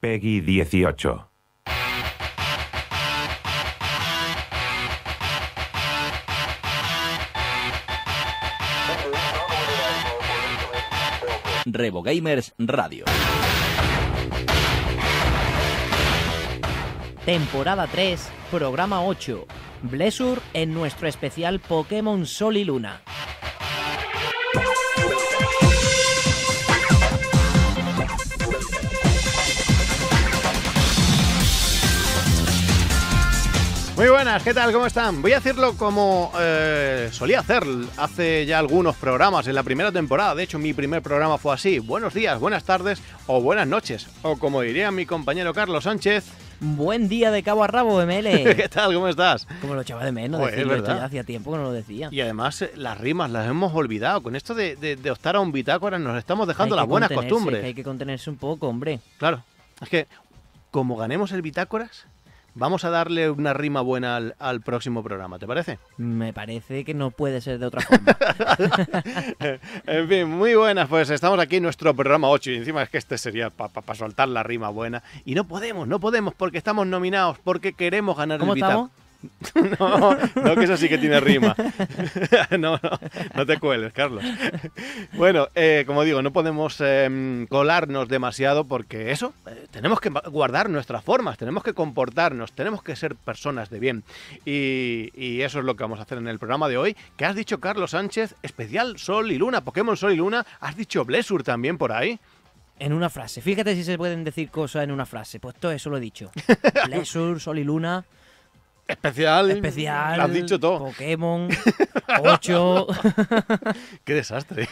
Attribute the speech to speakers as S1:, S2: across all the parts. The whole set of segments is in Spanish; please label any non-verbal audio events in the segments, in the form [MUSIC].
S1: Peggy 18.
S2: gamers Radio.
S3: Temporada 3, programa 8. Blessur en nuestro especial Pokémon Sol y Luna.
S4: Muy buenas, ¿qué tal? ¿Cómo están? Voy a hacerlo como eh, solía hacer hace ya algunos programas en la primera temporada. De hecho, mi primer programa fue así. Buenos días, buenas tardes o buenas noches. O como diría mi compañero Carlos Sánchez.
S3: Buen día de cabo a rabo, ML. [LAUGHS] ¿Qué
S4: tal? ¿Cómo estás? Como lo
S3: echaba de menos, decirlo, hacía tiempo que no lo decía. Y
S4: además, eh, las rimas las hemos olvidado. Con esto de, de optar a un bitácora nos estamos dejando las buenas costumbres. hay
S3: que contenerse un poco, hombre. Claro.
S4: Es que, como ganemos el bitácoras, Vamos a darle una rima buena al, al, próximo programa, ¿te parece? Me parece que no puede ser de otra forma. [LAUGHS] en fin, muy buenas, pues estamos aquí en nuestro programa 8 y encima es que este sería para soltar la rima buena. Y no podemos, no podemos porque estamos nominados, porque queremos ganar ¿Cómo el [LAUGHS] No, no, que eso sí que tiene rima. [LAUGHS] No, no, no te cueles, Carlos. Bueno, eh, como digo, no podemos em, colarnos demasiado porque eso, eh, tenemos que guardar nuestras formas, tenemos que comportarnos, tenemos que ser personas de bien. Y, eso es lo que vamos a hacer en el programa de hoy. ¿Qué has dicho, Carlos Sánchez, especial Sol y Luna, Pokémon
S3: Sol y Luna. Has dicho Blessur también por ahí. En una frase. Fíjate si se pueden decir cosas en una frase. Pues todo eso lo he dicho. [LAUGHS] Blessur, Sol y Luna. Especial. Especial. Has dicho todo. Pokémon.
S4: 8. [LAUGHS] [LAUGHS] Qué desastre.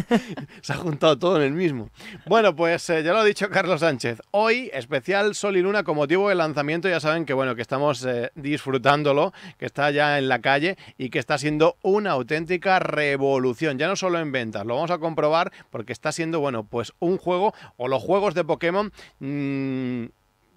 S4: [LAUGHS] Se ha juntado todo en el mismo. Bueno, pues eh, ya lo ha dicho Carlos Sánchez. Hoy, especial Sol y Luna con motivo del lanzamiento. Ya saben que bueno, que estamos eh, disfrutándolo, que está ya en la calle y que está siendo una auténtica revolución. Ya no solo en ventas, lo vamos a comprobar porque está siendo, bueno, pues un juego o los juegos de Pokémon. Mm,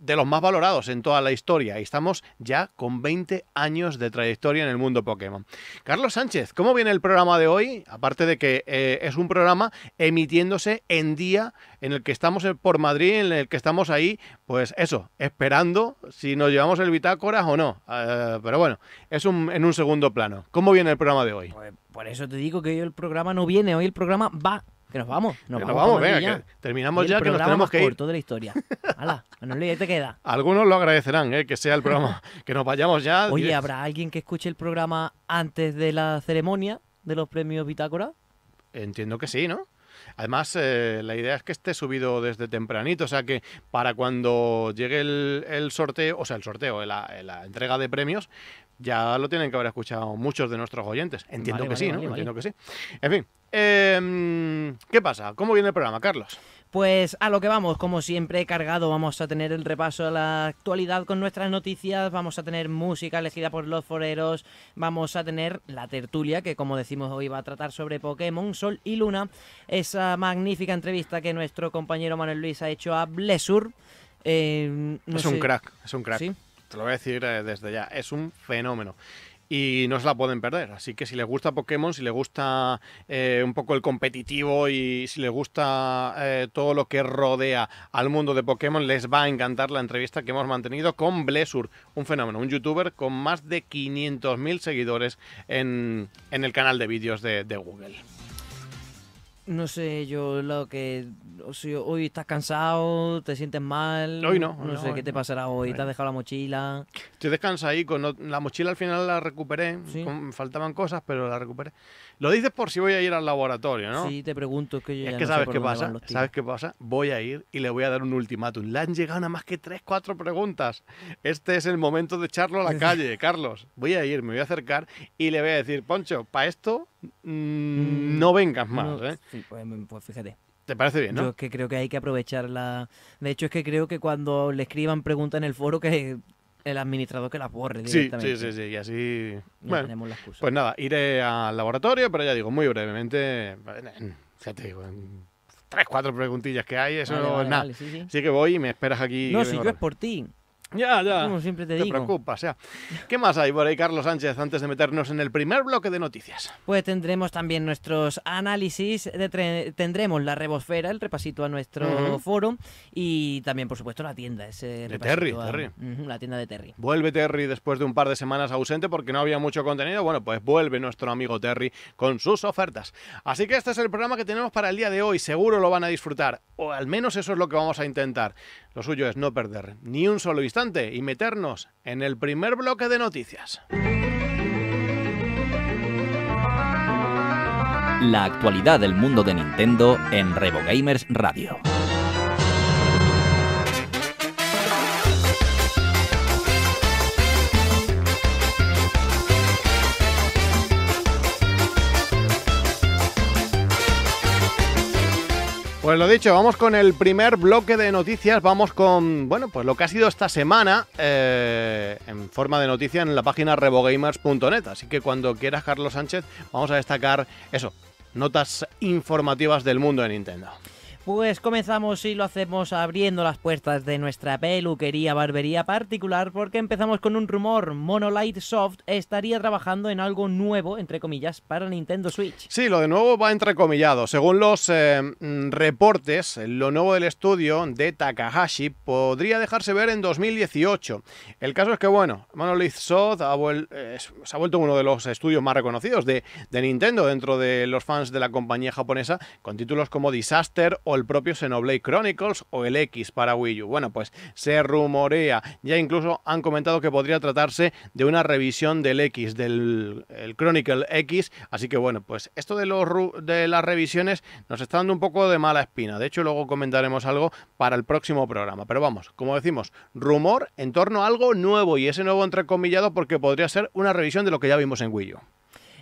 S4: de los más valorados en toda la historia y estamos ya con 20 años de trayectoria en el mundo Pokémon. Carlos Sánchez, ¿cómo viene el programa de hoy? Aparte de que eh, es un programa emitiéndose en día en el que estamos por Madrid, en el que estamos ahí, pues eso, esperando si nos llevamos el bitácoras o no. Eh, pero bueno, es un, en un segundo plano. ¿Cómo viene el programa de hoy? Pues,
S3: por eso te digo que hoy el programa no viene, hoy el programa va que nos vamos.
S4: Nos vamos, venga, terminamos ya, que nos tenemos que ir. corto de la historia.
S3: te queda.
S4: [LAUGHS] Algunos lo agradecerán, eh, que sea el programa, [LAUGHS] que nos vayamos ya. Oye, ¿habrá
S3: alguien que escuche el programa antes de la ceremonia de los premios Bitácora?
S4: Entiendo que sí, ¿no? Además, eh, la idea es que esté subido desde tempranito, o sea que para cuando llegue el, sorteo, o sea, el sorteo, la, entrega de premios, ya lo tienen que haber escuchado muchos de nuestros oyentes. Entiendo que sí, ¿no? que sí. En fin, em, ¿qué pasa? ¿Cómo viene el programa, Carlos?
S3: Pues a lo que vamos, como siempre cargado, vamos a tener el repaso a la actualidad con nuestras noticias, vamos a tener música elegida por los foreros, vamos a tener la tertulia que como decimos hoy va a tratar sobre Pokémon Sol y Luna, esa magnífica entrevista que nuestro compañero Manuel Luis ha hecho a Blessur. Em, es un crack, es un crack
S4: te lo voy a decir eh, desde ya, es un fenómeno y no se la pueden perder. Así que si les gusta Pokémon, si les gusta eh, un poco el competitivo y si les gusta eh, todo lo que rodea al mundo de Pokémon, les va a encantar la entrevista que hemos mantenido con Blessur, un fenómeno, un youtuber con más de 500.000 seguidores en, el canal de vídeos de Google.
S3: No sé, yo lo que. hoy estás cansado, te sientes mal. Hoy no. No, sé qué te pasará hoy. Te has dejado la mochila. Estoy ahí con la mochila al
S4: final la recuperé. faltaban cosas, pero la recuperé. Lo dices por si voy a ir al laboratorio, ¿no? Sí, te
S3: pregunto. Es que, que sabes qué pasa. ¿Sabes qué
S4: pasa? Voy a ir y le voy a dar un ultimátum. Le han llegado nada más que tres, cuatro preguntas. Este es el momento de echarlo a la [LAUGHS] calle, Carlos. Voy a ir, me voy a acercar y le voy a decir, Poncho, para esto
S3: mm, no mm, vengas más. ¿eh? sí, pues, mm, pues, fíjate. ¿Te parece bien, no? Yo es que creo que hay que aprovecharla. De hecho, es que creo que cuando le escriban preguntas en el foro, que el administrador que las borre directamente. Sí, sí, sí, y
S4: así no tenemos la excusa. Pues nada, iré al laboratorio, pero ya digo, muy brevemente, ya te digo, tres, cuatro preguntillas que hay, eso no es nada. sí, Así que voy y me esperas aquí. No, si yo es por ti. Ya, ya. Como siempre te, te preocupas, ¿Qué más hay por ahí, Carlos Sánchez, antes de meternos en el primer bloque de noticias?
S3: Pues tendremos también nuestros análisis, de tendremos la rebosfera, el repasito a nuestro foro y también, por supuesto, la tienda. Ese Terry, la tienda de Terry.
S4: Vuelve Terry después de un par de semanas ausente porque no había mucho contenido. Bueno, pues vuelve nuestro amigo Terry con sus ofertas. Así que este es el programa que tenemos para el día de hoy. Seguro lo van a disfrutar, o al menos eso es lo que vamos a intentar. Lo suyo es no perder ni un solo instante y meternos en el primer bloque de noticias.
S2: La actualidad del mundo de Nintendo en RevoGamers Radio.
S4: Pues lo dicho, vamos con el primer bloque de noticias, vamos con, bueno, pues lo que ha sido esta semana eh, en forma de noticia en la página rebogamers.net, así que cuando quieras, Carlos Sánchez, vamos a destacar eso, notas informativas del mundo de Nintendo.
S3: Pues comenzamos y lo hacemos abriendo las puertas de nuestra peluquería barbería particular porque empezamos con un rumor, Monolith Soft estaría trabajando en algo nuevo, entre comillas, para Nintendo Switch.
S4: Sí, lo de nuevo va entrecomillado. Según los eh, mm, reportes, lo nuevo del estudio de Takahashi podría dejarse ver en 2018. El caso es que, bueno, Monolith Soft eh, se ha vuelto uno de los estudios más reconocidos de, de Nintendo dentro de los fans de la compañía japonesa con títulos como Disaster o el propio Xenoblade Chronicles o el X para Wii U. Bueno, pues se rumorea, ya incluso han comentado que podría tratarse de una revisión del X, del el Chronicle X, así que bueno, pues esto de, los, de las revisiones nos está dando un poco de mala espina, de hecho luego comentaremos algo para el próximo programa, pero vamos, como decimos, rumor en torno a algo nuevo y ese nuevo entrecomillado porque podría ser una revisión de lo que ya vimos en Wii U.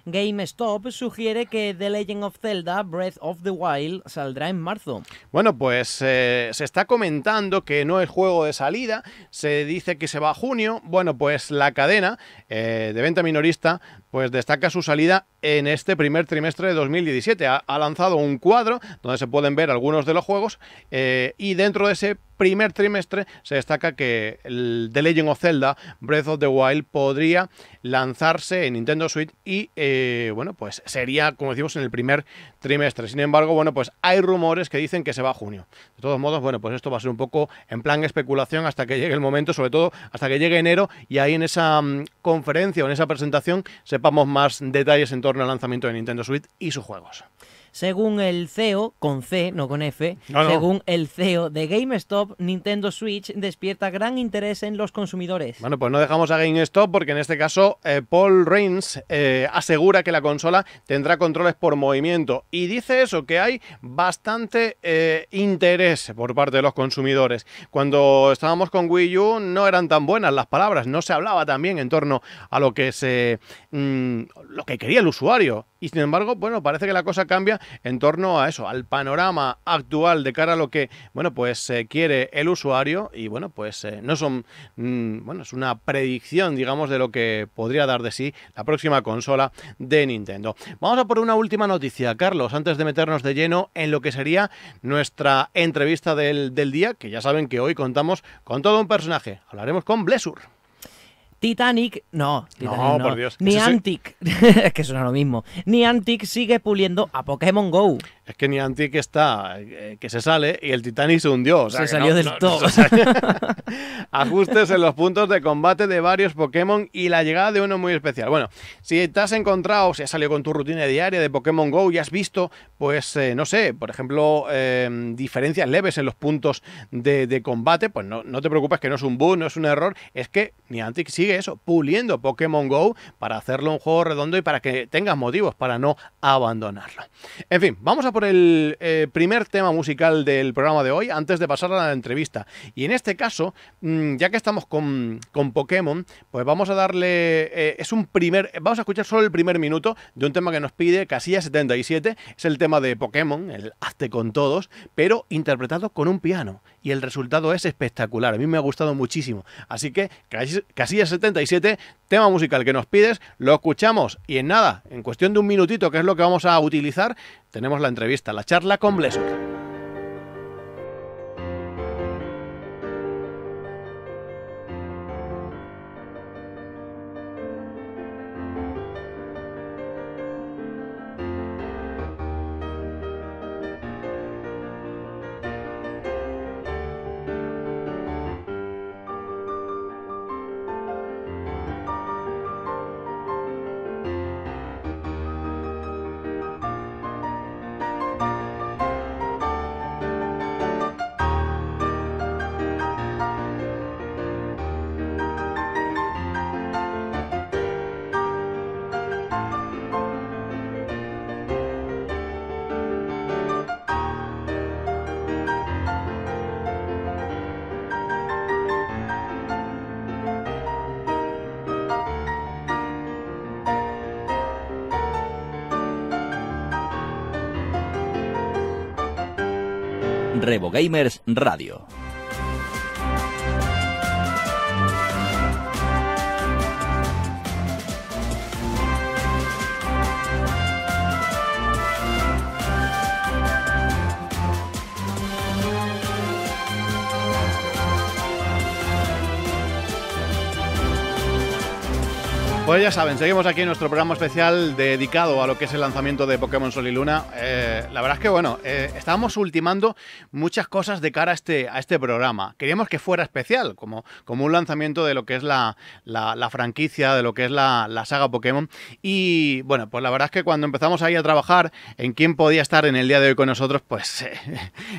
S3: GameStop sugiere que The Legend of Zelda Breath of the Wild saldrá en marzo.
S4: Bueno, pues eh, se está comentando que no es juego de salida, se dice que se va a junio. Bueno, pues la cadena eh, de venta minorista pues destaca su salida en este primer trimestre de 2017. Ha, lanzado un cuadro donde se pueden ver algunos de los juegos eh, y dentro de ese primer trimestre se destaca que el The Legend of Zelda Breath of the Wild podría lanzarse en Nintendo Switch y eh, bueno pues sería como decimos en el primer trimestre. Sin embargo, bueno, pues hay rumores que dicen que se va a junio. De todos modos, bueno, pues esto va a ser un poco en plan especulación hasta que llegue el momento, sobre todo hasta que llegue enero y ahí en esa mm, conferencia o en esa presentación sepamos más detalles en torno al lanzamiento de Nintendo Switch y sus juegos.
S3: Según el CEO, con C, no con F, ah, según el CEO de GameStop, Nintendo Switch despierta gran interés en los consumidores.
S4: Bueno, pues no dejamos a GameStop porque en este caso eh, Paul Reigns eh, asegura que la consola tendrá controles por movimiento y dice eso, que hay bastante eh, interés por parte de los consumidores. Cuando estábamos con Wii U no eran tan buenas las palabras, no se hablaba también en torno a lo que se... Mm, lo que quería el usuario. Y sin embargo, bueno, parece que la cosa cambia en torno a eso, al panorama actual de cara a lo que, bueno, pues eh, quiere el usuario y bueno, pues eh, no son, mm, bueno, es una predicción, digamos, de lo que podría dar de sí la próxima consola de Nintendo. Vamos a por una última noticia, Carlos, antes de meternos de lleno en lo que sería nuestra entrevista del, del día, que ya saben que hoy contamos
S3: con todo un personaje. Hablaremos con Blessur. Titanic, no, Titanic no, por Dios. Niantic, [LAUGHS] es que suena lo mismo. Niantic sigue puliendo a Pokémon Go
S4: es que Niantic está, eh, que se sale y el Titanic se hundió. se salió del [LAUGHS] todo. Ajustes en los puntos de combate de varios Pokémon y la llegada de uno muy especial. Bueno, si te has encontrado, si has salido con tu rutina diaria de Pokémon Go y has visto, pues eh, no sé, por ejemplo, em, diferencias leves en los puntos de, combate, pues no, no te preocupes que no es un bug, no es un error, es que Niantic sigue eso, puliendo Pokémon Go para hacerlo un juego redondo y para que tengas motivos para no abandonarlo. En fin, vamos a por el eh, primer tema musical del programa de hoy antes de pasar a la entrevista. Y en este caso, mm, ya que estamos con, con, Pokémon, pues vamos a darle. Eh, es un primer. Vamos a escuchar solo el primer minuto de un tema que nos pide Casilla 77. Es el tema de Pokémon, el Hazte con todos, pero interpretado con un piano y el resultado es espectacular. A mí me ha gustado muchísimo. Así que Casilla 77, tema musical que nos pides, lo escuchamos y en nada, en cuestión de un minutito, que es lo que vamos a utilizar, tenemos la entrevista, la charla con Blesok.
S2: Revo Gamers Radio.
S4: Pues ya saben, seguimos aquí en nuestro programa especial dedicado a lo que es el lanzamiento de Pokémon Sol y Luna. Eh, la verdad es que, bueno, eh, estábamos ultimando muchas cosas de cara a este, a este programa. Queríamos que fuera especial, como, como un lanzamiento de lo que es la, franquicia, de lo que es la, saga Pokémon. Y bueno, pues la verdad es que cuando empezamos ahí a trabajar en quién podía estar en el día de hoy con nosotros, pues [LAUGHS] eh,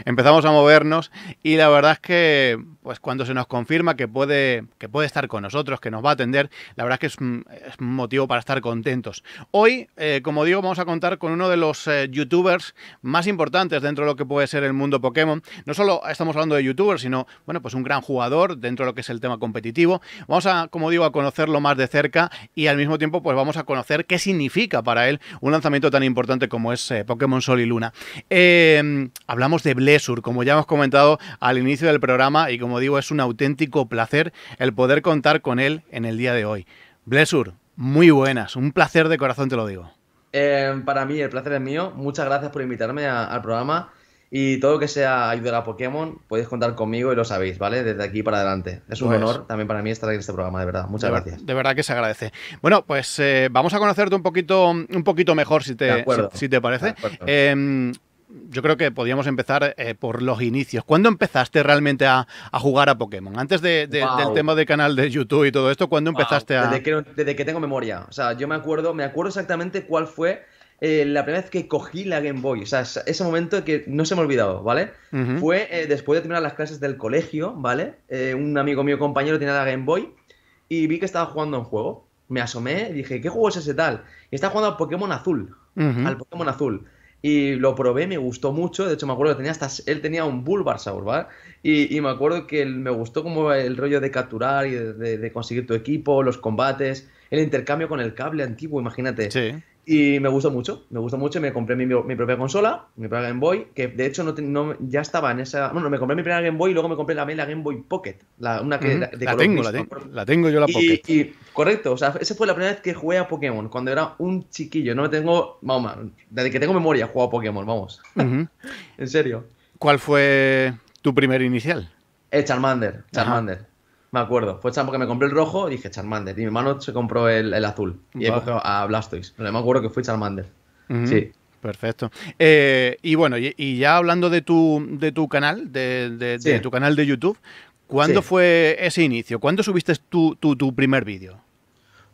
S4: empezamos a movernos y la verdad es que pues cuando se nos confirma que puede, que puede estar con nosotros, que nos va a atender, la verdad es que es un, motivo para estar contentos. Hoy, eh, como digo, vamos a contar con uno de los eh, youtubers más importantes dentro de lo que puede ser el mundo Pokémon. No solo estamos hablando de youtubers, sino, bueno, pues un gran jugador dentro de lo que es el tema competitivo. Vamos a, como digo, a conocerlo más de cerca y al mismo tiempo, pues vamos a conocer qué significa para él un lanzamiento tan importante como es eh, Pokémon Sol y Luna. hablamos de Blessur, como ya hemos comentado al inicio del programa y como como digo, es un auténtico placer el poder contar con él en el día de hoy. Blessur, muy buenas, un placer de corazón te lo digo.
S5: Eh, para mí el placer es mío, muchas gracias por invitarme al programa y todo lo que sea ayudar a Pokémon podéis contar conmigo y lo sabéis, ¿vale? Desde aquí para adelante. Es un honor también para mí estar en este programa, de verdad. Muchas gracias.
S4: de verdad que se agradece. Bueno, pues eh, vamos a conocerte un poquito, un poquito mejor, si te, si te
S5: parece. Em,
S4: yo creo que podíamos empezar eh, por los inicios. ¿Cuándo empezaste realmente a, jugar a
S5: Pokémon? Antes del tema
S4: de canal de YouTube y todo
S5: esto, ¿cuándo empezaste desde a...? Que, desde que tengo memoria. O sea, yo me acuerdo, me acuerdo exactamente cuál fue eh, la primera vez que cogí la Game Boy. O sea, ese momento que no se me ha olvidado, ¿vale? Fue eh, después de terminar las clases del colegio, ¿vale? un amigo mío, compañero, tenía la Game Boy y vi que estaba jugando un juego. Me asomé y dije, ¿qué juego es ese tal? Y estaba jugando a Pokémon Azul. Al Pokémon Azul y lo probé, me gustó mucho, de hecho me acuerdo que tenía hasta, él tenía un Bulbarsaur, ¿vale? Y, y, me acuerdo que me gustó como el rollo de capturar y de, de, conseguir tu equipo, los combates, el intercambio con el cable antiguo, imagínate. Sí. Y me gustó mucho, me gustó mucho me compré mi, propia consola, mi propia Game Boy, que de hecho no, no, ya estaba en esa... Bueno, me compré mi primera Game Boy y luego me compré la, la Game Boy Pocket, la, una que... la, tengo, la, tengo, yo la Pocket. Y, correcto, o sea, esa fue la primera vez que jugué a Pokémon, cuando era un chiquillo, no me tengo... Vamos, desde que tengo memoria he jugado a Pokémon, vamos. [LAUGHS] en serio. ¿Cuál fue tu primer inicial? El eh, Charmander, Charmander. Me acuerdo. Fue porque me compré el rojo y dije Charmander. Y mi hermano se compró el, azul. Y vale. a Blastoise. me acuerdo que fui Charmander. Sí. Perfecto. Eh, y
S4: bueno, y, ya hablando de tu, de tu canal, de, tu canal de YouTube, ¿cuándo
S5: fue ese inicio? ¿Cuándo subiste tu, primer vídeo?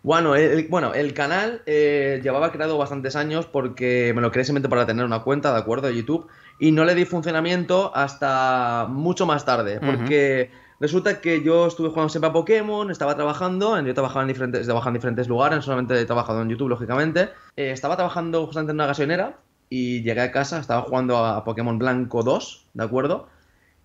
S5: Bueno el, bueno, el canal eh, llevaba creado bastantes años porque me lo creé simplemente para tener una cuenta, ¿de acuerdo? De YouTube. Y no le di funcionamiento hasta mucho más tarde. Porque. Resulta que yo estuve jugando siempre a Pokémon, estaba trabajando, yo trabajaba en diferentes, trabajaba en diferentes lugares, solamente he trabajado en YouTube, lógicamente. Eh, estaba trabajando justamente en una gasionera y llegué a casa, estaba jugando a Pokémon Blanco 2, ¿de acuerdo?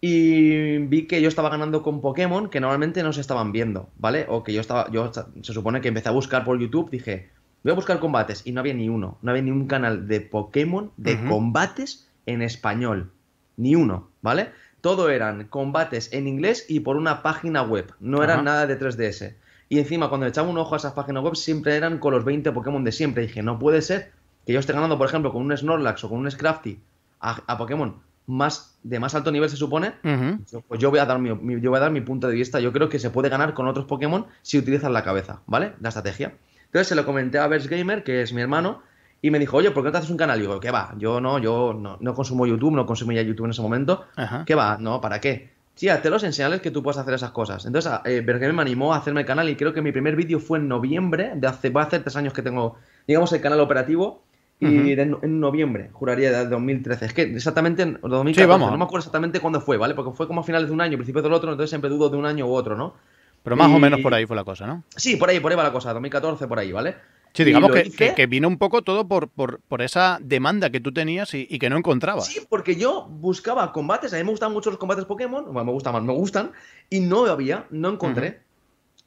S5: Y vi que yo estaba ganando con Pokémon que normalmente no se estaban viendo, ¿vale? O que yo estaba, yo se supone que empecé a buscar por YouTube, dije, voy a buscar combates y no había ni uno, no había ni un canal de Pokémon de combates en español, ni uno, ¿vale? Todo eran combates en inglés y por una página web. No era nada de 3DS. Y encima, cuando echaba un ojo a esas páginas web, siempre eran con los 20 Pokémon de siempre. Y dije, no puede ser que yo esté ganando, por ejemplo, con un Snorlax o con un Scrafty a, Pokémon más, de más alto nivel, se supone. pues yo voy, a dar mi, yo voy a dar mi punto de vista. Yo creo que se puede ganar con otros Pokémon si utilizas la cabeza, ¿vale? La estrategia. Entonces se lo comenté a Vers Gamer, que es mi hermano, y me dijo, oye, ¿por qué no te haces un canal? Y digo, ¿qué va? Yo no, yo no, no consumo YouTube, no ya YouTube en ese momento. ¿Qué va? No, ¿para qué? Sí, hazte los enseñales que tú puedes hacer esas cosas. Entonces, eh, me animó a hacerme el canal y creo que mi primer vídeo fue en noviembre, de hace, va a hacer tres años que tengo, digamos, el canal operativo. Y en, noviembre, juraría de 2013. Es que exactamente en 2014, vamos. no me acuerdo exactamente cuándo fue, ¿vale? Porque fue como a finales de un año, principios del otro, entonces siempre dudo de un año u otro, ¿no?
S4: Pero más o menos por ahí fue la cosa, ¿no?
S5: Sí, por ahí, por ahí va la cosa, 2014, por ahí, ¿vale?
S4: Sí, digamos que, que, vino un poco todo por, por, esa demanda que tú tenías y, que no encontrabas.
S5: Sí, porque yo buscaba combates, a mí me gustan mucho los combates Pokémon, bueno, me gustan más, me gustan, y no había, no encontré.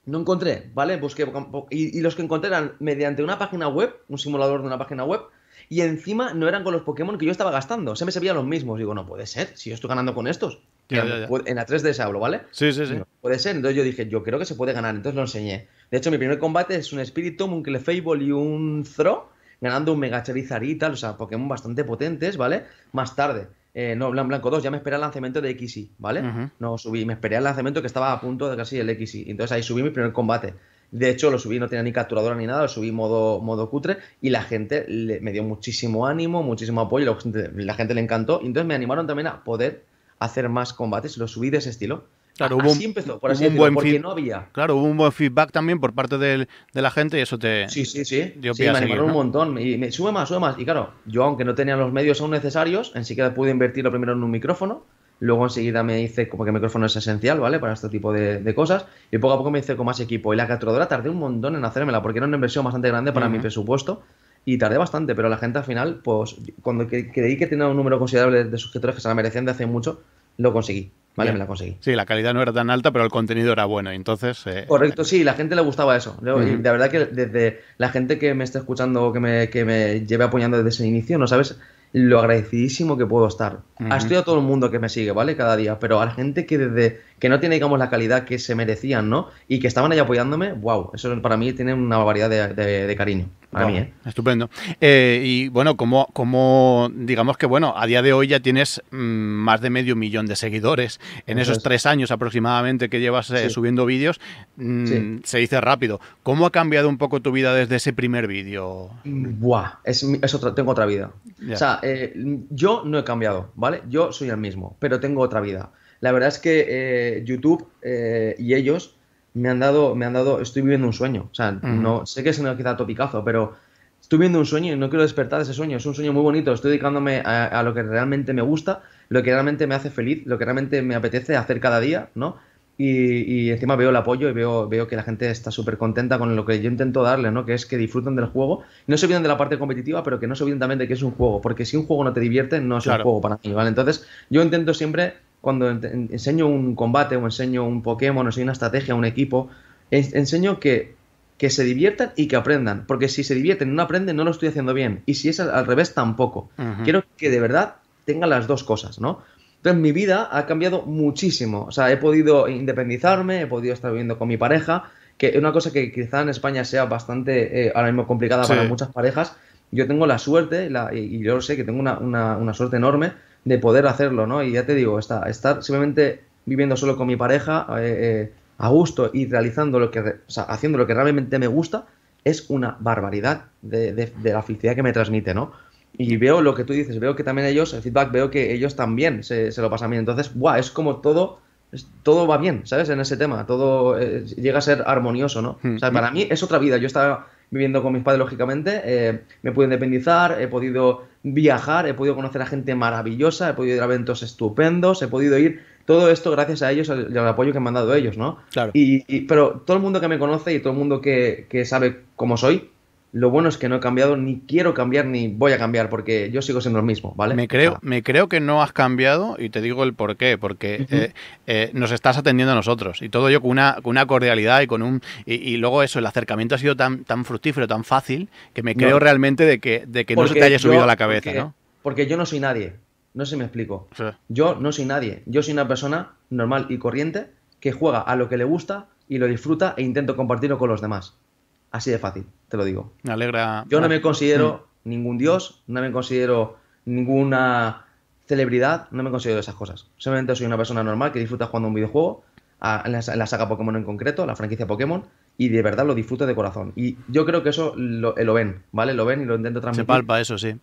S5: No encontré, ¿vale? Busqué y, los que encontré eran mediante una página web, un simulador de una página web, y encima no eran con los Pokémon que yo estaba gastando. Se me sabían los mismos. Digo, no puede ser, si yo estoy ganando con estos.
S6: En
S5: la 3 d se hablo, ¿vale? Sí, sí, sí. puede ser. Entonces yo dije, yo creo que se puede ganar. Entonces lo enseñé. De hecho, mi primer combate es un Spiritomb, un Clefable y un Thro, ganando un Mega Charizard y tal, o sea, Pokémon bastante potentes, ¿vale? Más tarde, eh, no, Blanco 2, ya me esperé el lanzamiento de XY, ¿vale? No subí, me esperé al lanzamiento que estaba a punto de casi el XY, entonces ahí subí mi primer combate. De hecho, lo subí, no tenía ni capturadora ni nada, lo subí modo, modo cutre y la gente me dio muchísimo ánimo, muchísimo apoyo, la gente, la gente le encantó. Entonces me animaron también a poder hacer más combates, lo subí de ese estilo. Claro, así hubo, empezó,
S7: por así buen porque no
S5: había. Claro, hubo un buen feedback también por parte del, de la gente y eso te sí, sí, sí. sí, me animaron un montón. Y me, sube más, sube más. Y claro, yo aunque no tenía los medios aún necesarios, en enseguida pude invertir lo primero en un micrófono, luego enseguida me hice como que el micrófono es esencial, ¿vale? Para este tipo de, cosas. Y poco a poco me hice con más equipo. Y la capturadora tardé un montón en hacérmela porque era una inversión bastante grande para mi presupuesto y tardé bastante, pero la gente al final, pues cuando creí que tenía un número considerable de suscriptores que se la merecían de hace mucho, lo conseguí. ¿vale? Me la conseguí.
S4: Sí, la calidad no era tan alta, pero el contenido era bueno, entonces... Eh,
S5: Correcto, sí, la gente le gustaba eso. de verdad que desde la gente que me está escuchando que me, que me lleve apoyando desde ese inicio, no sabes lo agradecidísimo que puedo estar. Estoy a todo el mundo que me sigue, ¿vale? Cada día, pero a la gente que desde que no tiene, digamos, la calidad que se merecían, ¿no? Y que estaban ahí apoyándome, wow, eso para mí tiene una variedad de, cariño. Para mí, ¿eh? Estupendo. Eh, y bueno, como, como digamos que bueno, a día
S4: de hoy ya tienes mm, más de medio millón de seguidores. En esos tres años aproximadamente que llevas eh, subiendo vídeos, mm, se dice rápido. ¿Cómo ha cambiado un poco tu vida desde ese
S5: primer vídeo? Buah, es, es tengo otra vida. O sea, eh, yo no he cambiado, ¿vale? Yo soy el mismo, pero tengo otra vida. La verdad es que eh, YouTube eh, y ellos me han dado, me han dado, estoy viviendo un sueño. O sea, no sé que es ha quizá topicazo, pero estoy viviendo un sueño y no quiero despertar de ese sueño. Es un sueño muy bonito. Estoy dedicándome a, lo que realmente me gusta, lo que realmente me hace feliz, lo que realmente me apetece hacer cada día, ¿no? Y, encima veo el apoyo y veo, veo que la gente está súper contenta con lo que yo intento darle, ¿no? Que es que disfruten del juego. No se olviden de la parte competitiva, pero que no se olviden también de que es un juego. Porque si un juego no te divierte, no es un juego para mí, ¿vale? Entonces, yo intento siempre cuando enseño un combate o enseño un Pokémon, o enseño una estrategia, un equipo, enseño que, que se diviertan y que aprendan. Porque si se divierten y no aprenden, no lo estoy haciendo bien. Y si es al, revés, tampoco. Quiero que de verdad tengan las dos cosas, ¿no? Entonces mi vida ha cambiado muchísimo. O sea, he podido independizarme, he podido estar viviendo con mi pareja, que es una cosa que quizá en España sea bastante eh, ahora mismo complicada para muchas parejas. Yo tengo la suerte, y, yo lo sé que tengo una, una, una suerte enorme de poder hacerlo, ¿no? Y ya te digo, estar simplemente viviendo solo con mi pareja eh, eh, a gusto y realizando lo que, haciendo lo que realmente me gusta es una barbaridad de, la felicidad que me transmite, ¿no? Y veo lo que tú dices, veo que también ellos, el feedback, veo que ellos también se, lo pasan bien. Entonces, ¡buah! Es como todo, todo va bien, ¿sabes? En ese tema, todo eh, llega a ser armonioso, ¿no? Hmm. O sea, para mí es otra vida. Yo estaba viviendo con mis padres, lógicamente. Eh, me pude independizar, he podido viajar, he podido conocer a gente maravillosa, he podido ir a eventos estupendos, he podido ir. Todo esto gracias a ellos y al, apoyo que me han dado ellos, ¿no? Claro. y, pero todo el mundo que me conoce y todo el mundo que, que sabe cómo soy, lo bueno es que no he cambiado, ni quiero cambiar, ni voy a cambiar, porque yo sigo siendo el mismo, ¿vale? Me creo, me
S4: creo que no has cambiado y te digo el por qué, porque eh, eh, nos estás atendiendo a nosotros y todo ello con una, con una cordialidad y con un... Y, luego eso, el acercamiento ha sido tan, tan fructífero, tan fácil, que me creo realmente de que, de que no se te haya subido a la cabeza,
S5: porque, yo no soy nadie, no sé si me explico. Yo no soy nadie, yo soy una persona normal y corriente que juega a lo que le gusta y lo disfruta e intento compartirlo con los demás. Así de fácil, te lo digo. Me alegra. Yo no me considero ningún dios, no me considero ninguna celebridad, no me considero esas cosas. Simplemente soy una persona normal que disfruta jugando un videojuego, a, la, saga Pokémon en concreto, la franquicia Pokémon, y de verdad lo disfruto de corazón. Y yo creo que eso lo, eh, ven, ¿vale? Lo ven y lo intento transmitir. Se palpa eso, sí.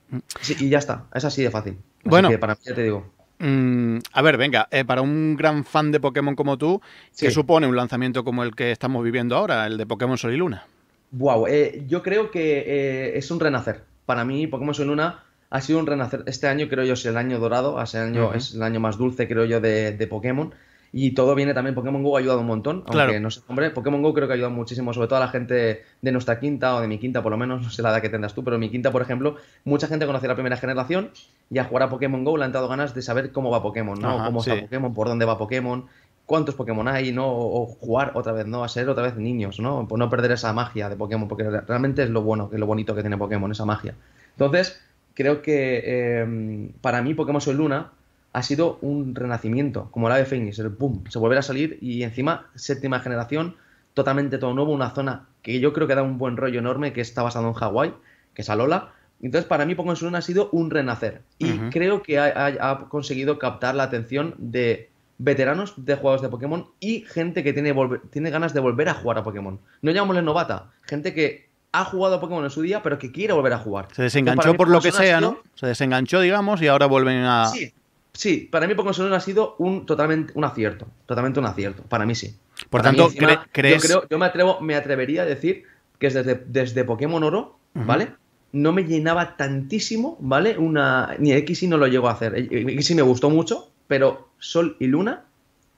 S5: y ya está, es así de fácil.
S6: bueno.
S4: para ya te digo.
S5: Mm,
S4: a ver, venga, eh, para un gran fan de Pokémon como tú, ¿qué supone un lanzamiento como el que estamos viviendo ahora, el de Pokémon Sol y Luna?
S5: Wow, eh, yo creo que eh, es un renacer. Para mí, Pokémon Sun Luna ha sido un renacer. Este año creo yo es el año dorado, ese año es el año más dulce creo yo de, Pokémon. Y todo viene también, Pokémon GO ha ayudado un montón, aunque claro. no sé, hombre, Pokémon GO creo que ha ayudado muchísimo, sobre todo a la gente de nuestra quinta o de mi quinta por lo menos, [LAUGHS] no sé la edad que tendrás tú, pero mi quinta, por ejemplo, mucha gente conoce la primera generación y a jugar a Pokémon GO le han dado ganas de saber cómo va Pokémon, ¿no? cómo está Pokémon, por dónde va Pokémon, cuántos Pokémon hay, ¿no? O, jugar otra vez, ¿no? A ser otra vez niños, ¿no? Por no perder esa magia de Pokémon, porque realmente es lo bueno, que es lo bonito que tiene Pokémon, esa magia. Entonces, creo que em, para mí Pokémon Sol Luna ha sido un renacimiento, como la de Fénix, el boom, se volverá a salir y encima séptima generación, totalmente todo nuevo, una zona que yo creo que da un buen rollo enorme, que está basado en Hawái, que es Alola. Entonces, para mí, Pokémon Sol Luna ha sido un renacer y creo que ha conseguido captar la atención de veteranos de jugadores de Pokémon y gente que tiene, tiene ganas de volver a jugar a Pokémon. No llamémosle novata, gente que ha jugado a Pokémon en su día, pero que quiere volver a jugar. Se desenganchó por lo que sea, ¿no? Se desenganchó, digamos, y ahora vuelven a. Sí, sí. Para mí Pokémon Sonora ha sido un totalmente un acierto, totalmente un acierto. Para mí sí. Por tanto, crees... yo, creo, yo me atrevo, me atrevería a decir que desde, desde Pokémon Oro, ¿vale? No me llenaba tantísimo, ¿vale? Una ni X no lo llegó a hacer. X me gustó mucho, pero Sol y Luna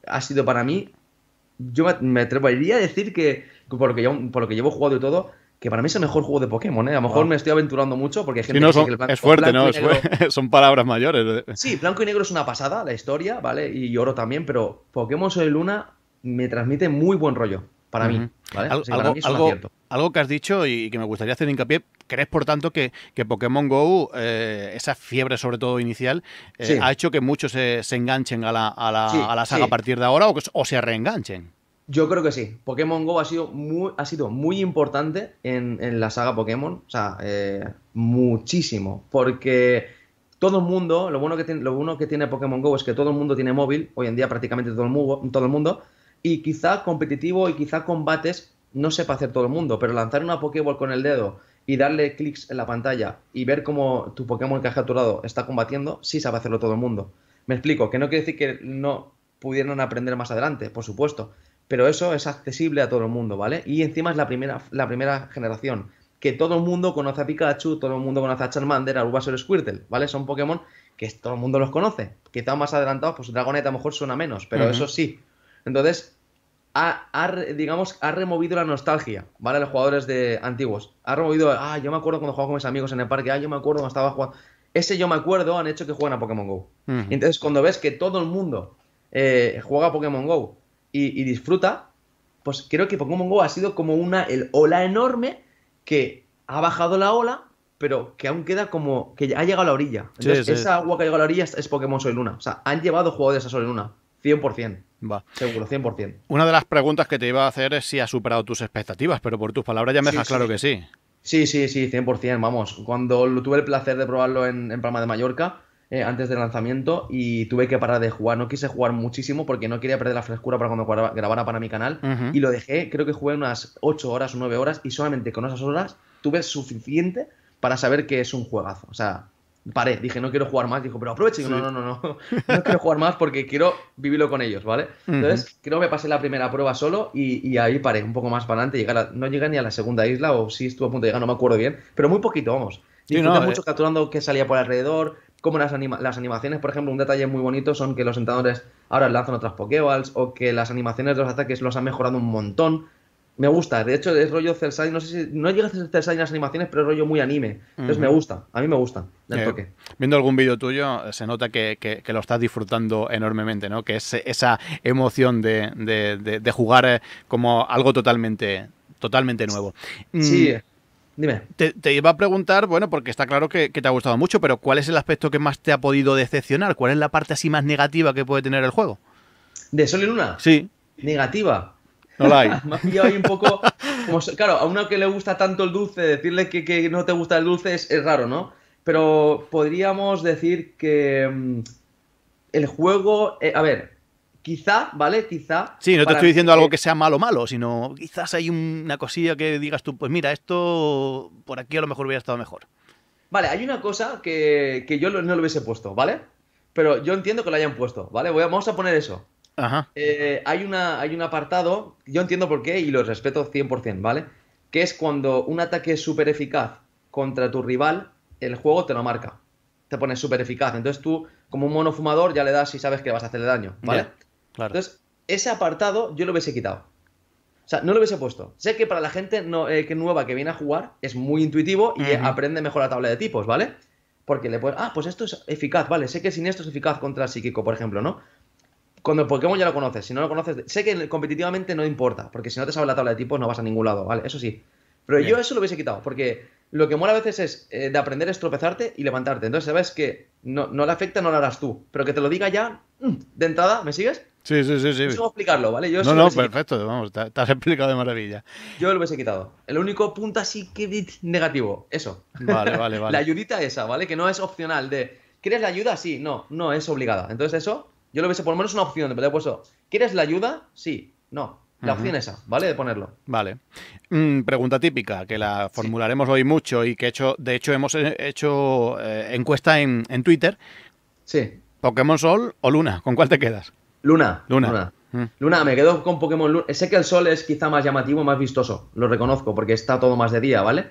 S5: ha sido para mí, yo me atrevería a decir que, porque yo, por lo que llevo jugado y todo, que para mí es el mejor juego de Pokémon, ¿eh? A lo mejor me estoy aventurando mucho porque hay gente que, son, que el es fuerte, [LAUGHS] son palabras mayores. ¿eh? Sí, blanco y negro es una pasada, la historia, ¿vale? Y oro también, pero Pokémon Sol y Luna me transmite muy buen rollo, para mí, ¿vale? algo,
S4: para algo que has dicho y que me gustaría hacer hincapié, ¿crees por tanto que, que Pokémon Go, eh, esa fiebre sobre todo inicial, eh, ha hecho que muchos se, enganchen a la, saga a partir de ahora o, se reenganchen?
S5: Yo creo que sí. Pokémon Go ha sido muy, ha sido muy importante en, la saga Pokémon. O sea, eh, muchísimo. Porque todo el mundo, lo bueno, que tiene, lo bueno que tiene Pokémon Go es que todo el mundo tiene móvil, hoy en día prácticamente todo el, mundo, todo el mundo, y quizá competitivo y quizá combates no sepa hacer todo el mundo, pero lanzar una Pokéball con el dedo y darle clics en la pantalla y ver cómo tu Pokémon que has capturado está combatiendo, sí sabe hacerlo todo el mundo. Me explico, que no quiere decir que no pudieran aprender más adelante, por supuesto, pero eso es accesible a todo el mundo, ¿vale? Y encima es la primera, la primera generación, que todo el mundo conoce a Pikachu, todo el mundo conoce a Charmander, a Bulbasaur, Squirtle, ¿vale? Son Pokémon que todo el mundo los conoce. Quizá más adelantados, pues Dragonite a lo mejor suena menos, pero eso sí. Entonces, ha, digamos, ha removido la nostalgia, ¿vale? Los jugadores de antiguos. Ha removido, ah, yo me acuerdo cuando jugaba con mis amigos en el parque, ah, yo me acuerdo cuando estaba jugando. Ese yo me acuerdo han hecho que jueguen a Pokémon Go. Entonces, cuando ves que todo el mundo eh, juega a Pokémon Go y, disfruta, pues creo que Pokémon Go ha sido como una el ola enorme que ha bajado la ola, pero que aún queda como que ha llegado a la orilla. Entonces, esa agua que ha llegado a la orilla es, es Pokémon Sol y Luna. O sea, han llevado jugadores a Sol y Luna, 100%. Va. Seguro, 100%. Una de las preguntas que te iba a hacer es si ha superado tus expectativas, pero por tus palabras ya me dejas claro que sí. Sí, sí, sí, 100%, vamos. Cuando tuve el placer de probarlo en, Palma de Mallorca, eh, antes del lanzamiento, y tuve que parar de jugar. No quise jugar muchísimo porque no quería perder la frescura para cuando grabara, para mi canal. Y lo dejé, creo que jugué unas 8 horas o 9 horas, y solamente con esas horas tuve suficiente para saber que es un juegazo. O sea, paré, dije, no quiero jugar más. Dijo, pero aproveche Digo, no, no, no, no, [LAUGHS] no quiero jugar más porque quiero vivirlo con ellos, ¿vale? Entonces, creo que pasé la primera prueba solo y, ahí paré, un poco más para adelante. Llegar no llegué ni a la segunda isla, o sí estuve a punto de llegar, no me acuerdo bien, pero muy poquito, vamos. Disfruté eh. mucho capturando que salía por alrededor, como las, las animaciones, por ejemplo, un detalle muy bonito son que los sentadores ahora lanzan otras Pokéballs o que las animaciones de los ataques los han mejorado un montón me gusta. De hecho, es rollo cel no sé si no llega a ser cel en las animaciones, pero es rollo muy anime. Entonces me gusta, a mí me gusta eh,
S4: Viendo algún vídeo tuyo, eh, se nota que, lo estás disfrutando enormemente, ¿no? Que es esa emoción de, jugar eh, como algo totalmente, totalmente nuevo. Mm, sí. Dime. Te, iba a preguntar, bueno, porque está claro que, que te ha gustado mucho, pero ¿cuál es el aspecto que más te ha podido decepcionar? ¿Cuál es la parte así más negativa que puede tener el juego? ¿De Sol y Luna? Sí. Negativa
S5: no la hay. [LAUGHS] un poco. claro, a uno que le gusta tanto el dulce, decirle que, no te gusta el dulce es, raro, ¿no? Pero podríamos decir que mm, el juego. Eh, a ver, quizá, ¿vale? Quizá. Sí, no te estoy diciendo algo que sea malo o malo, sino quizás
S4: hay una cosilla que digas tú, pues mira, esto por
S5: aquí a lo mejor hubiera estado mejor. Vale, hay una cosa que, que yo no lo hubiese puesto, ¿vale? Pero yo entiendo que lo hayan puesto, ¿vale? vamos a poner eso. Eh, hay, una, hay un apartado, yo entiendo por qué y lo respeto 100%, ¿vale? Que es cuando un ataque es súper eficaz contra tu rival, el juego te lo marca. Te pone súper eficaz. Entonces tú, como un mono fumador, ya le das y sabes que vas a hacerle daño, ¿vale? Entonces, ese apartado yo lo hubiese quitado. O sea, no lo hubiese puesto. Sé que para la gente no, eh, que nueva que viene a jugar es muy intuitivo y aprende mejor la tabla de tipos, ¿vale? Porque le puedes, ah, pues esto es eficaz, vale, sé que sin esto es eficaz contra el psíquico, por ejemplo, ¿no? Cuando el Pokémon ya lo conoces, si no lo conoces, sé que competitivamente no importa, porque si no te sabes la tabla de tipos no vas a ningún lado, ¿vale? Eso sí. Pero yo eso lo hubiese quitado, porque lo que mola a veces es eh, de aprender es tropezarte y levantarte. Entonces sabes que no, no le afecta, no lo harás tú. Pero que te lo diga ya mm, de entrada, ¿me sigues? Sí, sí, sí. sí. Vamos a explicarlo, ¿vale? Yo no, no, perfecto, vamos, te, has explicado de maravilla. Yo lo hubiese quitado. El único punto así que negativo, eso. Vale, vale, [LAUGHS] vale. la ayudita esa, ¿vale? Que no es opcional de... ¿Quieres la ayuda? Sí, no, no es obligada. Entonces eso yo lo hubiese por lo menos una opción de por puesto, ¿quieres la ayuda? Sí, no. La opción esa, ¿vale? De ponerlo. Vale. Mm, pregunta típica, que la formularemos hoy
S4: mucho y que hecho, de hecho hemos eh, hecho eh, encuesta en, Twitter. Sí.
S5: ¿Pokémon Sol o Luna? ¿Con cuál te quedas? Luna. Luna. Luna. Mm. Luna, me quedo con Pokémon Luna. Sé que el sol es quizá más llamativo, más vistoso, lo reconozco, porque está todo más de día, ¿vale?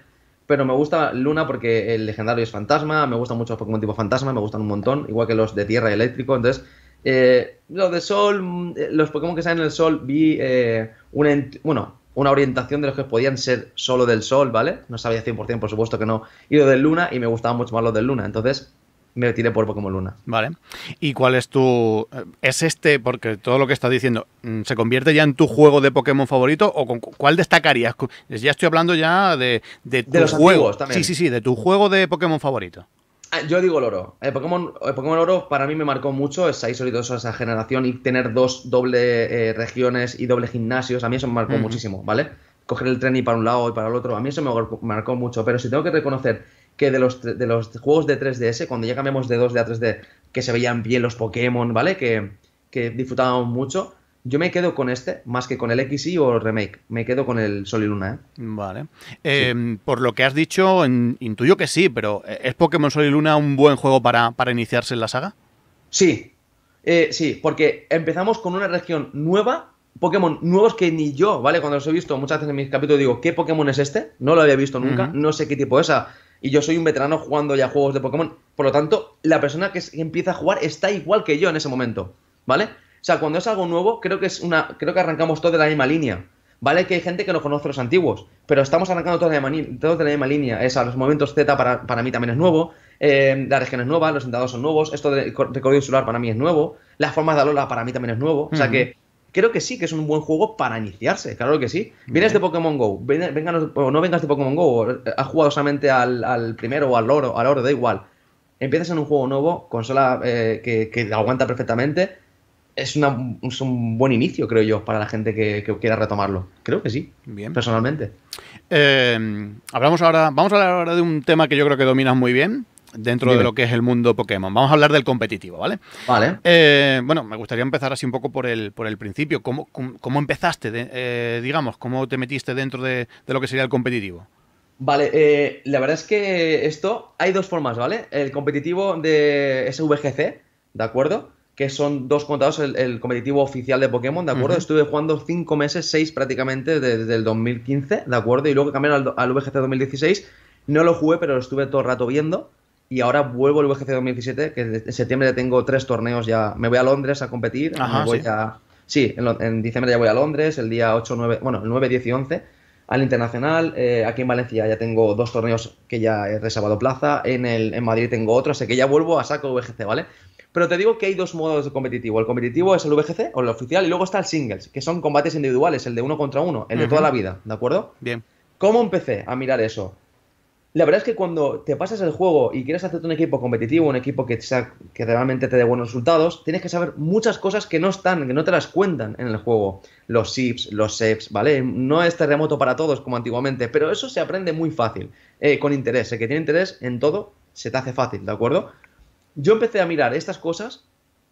S5: pero me gusta Luna porque el legendario es fantasma, me gustan mucho los Pokémon tipo fantasma, me gustan un montón, igual que los de tierra y eléctrico, entonces eh, lo de Sol, mm, eh, los Pokémon que salen en el Sol, vi eh, una, bueno, una orientación de los que podían ser solo del Sol, ¿vale? No sabía 100%, por supuesto que no. Y lo del Luna, y me gustaba mucho más lo del Luna. Entonces, me tiré por Pokémon Luna. Vale.
S4: ¿Y cuál es tu. Eh, ¿Es este, porque todo lo que estás diciendo, mm, ¿se convierte ya en tu juego de Pokémon favorito? ¿O cuál destacarías? Ya estoy hablando ya de, de los juegos también. Sí, sí, sí, de tu juego de Pokémon favorito.
S5: Ah, yo digo el oro. El eh, eh, Pokémon, oro para mí me marcó mucho, es ahí esa generación y tener dos doble eh, regiones y doble gimnasios, a mí eso me marcó muchísimo, ¿vale? Coger el tren y para un lado y para el otro, a mí eso me marcó mucho, pero si tengo que reconocer que de los, de los juegos de 3DS, cuando ya cambiamos de 2D a 3D, que se veían bien los Pokémon, ¿vale? Que, que disfrutábamos mucho. Yo me quedo con este, más que con el XY o el remake. Me quedo con el Sol y Luna. ¿eh? Vale. Eh, por lo que has dicho,
S4: intuyo que sí, pero eh, ¿es Pokémon Sol y Luna un buen juego para, iniciarse en la saga?
S5: Sí. Eh, sí, porque empezamos con una región nueva, Pokémon nuevos que ni yo, ¿vale? Cuando los he visto muchas veces en mis capítulos digo, ¿qué Pokémon es este? No lo había visto nunca, no sé qué tipo es. Esa. Ah, y yo soy un veterano jugando ya juegos de Pokémon. Por lo tanto, la persona que empieza a jugar está igual que yo en ese momento, ¿vale? O sea, cuando es algo nuevo, creo que es una, creo que arrancamos todos de la misma línea. Vale que hay gente que no conoce los antiguos, pero estamos arrancando todos de la misma, línea. de la línea. los momentos Z para, mí también es nuevo, eh, la región es nueva, los sentados son nuevos, esto de recorrido insular para mí es nuevo, las formas de Alola para mí también es nuevo. O sea que creo que sí, que es un buen juego para iniciarse, claro que sí. Vienes de Pokémon Go, venga o no vengas de Pokémon Go, eh, has jugado solamente al, primero o al oro, al oro, da igual. Empiezas en un juego nuevo, consola eh, que, que aguanta perfectamente es, un buen inicio, creo yo, para la gente que, quiera retomarlo. Creo que sí, bien. personalmente. Eh, hablamos ahora, vamos a hablar
S4: ahora de un tema que yo creo que dominas muy bien dentro de lo que es el mundo Pokémon. Vamos a hablar del competitivo, ¿vale? Vale. Eh, bueno, me gustaría empezar así un poco por el, por el principio. ¿Cómo, empezaste, eh, digamos, cómo te metiste dentro de, lo que sería el competitivo?
S5: Vale, la verdad es que esto hay dos formas, ¿vale? El competitivo de SVGC, ¿de acuerdo? que son dos contados el, competitivo oficial de Pokémon, ¿de acuerdo? Estuve jugando cinco meses, seis prácticamente, desde el 2015, ¿de acuerdo? Y luego cambiaron al, al VGC 2016. No lo jugué, pero lo estuve todo el rato viendo. Y ahora vuelvo al VGC 2017, que en septiembre tengo tres torneos ya. Me voy a Londres a competir. Ajá, ¿sí? sí en, diciembre ya voy a Londres, el día 8, 9, bueno, el 9, 10 y 11 al internacional. Eh, aquí en Valencia ya tengo dos torneos que ya he reservado plaza. En, el, en Madrid tengo otro, así que ya vuelvo a saco VGC, ¿vale? Pero te digo que hay dos modos de competitivo. El competitivo es el VGC o el oficial y luego está el singles, que son combates individuales, el de uno contra uno, el de toda la vida, ¿de acuerdo? Bien. ¿Cómo empecé a mirar eso? La verdad es que cuando te pasas el juego y quieres hacerte un equipo competitivo, un equipo que, realmente te dé buenos resultados, tienes que saber muchas cosas que no están, que no te las cuentan en el juego. Los SIPs, los SEPs, ¿vale? No es terremoto para todos como antiguamente, pero eso se aprende muy fácil, eh, con interés. El que tiene interés en todo se te hace fácil, ¿de acuerdo? Yo empecé a mirar estas cosas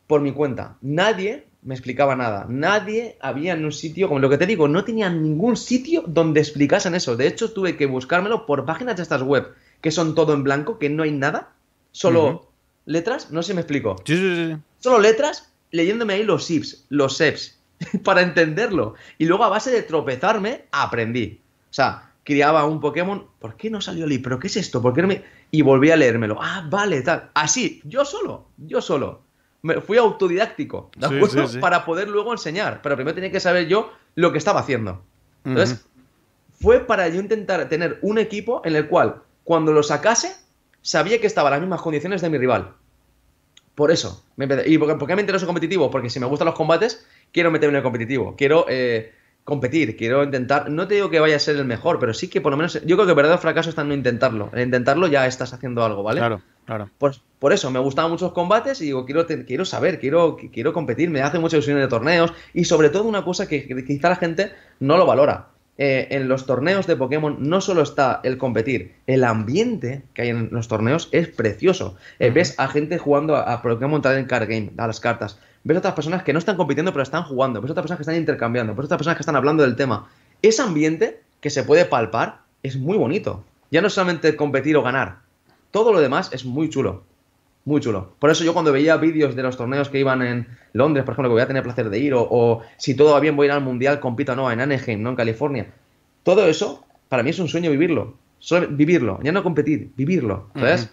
S5: por mi cuenta. Nadie me explicaba nada. Nadie había en un sitio, como lo que te digo, no tenía ningún sitio donde explicasen eso. De hecho, tuve que buscármelo por páginas de estas web, que son todo en blanco, que no hay nada, solo letras, no sé me explico. Sí, sí, sí. Solo letras, leyéndome ahí los Ips, los SEPs, [LAUGHS] para entenderlo. Y luego a base de tropezarme, aprendí. O sea, criaba un Pokémon, ¿por qué no salió Lee? ¿Pero qué es esto? ¿Por qué no me...? y volví a leérmelo. Ah, vale, tal. Así, yo solo, yo solo. Me fui autodidáctico, ¿de Para poder luego enseñar. Pero primero tenía que saber yo lo que estaba haciendo. Entonces, fue para yo intentar tener un equipo en el cual, cuando lo sacase, sabía que estaba en las mismas condiciones de mi rival. Por eso. ¿Y porque qué me interesa competitivo? Porque si me gustan los combates, quiero meterme en el competitivo. Quiero eh, competir, quiero intentar, no te digo que vaya a ser el mejor, pero sí que por lo menos, yo creo que el verdadero fracaso está en no intentarlo, en intentarlo ya estás haciendo algo, ¿vale? Claro, claro. Pues por eso, me gustaban muchos combates y digo, quiero, quiero saber, quiero, quiero competir, me hace mucha ilusión de torneos y sobre todo una cosa que, quizá la gente no lo valora. Eh, en los torneos de Pokémon no solo está el competir, el ambiente que hay en los torneos es precioso. Eh, ves a gente jugando a, Pokémon en Card Game, a las cartas ves a otras personas que no están compitiendo pero están jugando, ves otras personas que están intercambiando, ves a otras personas que están hablando del tema. Ese ambiente que se puede palpar es muy bonito. Ya no es solamente competir o ganar, todo lo demás es muy chulo. Muy chulo. Por eso yo cuando veía vídeos de los torneos que iban en Londres, por ejemplo, que voy a tener placer de ir, o, si todo va bien voy a ir al Mundial, compito o no, en Anaheim, no en California. Todo eso, para mí es un sueño vivirlo. vivirlo, ya no competir, vivirlo. ¿Sabes?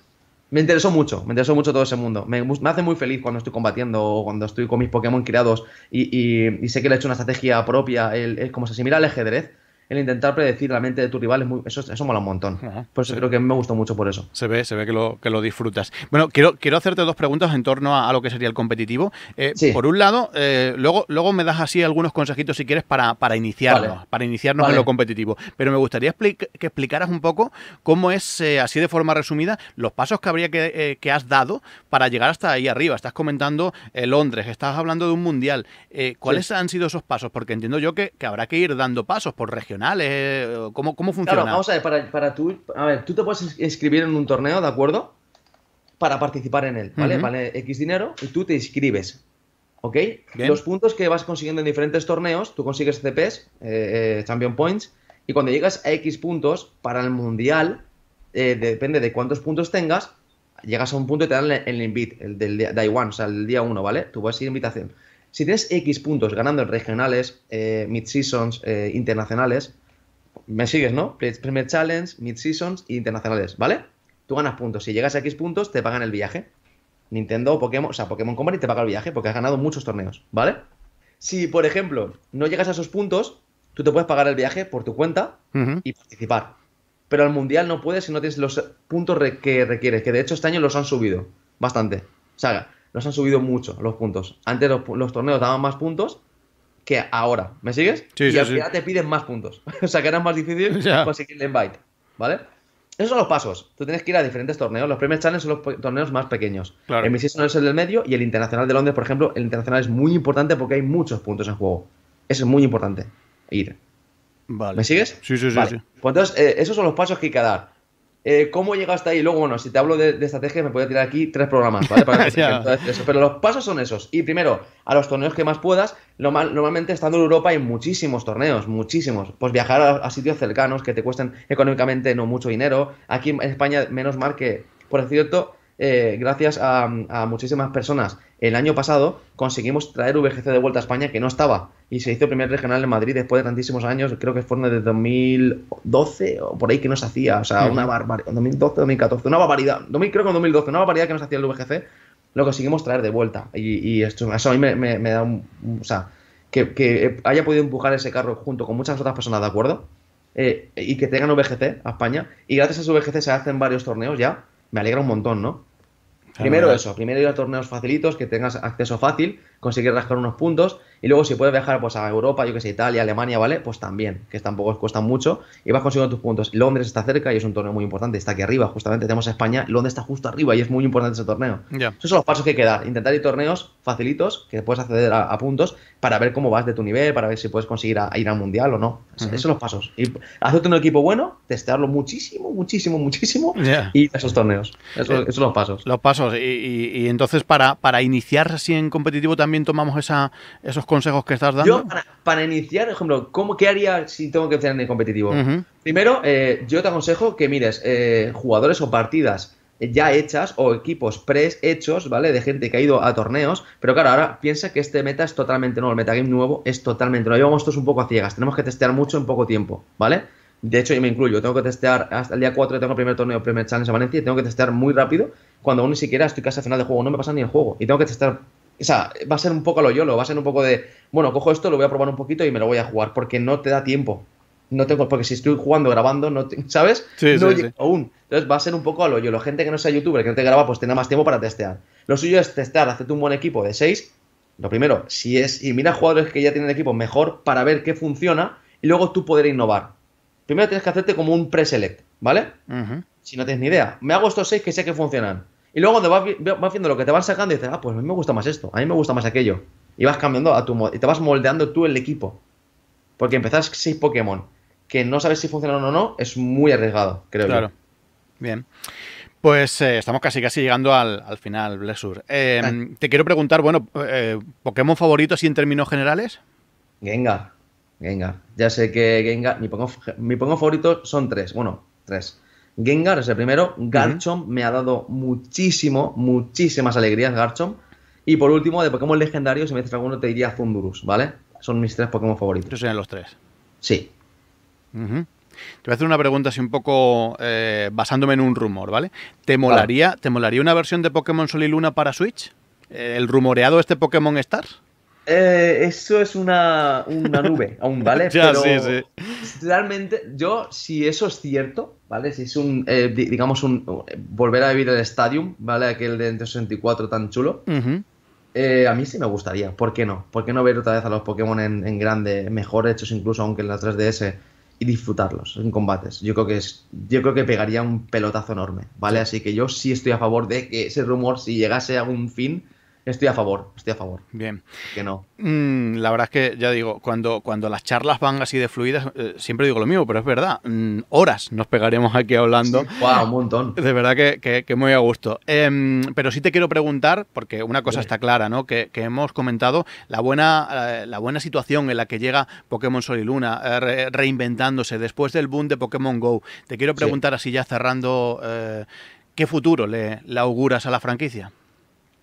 S5: me interesó mucho, me interesó mucho todo ese mundo. Me, hace muy feliz cuando estoy combatiendo o cuando estoy con mis Pokémon criados y, sé que le he hecho una estrategia propia, es como se asimila al ajedrez, el intentar predecir la mente de tu rival, es muy, eso, eso mola un montón. pues creo que me gustó mucho por eso.
S4: Se ve, se ve que lo, que lo disfrutas. Bueno, quiero, quiero hacerte dos preguntas en torno a, lo que sería el competitivo. Eh, por un lado, eh, luego, luego me das así algunos consejitos si quieres para, para iniciarnos, para iniciarnos en lo competitivo. Pero me gustaría que explicaras un poco cómo es, eh, así de forma resumida, los pasos que habría que, que, has dado para llegar hasta ahí arriba. Estás comentando Londres, estás hablando de un mundial. ¿Cuáles han sido esos pasos? Porque entiendo yo que, que habrá que
S5: ir dando pasos por región eh, ¿Cómo, funciona? Claro, vamos a ver, para, para tú, a ver, tú te puedes inscribir en un torneo, ¿de acuerdo? Para participar en él, ¿vale? Vale X dinero y tú te inscribes. ¿Ok? Los puntos que vas consiguiendo en diferentes torneos, tú consigues CPs, eh, eh, Champion Points, y cuando llegas a X puntos para el mundial, depende de cuántos puntos tengas, llegas a un punto y te dan el, invite, el del day one, o sea, el día uno, ¿vale? Tú vas a ir invitación. Si tienes X puntos ganando en regionales, eh, mid-seasons, eh, internacionales, me sigues, ¿no? Premier Challenge, mid-seasons e internacionales, ¿vale? Tú ganas puntos. Si llegas a X puntos, te pagan el viaje. Nintendo, Pokémon, o sea, Pokémon Company te paga el viaje porque has ganado muchos torneos, ¿vale? Si, por ejemplo, no llegas a esos puntos, tú te puedes pagar el viaje por tu cuenta y participar. Pero al mundial no puedes si no tienes los puntos que requieres, que de hecho este año los han subido bastante. O nos han subido mucho los puntos. Antes los, torneos daban más puntos que ahora. ¿Me sigues? Sí, y sí, te piden más puntos. [LAUGHS] o sea que era más difícil [LAUGHS] conseguir el invite. ¿Vale? Esos son los pasos. Tú tienes que ir a diferentes torneos. Los Premier Challenge son los torneos más pequeños. El mid es el del medio y el Internacional de Londres, por ejemplo, el Internacional es muy importante porque hay muchos puntos en juego. Eso es muy importante. Ir. ¿Me sigues? Sí, sí, sí, Pues entonces, eh, esos son los pasos que hay que dar eh, cómo llega hasta ahí. Luego, bueno, si te hablo de, estrategia estrategias, me a tirar aquí tres programas, ¿vale? [LAUGHS] Pero los pasos son esos. Y primero, a los torneos que más puedas. normalmente estando en Europa hay muchísimos torneos, muchísimos. Pues viajar a sitios cercanos que te cuesten económicamente no mucho dinero. Aquí en España, menos mal que, por cierto, eh, gracias a, muchísimas personas. El año pasado conseguimos traer VGC de vuelta a España, que no estaba, y se hizo el primer regional en Madrid después de tantísimos años, creo que fue desde 2012 o por ahí que no se hacía, o sea, una barbaridad, 2012, 2014, una barbaridad, creo que en 2012, una barbaridad que no se hacía el VGC, lo conseguimos traer de vuelta, y, esto, eso a mí me, da un, o sea, que, haya podido empujar ese carro junto con muchas otras personas, ¿de acuerdo? Eh, y que tengan VGC a España, y gracias a su VGC se hacen varios torneos ya, me alegra un montón, ¿no? Primero eso, primero ir a torneos facilitos, que tengas acceso fácil conseguir rascar unos puntos. Y luego si puedes viajar pues, a Europa, yo que sé, Italia, Alemania, ¿vale? Pues también, que tampoco os cuesta mucho. Y vas consiguiendo tus puntos. Londres está cerca y es un torneo muy importante. Está aquí arriba, justamente tenemos a España. Londres está justo arriba y es muy importante ese torneo. Esos son los pasos que hay que dar. Intentar ir torneos facilitos, que puedes acceder a, puntos para ver cómo vas de tu nivel, para ver si puedes conseguir ir al mundial o no. Esos son los pasos. Y un equipo bueno, testearlo muchísimo, muchísimo, muchísimo. [LAUGHS] Y esos torneos. Eh, esos, son
S4: los pasos. Los pasos. Y, entonces para, para iniciarse así en competitivo también también tomamos esa, esos consejos que estás dando? Yo,
S5: para, iniciar, por ejemplo, ¿cómo, ¿qué haría si tengo que empezar en el competitivo? Primero, eh, yo te aconsejo que mires eh, jugadores o partidas ya hechas o equipos prehechos, hechos, ¿vale? De gente que ha ido a torneos. Pero claro, ahora piensa que este meta es totalmente nuevo, el metagame nuevo es totalmente nuevo. Llevamos todos un poco a ciegas, tenemos que testear mucho en poco tiempo, ¿vale? De hecho, yo me incluyo, tengo que testear hasta el día 4, tengo el primer torneo, primer challenge a Valencia, y tengo que testear muy rápido, cuando aún ni siquiera estoy casi a final de juego, no me pasa ni el juego, y tengo que testear o sea, va a ser un poco a lo yolo, va a ser un poco de, bueno, cojo esto, lo voy a probar un poquito y me lo voy a jugar, porque no te da tiempo. No tengo, porque si estoy jugando, grabando, no ¿sabes? Sí, no sí, aún. Entonces va a ser un poco a lo yolo. Gente que no sea youtuber, que no te graba, pues tiene más tiempo para testear. Lo suyo es testear, hacerte un buen equipo de seis. Lo primero, si es, y mira jugadores que ya tienen equipo, mejor para ver qué funciona y luego tú poder innovar. Primero tienes que hacerte como un preselect, ¿vale? Si no tienes ni idea. Me hago estos seis que sé que funcionan y luego te vas, haciendo lo que te van sacando y dices, ah, pues a mí me gusta más esto, a mí me gusta más aquello. Y vas cambiando a tu y te vas moldeando tú el equipo. Porque empezás seis Pokémon que no sabes si funcionan o no, es muy arriesgado, creo claro. yo. Claro. Bien.
S4: Pues eh, estamos casi casi llegando al, final, Blessur. Em, ah. Te quiero preguntar,
S5: bueno, eh, ¿Pokémon favoritos y en términos generales? Gengar. Gengar. Ya sé que Gengar. Mi Pokémon, mi Pokémon favorito son tres. Bueno, tres. Gengar es el primero. Garchomp me ha dado muchísimo, muchísimas alegrías, Garchomp. Y por último, de Pokémon legendarios, si me dices alguno, te diría Fundurus, ¿vale? Son mis tres Pokémon favoritos.
S4: Esos serían los tres.
S6: Sí. Te voy
S5: a hacer una pregunta así un poco eh, basándome en
S4: un rumor, ¿vale? ¿Te molaría, ¿Te molaría una versión de Pokémon Sol y Luna para Switch? Eh, ¿El
S5: rumoreado este Pokémon Stars? Eh, eso es una, nube aún, ¿vale? [LAUGHS] Pero sí, sí. Realmente, yo, si eso es cierto, ¿vale? Si es un, eh, digamos, un volver a vivir el Stadium, ¿vale? Aquel de entre 64 tan chulo. Eh, a mí sí me gustaría, ¿por qué no? ¿Por qué no ver otra vez a los Pokémon en, grande, mejor hechos incluso, aunque en la 3DS, y disfrutarlos en combates? Yo creo que es, yo creo que pegaría un pelotazo enorme, ¿vale? Así que yo sí estoy a favor de que ese rumor, si llegase a un fin, Estoy a favor, estoy a favor. Bien. Que no. Mm, la verdad es que, ya digo, cuando, cuando las charlas van
S4: así de fluidas, eh, siempre digo lo mismo, pero es verdad. Mm, horas nos pegaremos aquí hablando. Wow, un montón. [LAUGHS] De verdad que, muy a gusto. Em, pero sí te quiero preguntar, porque una cosa está clara, ¿no? Que, hemos comentado la buena, eh, la buena situación en la que llega Pokémon Sol y Luna, eh, reinventándose después del boom de Pokémon Go. Te quiero preguntar, así ya cerrando,
S5: ¿qué futuro le auguras a la franquicia?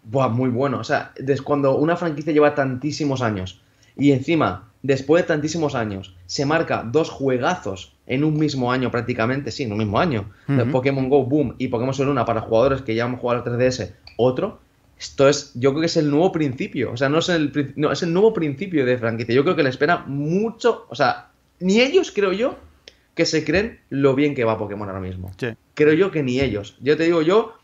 S5: Buah, muy bueno. O sea, desde cuando una franquicia lleva tantísimos años y encima, después de tantísimos años, se marca dos juegazos en un mismo año prácticamente, sí, en un mismo año. Pokémon Go, boom, y Pokémon Sol Luna para jugadores que ya han jugado al 3DS, otro. Esto es, yo creo que es el nuevo principio. O sea, no es el, es el nuevo principio de franquicia. Yo creo que le espera mucho. O sea, ni ellos, creo yo, que se creen lo bien que va Pokémon ahora mismo. Creo yo que ni ellos. Yo te digo yo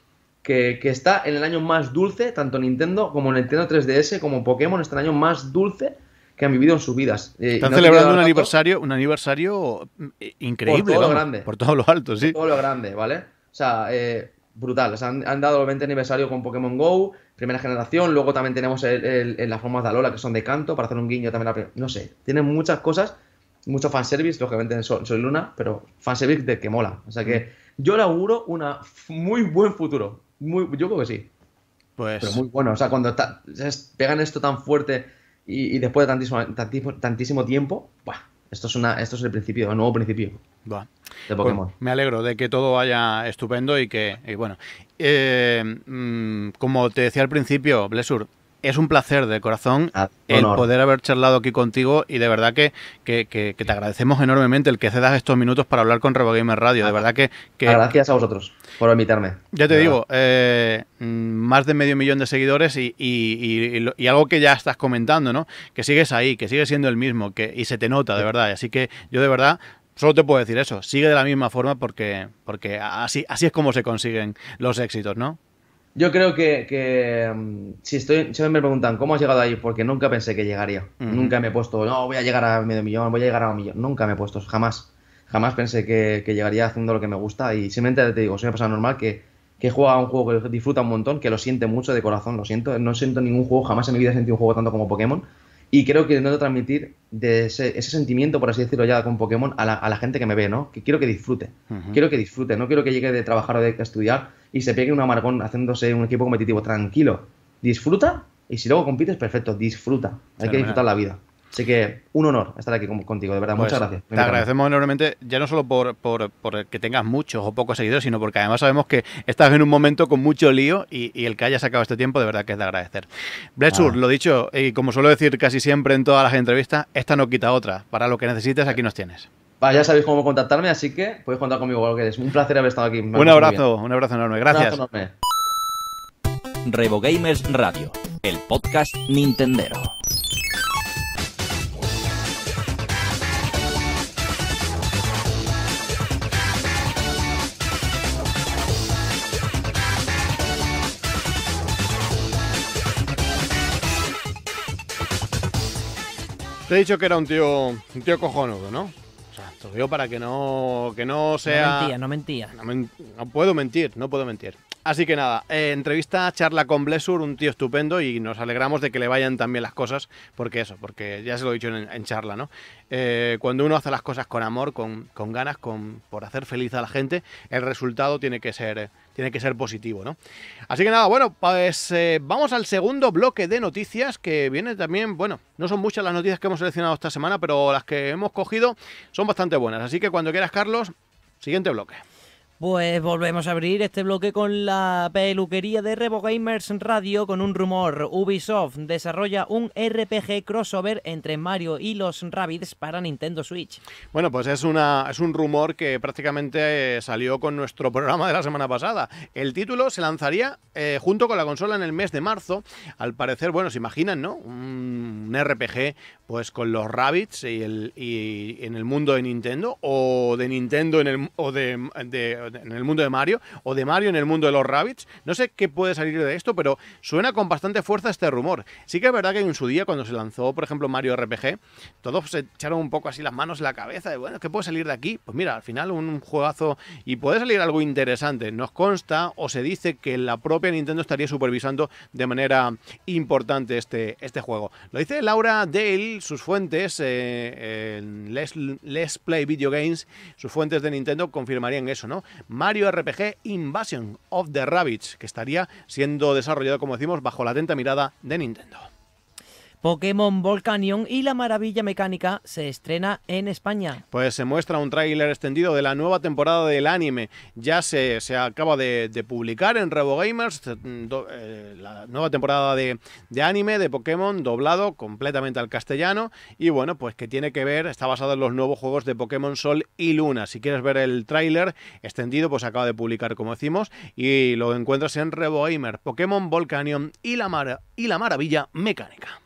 S5: que, está en el año más dulce, tanto Nintendo como Nintendo 3DS, como Pokémon, está en el año más dulce que han vivido en sus vidas. Eh, Están celebrando un aniversario,
S4: un aniversario eh, increíble. Por todo lo grande. Por todo lo alto, sí. Por
S5: todo lo grande, ¿vale? O sea, eh, brutal. han, dado el 20 aniversario con Pokémon GO, primera generación, luego también tenemos las formas de Alola, que son de canto, para hacer un guiño también. no sé, tienen muchas cosas, mucho fanservice, lógicamente Sol, Soy Luna, pero fanservice de que mola. O sea que mm. yo le auguro un muy buen futuro muy, yo creo que sí. Pues... Pero muy bueno. O sea, cuando pegan esto tan fuerte y, después de tantísimo, tantísimo, tiempo, Esto es, una, esto es el principio, el nuevo principio de pues Pokémon.
S4: me alegro de que todo vaya estupendo y que, y bueno, eh, mm, como te decía al principio, Blessur, es un placer de corazón ah, el poder haber charlado aquí contigo y de verdad que, que, te agradecemos enormemente el que cedas estos minutos para hablar con Rebogamer Radio. de ah, verdad que, ah, Gracias a vosotros
S5: por invitarme. Ya
S4: te digo, eh, mm, más de medio millón de seguidores y, algo que ya estás comentando, ¿no? Que sigues ahí, que sigues siendo el mismo que, y se te nota, de verdad. Así que yo de verdad solo te puedo decir eso. Sigue de la misma forma porque, porque así, así es como se consiguen los éxitos, ¿no?
S5: Yo creo que, mm, si estoy, me preguntan cómo has llegado ahí, porque nunca pensé que llegaría. Nunca me he puesto, no, voy a llegar a medio millón, voy a llegar a un millón. Nunca me he puesto, jamás. Jamás pensé que, llegaría haciendo lo que me gusta. Y simplemente te digo, soy una persona normal que, que juega un juego que disfruta un montón, que lo siente mucho de corazón, lo siento. No siento ningún juego, jamás en mi vida he sentido un juego tanto como Pokémon. Y creo que intento transmitir de ese, ese, sentimiento, por así decirlo ya, con Pokémon a la, gente que me ve, ¿no? Que quiero que disfrute. Quiero que disfrute. No quiero que llegue de trabajar o de estudiar y se pegue un amargón haciéndose un equipo competitivo. Tranquilo. Disfruta y si luego compites, perfecto. Disfruta. Hay que disfrutar la vida. Así que un honor estar aquí contigo, de verdad. Pues Muchas gracias. Te agradecemos
S4: enormemente, ya no solo por, que tengas muchos o pocos seguidores, sino porque además sabemos que estás en un momento con mucho lío y, el que haya sacado este tiempo, de verdad que es de agradecer. Bledsur, ah. lo dicho, y como suelo decir casi siempre en todas las entrevistas, esta no quita otra. Para lo que necesites,
S5: aquí nos tienes. ya sabéis cómo contactarme, así que podéis contar conmigo, que es un placer haber estado aquí. un abrazo,
S2: un abrazo enorme. Gracias. Un abrazo enorme. Radio, el podcast Nintendero.
S4: Te he dicho que era un tío, un tío cojonudo, ¿no? O sea, te digo para que no, que no sea... No mentía, no mentía. no puedo mentir, no puedo mentir. Así que nada, eh, entrevista, charla con Blessur, un tío estupendo y nos alegramos de que le vayan también las cosas, porque eso, porque ya se lo he dicho en, charla, ¿no? Eh, cuando uno hace las cosas con amor, con, ganas, con, por hacer feliz a la gente, el resultado tiene que ser, tiene que ser positivo, ¿no? Así que nada, bueno, pues eh, vamos al segundo bloque de noticias que viene también, bueno, no son muchas las noticias que hemos seleccionado esta semana, pero las que hemos cogido son bastante buenas, así que cuando quieras, Carlos, siguiente bloque.
S3: Pues volvemos a abrir este bloque con la peluquería de Revo Gamers Radio con un rumor. Ubisoft desarrolla un RPG crossover entre Mario y los Rabbids para Nintendo Switch.
S4: Bueno, pues es, una, es un rumor que prácticamente eh, salió con nuestro [LAUGHS] programa de la semana pasada. El título se lanzaría eh, junto con la consola en el mes de marzo. Al parecer, bueno, se imaginan, ¿no? Un, RPG pues con los Rabbids y, en el mundo de Nintendo o de Nintendo en el, o de en el mundo de Mario o de Mario en el mundo de los Rabbits. No sé qué puede salir de esto, pero suena con bastante fuerza este rumor. Sí que es verdad que en su día, cuando se lanzó, por ejemplo, Mario RPG, todos se echaron un poco así las manos en la cabeza de, bueno, ¿qué puede salir de aquí? Pues mira, al final un juegazo y puede salir algo interesante. Nos consta o se dice que la propia Nintendo estaría supervisando de manera importante este, este juego. Lo dice Laura Dale, sus fuentes eh, en Let's Play Video Games, sus fuentes de Nintendo confirmarían eso, ¿no? Mario RPG Invasion of the Rabbits, que estaría siendo desarrollado, como decimos, bajo la atenta mirada de Nintendo.
S3: Pokémon Volcanion y la maravilla mecánica se estrena en España.
S4: Pues se muestra un tráiler extendido de la nueva temporada del anime. Ya se, acaba de, publicar en RevoGamers mm, eh, la nueva temporada de, anime de Pokémon doblado completamente al castellano y bueno, pues que tiene que ver, está basado en los nuevos juegos de Pokémon Sol y Luna. Si quieres ver el tráiler extendido, pues acaba de publicar como decimos y lo encuentras en RevoGamers, Pokémon Volcanion y la, y la maravilla
S3: mecánica.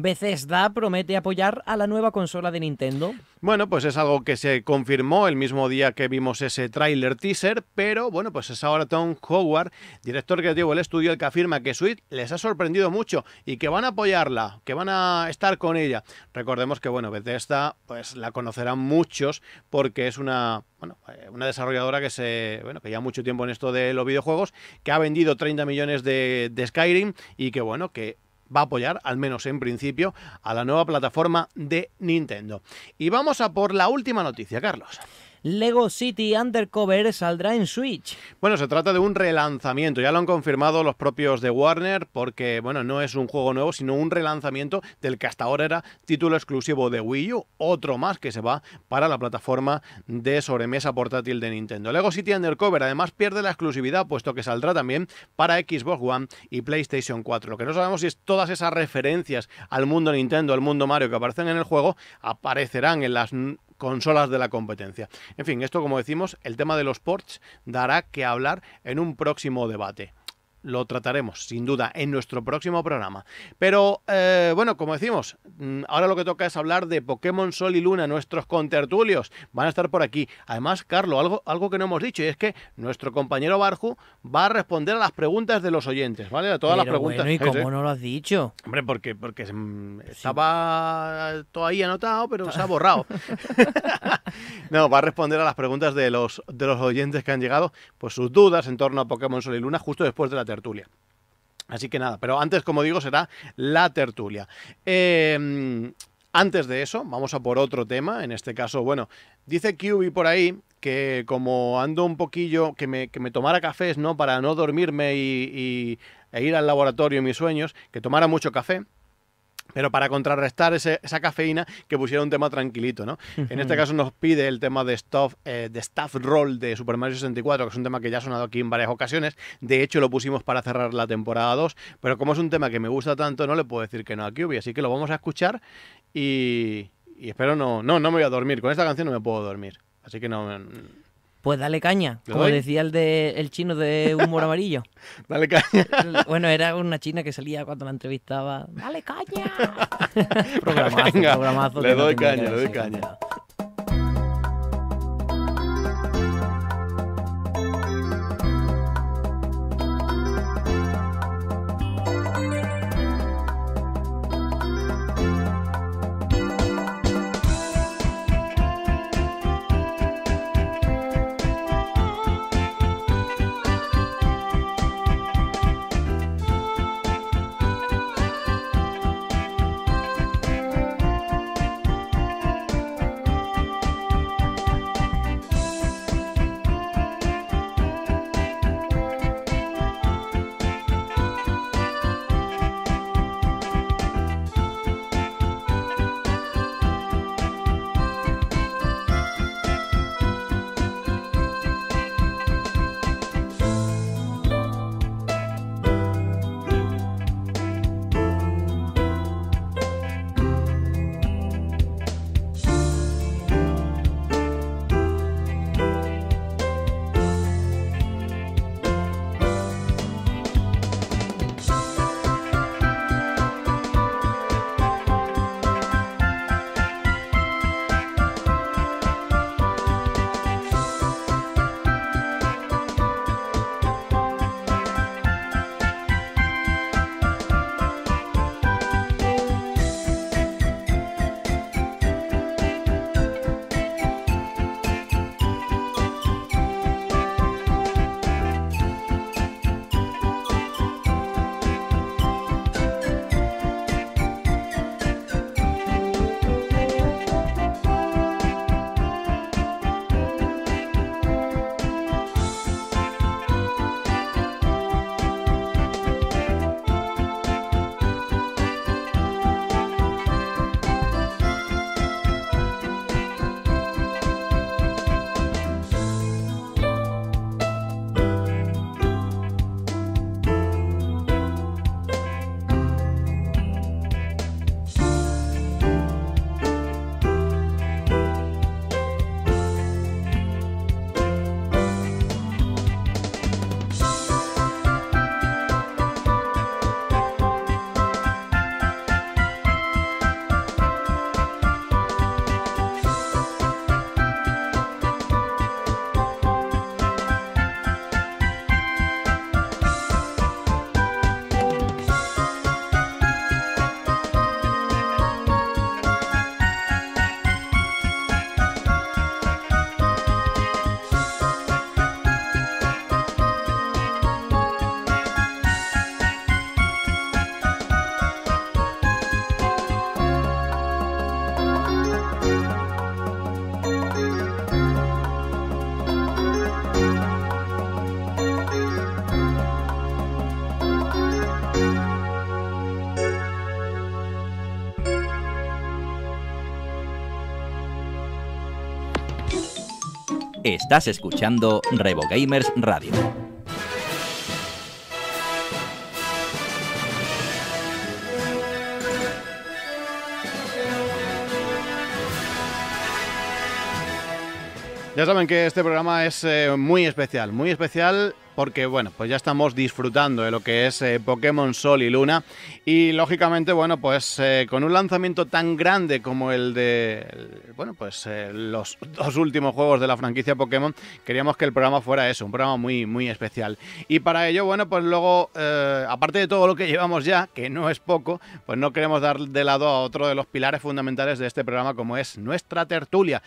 S3: Bethesda promete apoyar a la nueva consola de Nintendo.
S4: Bueno, pues es algo que se confirmó el mismo día que vimos ese tráiler teaser, pero bueno, pues es ahora Tom Howard, director creativo del estudio, el que afirma que Switch les ha sorprendido mucho y que van a apoyarla, que van a estar con ella. Recordemos que bueno, Bethesda pues la conocerán muchos porque es una eh, una desarrolladora que se bueno, que lleva mucho tiempo en esto de los videojuegos, que ha vendido 30 millones de, de Skyrim y que bueno, que va a apoyar, al menos en principio, a la nueva plataforma de Nintendo. Y vamos a por la última noticia, Carlos. Lego City Undercover saldrá en Switch. Bueno, se trata de un relanzamiento, ya lo han confirmado los propios de Warner, porque bueno, no es un juego nuevo, sino un relanzamiento del que hasta ahora era título exclusivo de Wii U, otro más que se va para la plataforma de sobremesa portátil de Nintendo. Lego City Undercover además pierde la exclusividad, puesto que saldrá también para Xbox One y PlayStation 4. Lo que no sabemos es todas esas referencias al mundo Nintendo, al mundo Mario que aparecen en el juego, aparecerán en las consolas de la competencia. En fin, esto como decimos, el tema de los ports dará que hablar en un próximo debate lo trataremos, sin duda, en nuestro próximo programa. Pero eh, bueno, como decimos, mm, ahora lo que toca es hablar de Pokémon Sol y Luna, nuestros contertulios van a estar por aquí. Además, Carlos, algo, algo que no hemos dicho, y es que nuestro compañero Barju va a responder a las preguntas de los oyentes, ¿vale? A todas las preguntas. Bueno, ¿y cómo no
S3: lo has dicho?
S4: Hombre, porque, porque mm, estaba todavía ahí anotado, pero se ha [LAUGHS] borrado. [LAUGHS] no, va a responder a las preguntas de los, de los oyentes que han llegado, pues sus dudas en torno a Pokémon Sol y Luna, justo después de la tertulia. Así que nada, pero antes, como digo, será la tertulia. Em, antes de eso, vamos a por otro tema. En este caso, bueno, dice QB por ahí que como ando un poquillo, que me, tomara cafés, ¿no? Para no dormirme e ir al laboratorio en mis sueños, que tomara mucho café pero para contrarrestar esa cafeína que pusiera un tema tranquilito, ¿no? En este caso nos pide el tema de Staff, eh, de Staff Roll de Super Mario 64, que es un tema que ya ha sonado aquí en varias ocasiones, de hecho lo pusimos para cerrar la temporada 2, pero como es un tema que me gusta tanto, no le puedo decir que no a Cubie, así que lo vamos a escuchar y, y espero no, no, no me voy a dormir,
S3: con esta canción no me puedo dormir, así que no pues dale caña, como decía el de el chino de humor amarillo. [LAUGHS] dale caña. [LAUGHS] Bueno, era una china que salía cuando me entrevistaba. Dale caña.
S8: [LAUGHS] programazo,
S4: programazo. Le doy caña, le doy caña.
S2: Estás escuchando Gamers Radio.
S4: Ya saben que este programa es eh, muy especial, muy especial porque bueno, pues ya estamos disfrutando de lo que es eh, Pokémon Sol y Luna y lógicamente, bueno, pues eh, con un lanzamiento tan grande como el de, bueno, pues eh, los [LAUGHS] dos últimos juegos de la franquicia Pokémon, queríamos que el programa fuera eso, un programa muy, muy especial. Y para ello, bueno, pues luego, aparte de todo lo que llevamos ya, que no es poco, pues no queremos dar de lado a otro de los pilares fundamentales de este programa como es nuestra tertulia.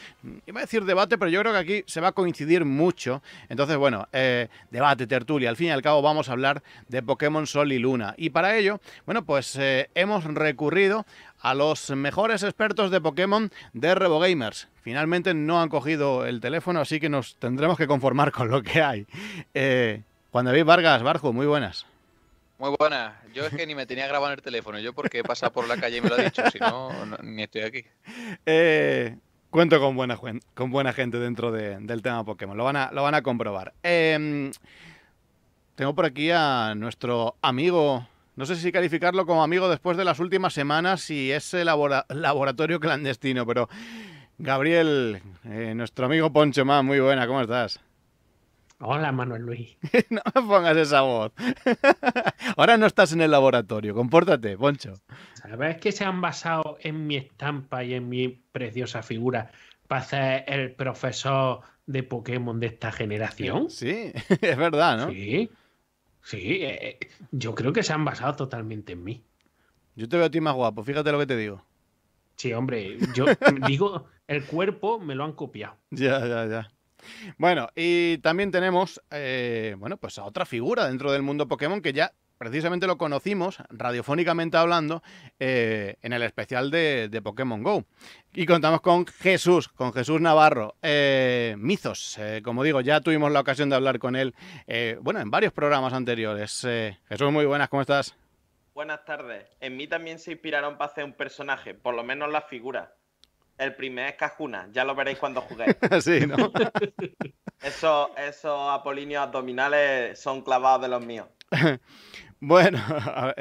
S4: Iba a decir debate, pero yo creo que aquí se va a coincidir mucho. Entonces, bueno, debate de tertulia. Al fin y al cabo vamos a hablar de Pokémon Sol y Luna. Y para ello, bueno, pues eh, hemos recurrido a los mejores expertos de Pokémon de ReboGamers. Finalmente no han cogido el teléfono, así que nos tendremos que conformar con lo que hay. cuando eh, Juan David Vargas, Barjo, muy buenas.
S9: Muy buenas. Yo es que ni me tenía grabado el teléfono, yo porque pasa por la calle y me lo ha dicho, si no, ni estoy aquí. [LAUGHS]
S4: Eh, Cuento con buena, con buena gente dentro del tema Pokémon. Lo van a, lo van a comprobar. Em, tengo por aquí a nuestro amigo. No sé si calificarlo como amigo después de las últimas semanas y ese laboratorio clandestino, pero Gabriel, eh, nuestro amigo Poncho Man, muy buena, ¿cómo estás?
S10: Hola, Manuel Luis. [LAUGHS]
S4: no me pongas esa voz.
S10: [LAUGHS]
S4: Ahora no estás en el laboratorio, compórtate, Poncho.
S10: ¿Sabes que se han basado en mi estampa y en mi preciosa figura para ser el profesor de Pokémon de esta generación? Sí, [LAUGHS] es verdad, ¿no? Sí, sí. Eh, eh, yo creo que se han basado totalmente en mí. Yo
S4: te veo a ti más guapo, fíjate lo que te digo. Sí, hombre, yo digo, el cuerpo me lo han copiado. Ya, ya, ya. Bueno, y también tenemos, eh, bueno, pues a otra figura dentro del mundo Pokémon que ya precisamente lo conocimos, radiofónicamente hablando, eh, en el especial de, Pokémon Go. Y contamos con Jesús, con Jesús Navarro. Eh, Mizos, como digo, ya tuvimos la ocasión de hablar con él, bueno, en varios programas anteriores. Jesús, muy buenas, ¿cómo estás?
S11: Buenas tardes. En mí también se inspiraron para hacer un personaje, por lo menos la figura el primer Cajuna, ya lo veréis cuando juguéis. [LAUGHS] sí, ¿no? [LAUGHS] esos, apolinios abdominales son clavados de los míos.
S4: [LAUGHS] Bueno,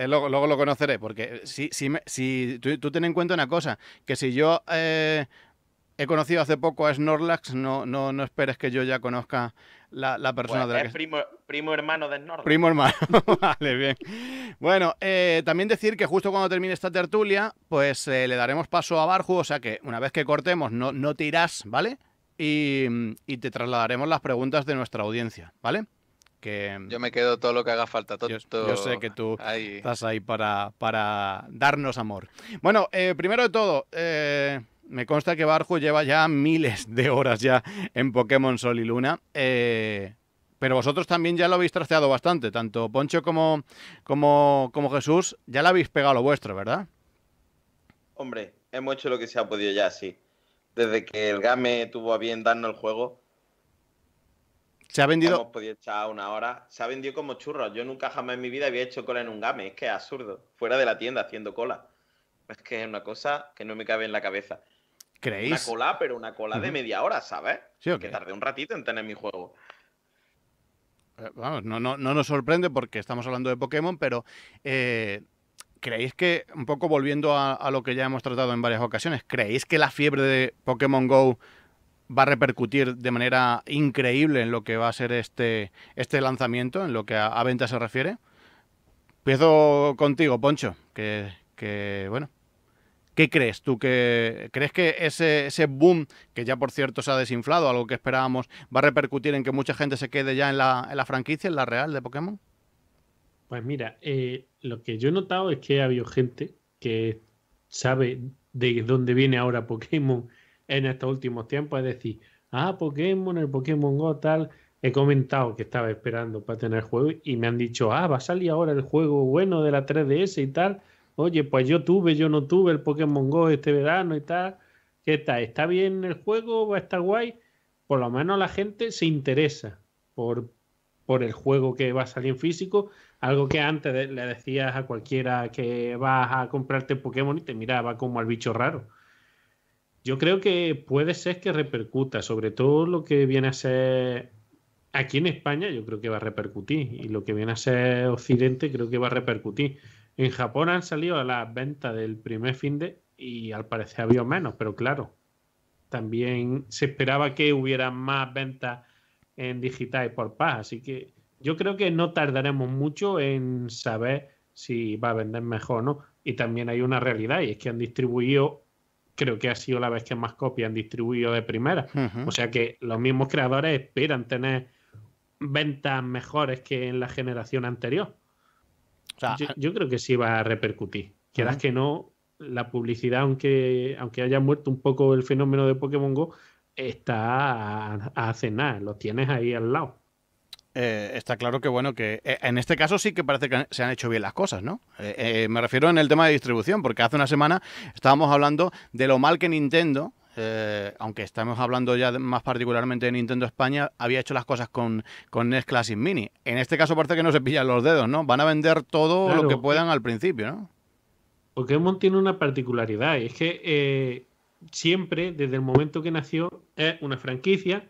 S4: luego, lo conoceré, porque si, si, si tú, ten en cuenta una cosa, que si yo eh, he conocido hace poco a Snorlax, no, no, no esperes que yo ya conozca la, persona de la
S11: primo, hermano del norte. Primo hermano, [LAUGHS]
S4: vale, bien. Bueno, eh, también decir que justo cuando termine esta tertulia, pues eh, le daremos paso a Barju, o sea que una vez que cortemos no, no te ¿vale? Y, te trasladaremos las preguntas de nuestra audiencia, ¿vale?
S9: Que yo me quedo todo lo que haga falta. Todo, yo, sé que tú estás
S4: ahí para, para darnos amor. Bueno, eh, primero de todo, me consta que Barjo lleva ya miles de horas ya en Pokémon Sol y Luna. Eh, pero vosotros también ya lo habéis trasteado bastante, tanto Poncho como, como, como Jesús, ya le habéis pegado lo vuestro, ¿verdad?
S11: Hombre, hemos hecho lo que se ha podido ya, sí. Desde que el Game tuvo a bien darnos el juego.
S4: Se ha vendido. Hemos
S11: podido echar una hora. Se ha vendido como churros. Yo nunca jamás en mi vida había hecho cola en un Game. Es que es absurdo. Fuera de la tienda haciendo cola. Es que es una cosa que no me cabe en la cabeza.
S4: Una cola,
S11: pero una cola de media hora, ¿sabes? Sí, Que tardé un ratito en tener mi juego.
S4: Eh, vamos, no, no, nos sorprende porque estamos hablando de Pokémon, pero eh, ¿creéis que, un poco volviendo a, lo que ya hemos tratado en varias ocasiones, ¿creéis que la fiebre de Pokémon Go va a repercutir de manera increíble en lo que va a ser este, este lanzamiento, en lo que a, venta se refiere? Empiezo contigo, Poncho, que bueno, ¿Qué crees tú? Que, ¿Crees que ese, ese, boom, que ya por cierto se ha desinflado, algo que esperábamos, va a repercutir en que mucha gente se quede ya en la, en la franquicia, en la
S10: real de Pokémon? Pues mira, eh, lo que yo he notado es que ha habido gente que sabe de dónde viene ahora Pokémon en estos últimos tiempos. Es decir, ah, Pokémon, el Pokémon Go, tal. He comentado que estaba esperando para tener juego y me han dicho, ah, va a salir ahora el juego bueno de la 3DS y tal. Oye, pues yo tuve, yo no tuve el Pokémon Go este verano y tal. ¿Qué tal? ¿Está bien el juego? ¿Va a estar guay? Por lo menos la gente se interesa por, por el juego que va a salir en físico. Algo que antes le decías a cualquiera que vas a comprarte Pokémon y te miraba como al bicho raro. Yo creo que puede ser que repercuta, sobre todo lo que viene a ser aquí en España, yo creo que va a repercutir y lo que viene a ser Occidente creo que va a repercutir. En Japón han salido a las ventas del primer fin de y al parecer había menos, pero claro, también se esperaba que hubiera más ventas en digital y por paz, así que yo creo que no tardaremos mucho en saber si va a vender mejor o no. Y también hay una realidad y es que han distribuido, creo que ha sido la vez que más copias han distribuido de primera. O sea que los mismos creadores esperan tener ventas mejores que en la generación anterior yo, creo que sí va a repercutir. Quieras que no, la publicidad, aunque, aunque haya muerto un poco el fenómeno de Pokémon Go, está a, cenar, lo tienes ahí al lado. Eh, está claro que
S4: bueno, que eh, en este caso sí que parece que se han hecho bien las cosas, ¿no? Eh, me refiero en el tema de distribución, porque hace una semana estábamos hablando de lo mal que Nintendo eh, aunque estamos hablando ya más particularmente de Nintendo España, había hecho las cosas con, con NES Classic Mini. En este
S10: caso parece que no se pillan los dedos, ¿no? Van a vender todo lo que puedan eh. al principio, ¿no? Pokémon tiene una particularidad, es que eh, siempre, desde el momento que nació, es una franquicia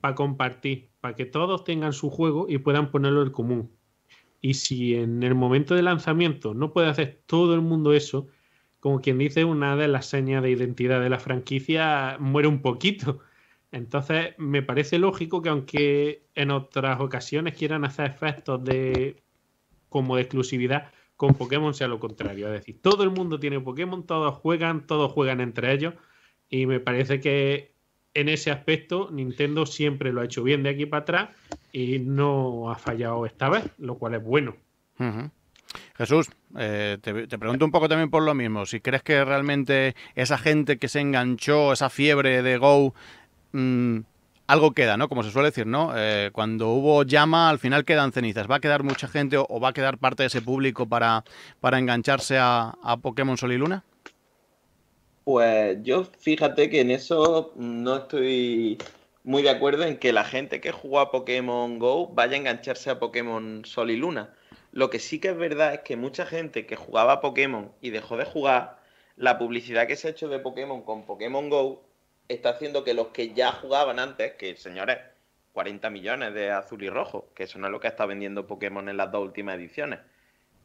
S10: para compartir, para que todos tengan su juego y puedan ponerlo en común. Y si en el momento de lanzamiento no puede hacer todo el mundo eso, como quien dice, una de las señas de identidad de la franquicia muere un poquito. Entonces, me parece lógico que aunque en otras ocasiones quieran hacer efectos de como de exclusividad, con Pokémon sea lo contrario. Es decir, todo el mundo tiene Pokémon, todos juegan, todos juegan entre ellos. Y me parece que en ese aspecto Nintendo siempre lo ha hecho bien de aquí para atrás y no ha fallado esta vez, lo cual es bueno. Jesús, eh, te, pregunto un poco también por
S4: lo mismo. Si crees que realmente esa gente que se enganchó, esa fiebre de Go, mm, algo queda, ¿no? Como se suele decir, ¿no? Eh, cuando hubo llama, al final quedan cenizas. ¿Va a quedar mucha gente o, va a quedar parte de ese público para, para engancharse a, a, Pokémon Sol y Luna?
S11: Pues yo fíjate que en eso no estoy muy de acuerdo en que la gente que jugó a Pokémon Go vaya a engancharse a Pokémon Sol y Luna. Lo que sí que es verdad es que mucha gente que jugaba Pokémon y dejó de jugar, la publicidad que se ha hecho de Pokémon con Pokémon Go está haciendo que los que ya jugaban antes, que señores, 40 millones de azul y rojo, que eso no es lo que está vendiendo Pokémon en las dos últimas ediciones,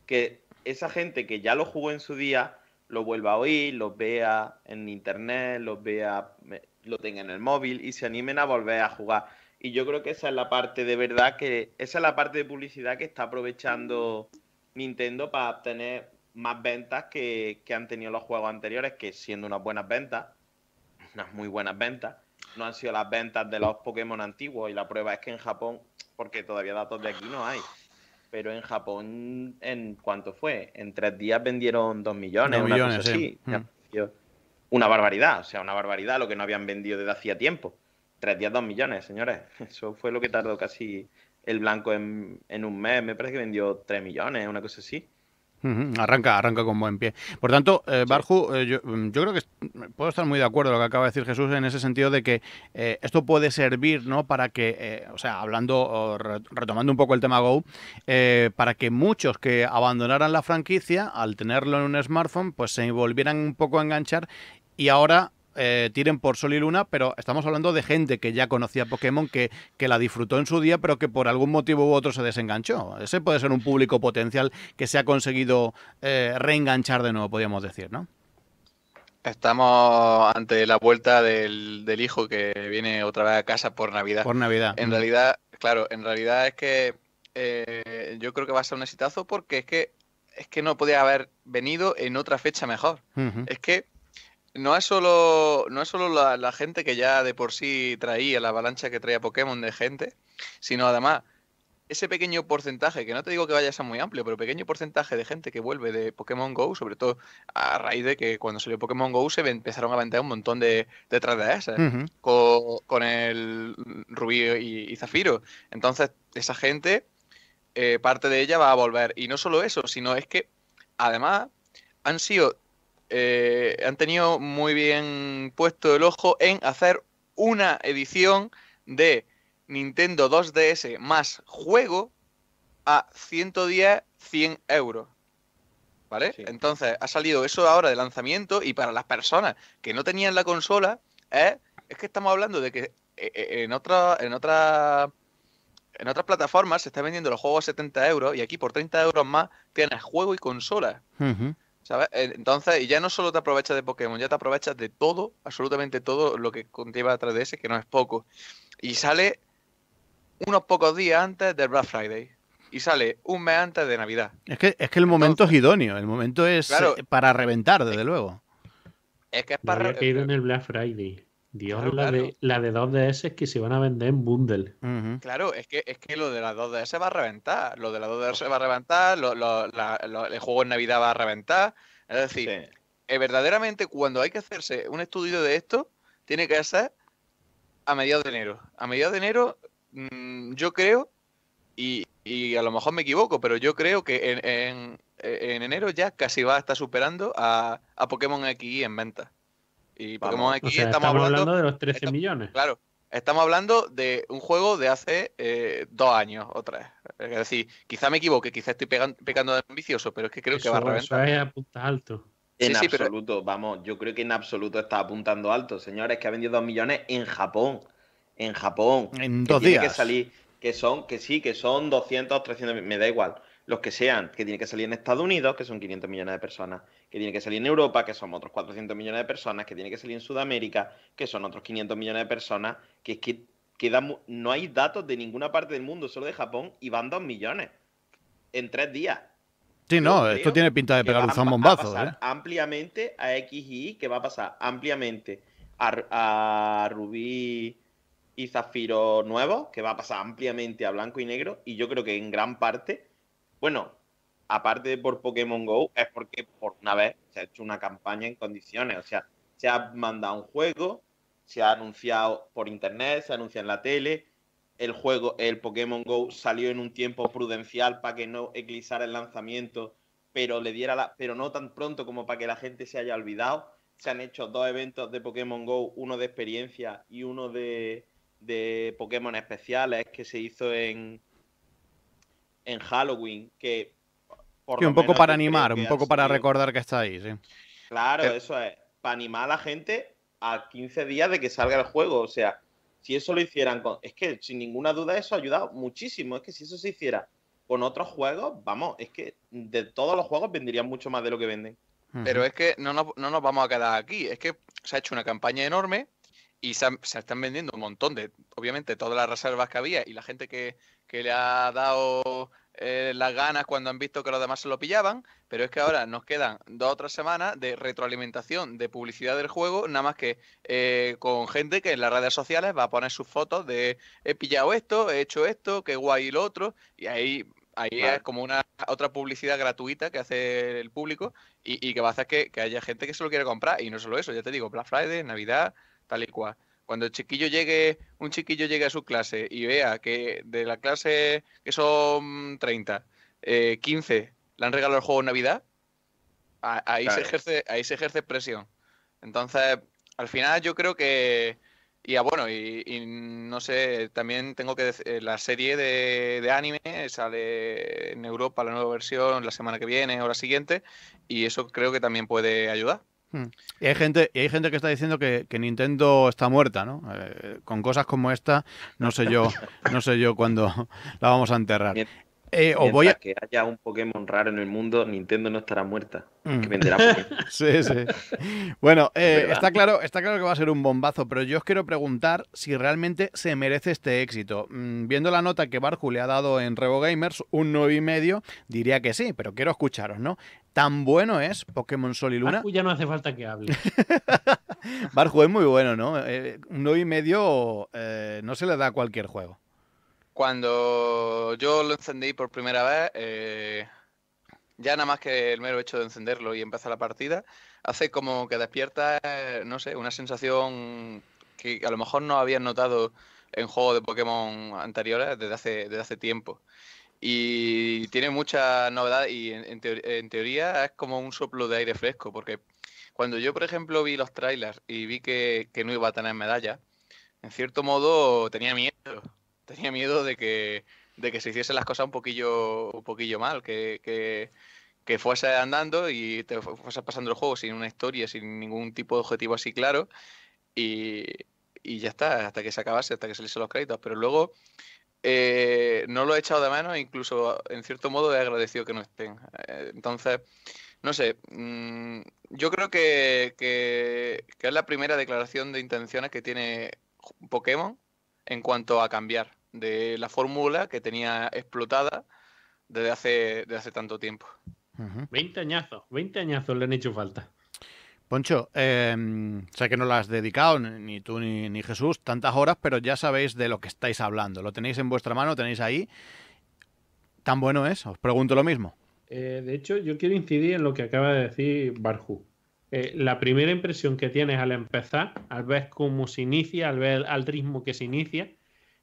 S11: que esa gente que ya lo jugó en su día, lo vuelva a oír, lo vea en internet, los vea, eh, lo tenga en el móvil y se animen a volver a jugar y yo creo que esa es la parte de verdad que. Esa es la parte de publicidad que está aprovechando Nintendo para obtener más ventas que, han tenido los juegos anteriores, que siendo unas buenas ventas, unas muy buenas ventas, no han sido las ventas de los Pokémon antiguos. Y la prueba es que en Japón, porque todavía datos de aquí no hay, pero en Japón, ¿en cuánto fue? En tres días vendieron dos millones, millones una así. Mm. Una barbaridad, o sea, una barbaridad lo que no habían vendido desde hacía tiempo tres días, dos millones, señores. [LAUGHS] Eso fue lo que tardó casi el blanco en, un mes. Me parece que vendió tres millones, una cosa así.
S4: Arranca, arranca con buen pie. Por tanto, Barhu, eh, Barju, eh, mm, yo, creo que puedo estar muy de acuerdo con lo que acaba de decir Jesús en ese sentido de que eh, esto puede servir, ¿no? Para que, o sea, hablando, retomando un poco el tema Go, para que muchos que abandonaran la franquicia, al tenerlo en un smartphone, pues se volvieran un poco a enganchar y ahora eh, tiren por Sol y Luna, pero estamos hablando de gente que ya conocía Pokémon, que, la disfrutó en su día, pero que por algún motivo u otro se desenganchó. Ese puede ser un público potencial que se ha conseguido eh, reenganchar de nuevo, podríamos decir, ¿no?
S9: Estamos ante la vuelta del, hijo que viene otra vez a casa por Navidad. Por
S4: Navidad. En realidad,
S9: claro, en realidad es que eh, yo creo que va a ser un exitazo porque es que es que no podía haber venido en otra fecha mejor. Es que no es solo, no es solo la, gente que ya de por sí traía la avalancha que traía Pokémon de gente, sino además ese pequeño porcentaje, que no te digo que vaya a ser muy amplio, pero pequeño porcentaje de gente que vuelve de Pokémon Go, sobre todo a raíz de que cuando salió Pokémon Go se empezaron a vender un montón de, de esa, ¿eh? con, el Rubí y, Zafiro. Entonces, esa gente, eh, parte de ella va a volver. Y no solo eso, sino es que además han sido eh, han tenido muy bien puesto el ojo en hacer una edición de Nintendo 2DS más juego a 110, 100 euros. ¿Vale? Entonces, ha salido eso ahora de lanzamiento y para las personas que no tenían la consola, es que estamos hablando de que eh, eh, en otra, en otra en otras plataformas se está vendiendo los juegos a 70 euros y aquí por 30 euros más tienes juego y consola. ¿Sabes? Eh, entonces, ya no solo te aprovechas de Pokémon, ya te aprovechas de todo, absolutamente todo lo que atrás de ese, que no es poco. Y sale unos pocos días antes del Black Friday. Y sale un mes antes de Navidad.
S4: Es que, es que el momento es idóneo, el momento es eh, para reventar,
S9: desde eh, luego. Es que es para. en el Black Friday. Dios, la, De,
S10: la de 2DS es que se van a vender en bundle.
S9: Claro, es que, es que lo de la 2DS va a reventar. Lo de la 2DS va a reventar, el juego en Navidad va a reventar. Es decir, eh, verdaderamente cuando hay que hacerse un estudio de esto, tiene que ser a mediados de enero. A mediados de enero, mm, yo creo, y, a lo mejor me equivoco, pero yo creo que en, en, enero ya casi va a estar superando a, a Pokémon X en venta. Y Pokémon estamos, hablando, de los
S10: 13 millones.
S9: Claro, estamos hablando de un juego de hace eh, dos años o tres. Es
S10: decir,
S11: quizá me equivoque, quizá estoy pegando, pecando de ambicioso, pero es que creo que va a
S10: reventar. alto.
S11: En absoluto, vamos, yo creo que en absoluto está apuntando alto, señores, que ha vendido 2 millones en Japón. En Japón.
S8: En dos que
S11: que son, que sí, que son 200, 300, me da igual los que sean, que tiene que salir en Estados Unidos, que son 500 millones de personas, que tiene que salir en Europa, que son otros 400 millones de personas, que tiene que salir en Sudamérica, que son otros 500 millones de personas, que es que no hay datos de ninguna parte del mundo, solo de Japón, y van 2 millones en 3 días.
S4: Sí, no, esto tiene pinta de pegar un zambombazo. a ¿eh?
S11: ampliamente a X y Y, que va a pasar ampliamente a, a Rubí y Zafiro nuevo, que va a pasar ampliamente a blanco y negro, y yo creo que en gran parte bueno, aparte de por Pokémon Go, es porque por una vez se ha hecho una campaña en condiciones. O sea, se ha mandado un juego, se ha anunciado por internet, se anuncia en la tele. El juego, el Pokémon Go salió en un tiempo prudencial para que no eclipsara el lanzamiento, pero le diera la, pero no tan pronto como para que la gente se haya olvidado. Se han hecho dos eventos de Pokémon Go, uno de experiencia y uno de, de Pokémon especiales que se hizo en, en Halloween, que... Por un poco para animar, un poco para recordar que está ahí, sí. Claro, eh, eso es. Para animar a la gente a 15 días de que salga el juego. O sea, si eso lo hicieran con... Es que sin ninguna duda eso ha ayudado muchísimo. Es que si eso se hiciera con otros juegos, vamos, es que de todos los juegos vendrían mucho más de lo que venden. Pero es
S9: que no nos vamos a quedar aquí. Es que se ha hecho una campaña enorme y se, están vendiendo un montón de, obviamente, todas las reservas que había y la gente que, que le ha dado eh, las ganas cuando han visto que los demás se lo pillaban, pero es que ahora nos quedan dos o semanas de retroalimentación, de publicidad del juego, nada más que eh, con gente que en las redes sociales va a poner sus fotos de he pillado esto, he hecho esto, qué guay lo otro, y ahí ahí es como una otra publicidad gratuita que hace el público y, que va a hacer que, que, haya gente que se lo quiere comprar. Y no solo eso, ya te digo, Black Friday, Navidad, tal y cual. Cuando chiquillo llegue, un chiquillo llegue a su clase y vea que de la clase que son 30, 15 eh, le han regalado el juego de Navidad, ahí, se ejerce, ahí se ejerce presión. Entonces, al final yo creo que... Y ah, bueno, y, no sé, también tengo que decir, eh, la serie de, de, anime sale en Europa la nueva versión la semana que viene o siguiente, y eso creo que también puede ayudar.
S4: Hmm. Y hay gente, hay gente que está diciendo que, Nintendo está muerta, ¿no? Eh, con cosas como esta, no sé yo, no sé yo cuándo [LAUGHS] la vamos a enterrar. Eh, voy a...
S11: que haya un Pokémon raro en el mundo, Nintendo no estará muerta. Mm. [LAUGHS]
S4: sí, sí. Bueno, eh, está, claro, está claro que va a ser un bombazo, pero yo os quiero preguntar si realmente se merece este éxito. Mm, viendo la nota que Barju le ha dado en Revo Gamers, un y medio, diría que sí, pero quiero escucharos, ¿no? Tan bueno es Pokémon Sol y Luna. Barju
S10: ya no hace falta que hable.
S4: [LAUGHS] Barju es muy bueno, ¿no? Eh, un 9,5 eh, no se le da a cualquier juego.
S9: Cuando yo lo encendí por primera vez, eh, ya nada más que el mero hecho de encenderlo y empezar la partida, hace como que despierta, eh, no sé, una sensación que a lo mejor no había notado en juegos de Pokémon anteriores desde hace, desde hace tiempo. Y tiene mucha novedad y en, teoría es como un soplo de aire fresco, porque cuando yo, por ejemplo, vi los trailers y vi que, que no iba a tener medalla, en cierto modo tenía miedo, tenía miedo de que, de que se hiciesen las cosas un poquillo, un poquillo mal, que, que, que fuese andando y te fuese pasando el juego sin una historia, sin ningún tipo de objetivo así claro. Y, ya está, hasta que se acabase, hasta que saliesen los créditos. Pero luego eh, no lo he echado de menos, incluso en cierto modo he agradecido que no estén. Eh, entonces, no sé, mm, yo creo que, es la primera declaración de intenciones que tiene Pokémon en cuanto a cambiar de la fórmula que tenía explotada desde hace, hace tanto tiempo.
S10: Veinte 20 añazos, veinte añazos le han hecho falta.
S4: Poncho, em, sé que no lo has dedicado, ni tú ni, Jesús, tantas horas, pero ya sabéis de lo que estáis hablando. Lo tenéis en vuestra mano, lo tenéis ahí. ¿Tan bueno es? Os pregunto lo mismo.
S10: Eh, de hecho, yo quiero incidir en lo que acaba de decir Barju. Eh, la primera impresión que tienes al empezar, al ver cómo se inicia, al ver al ritmo que se inicia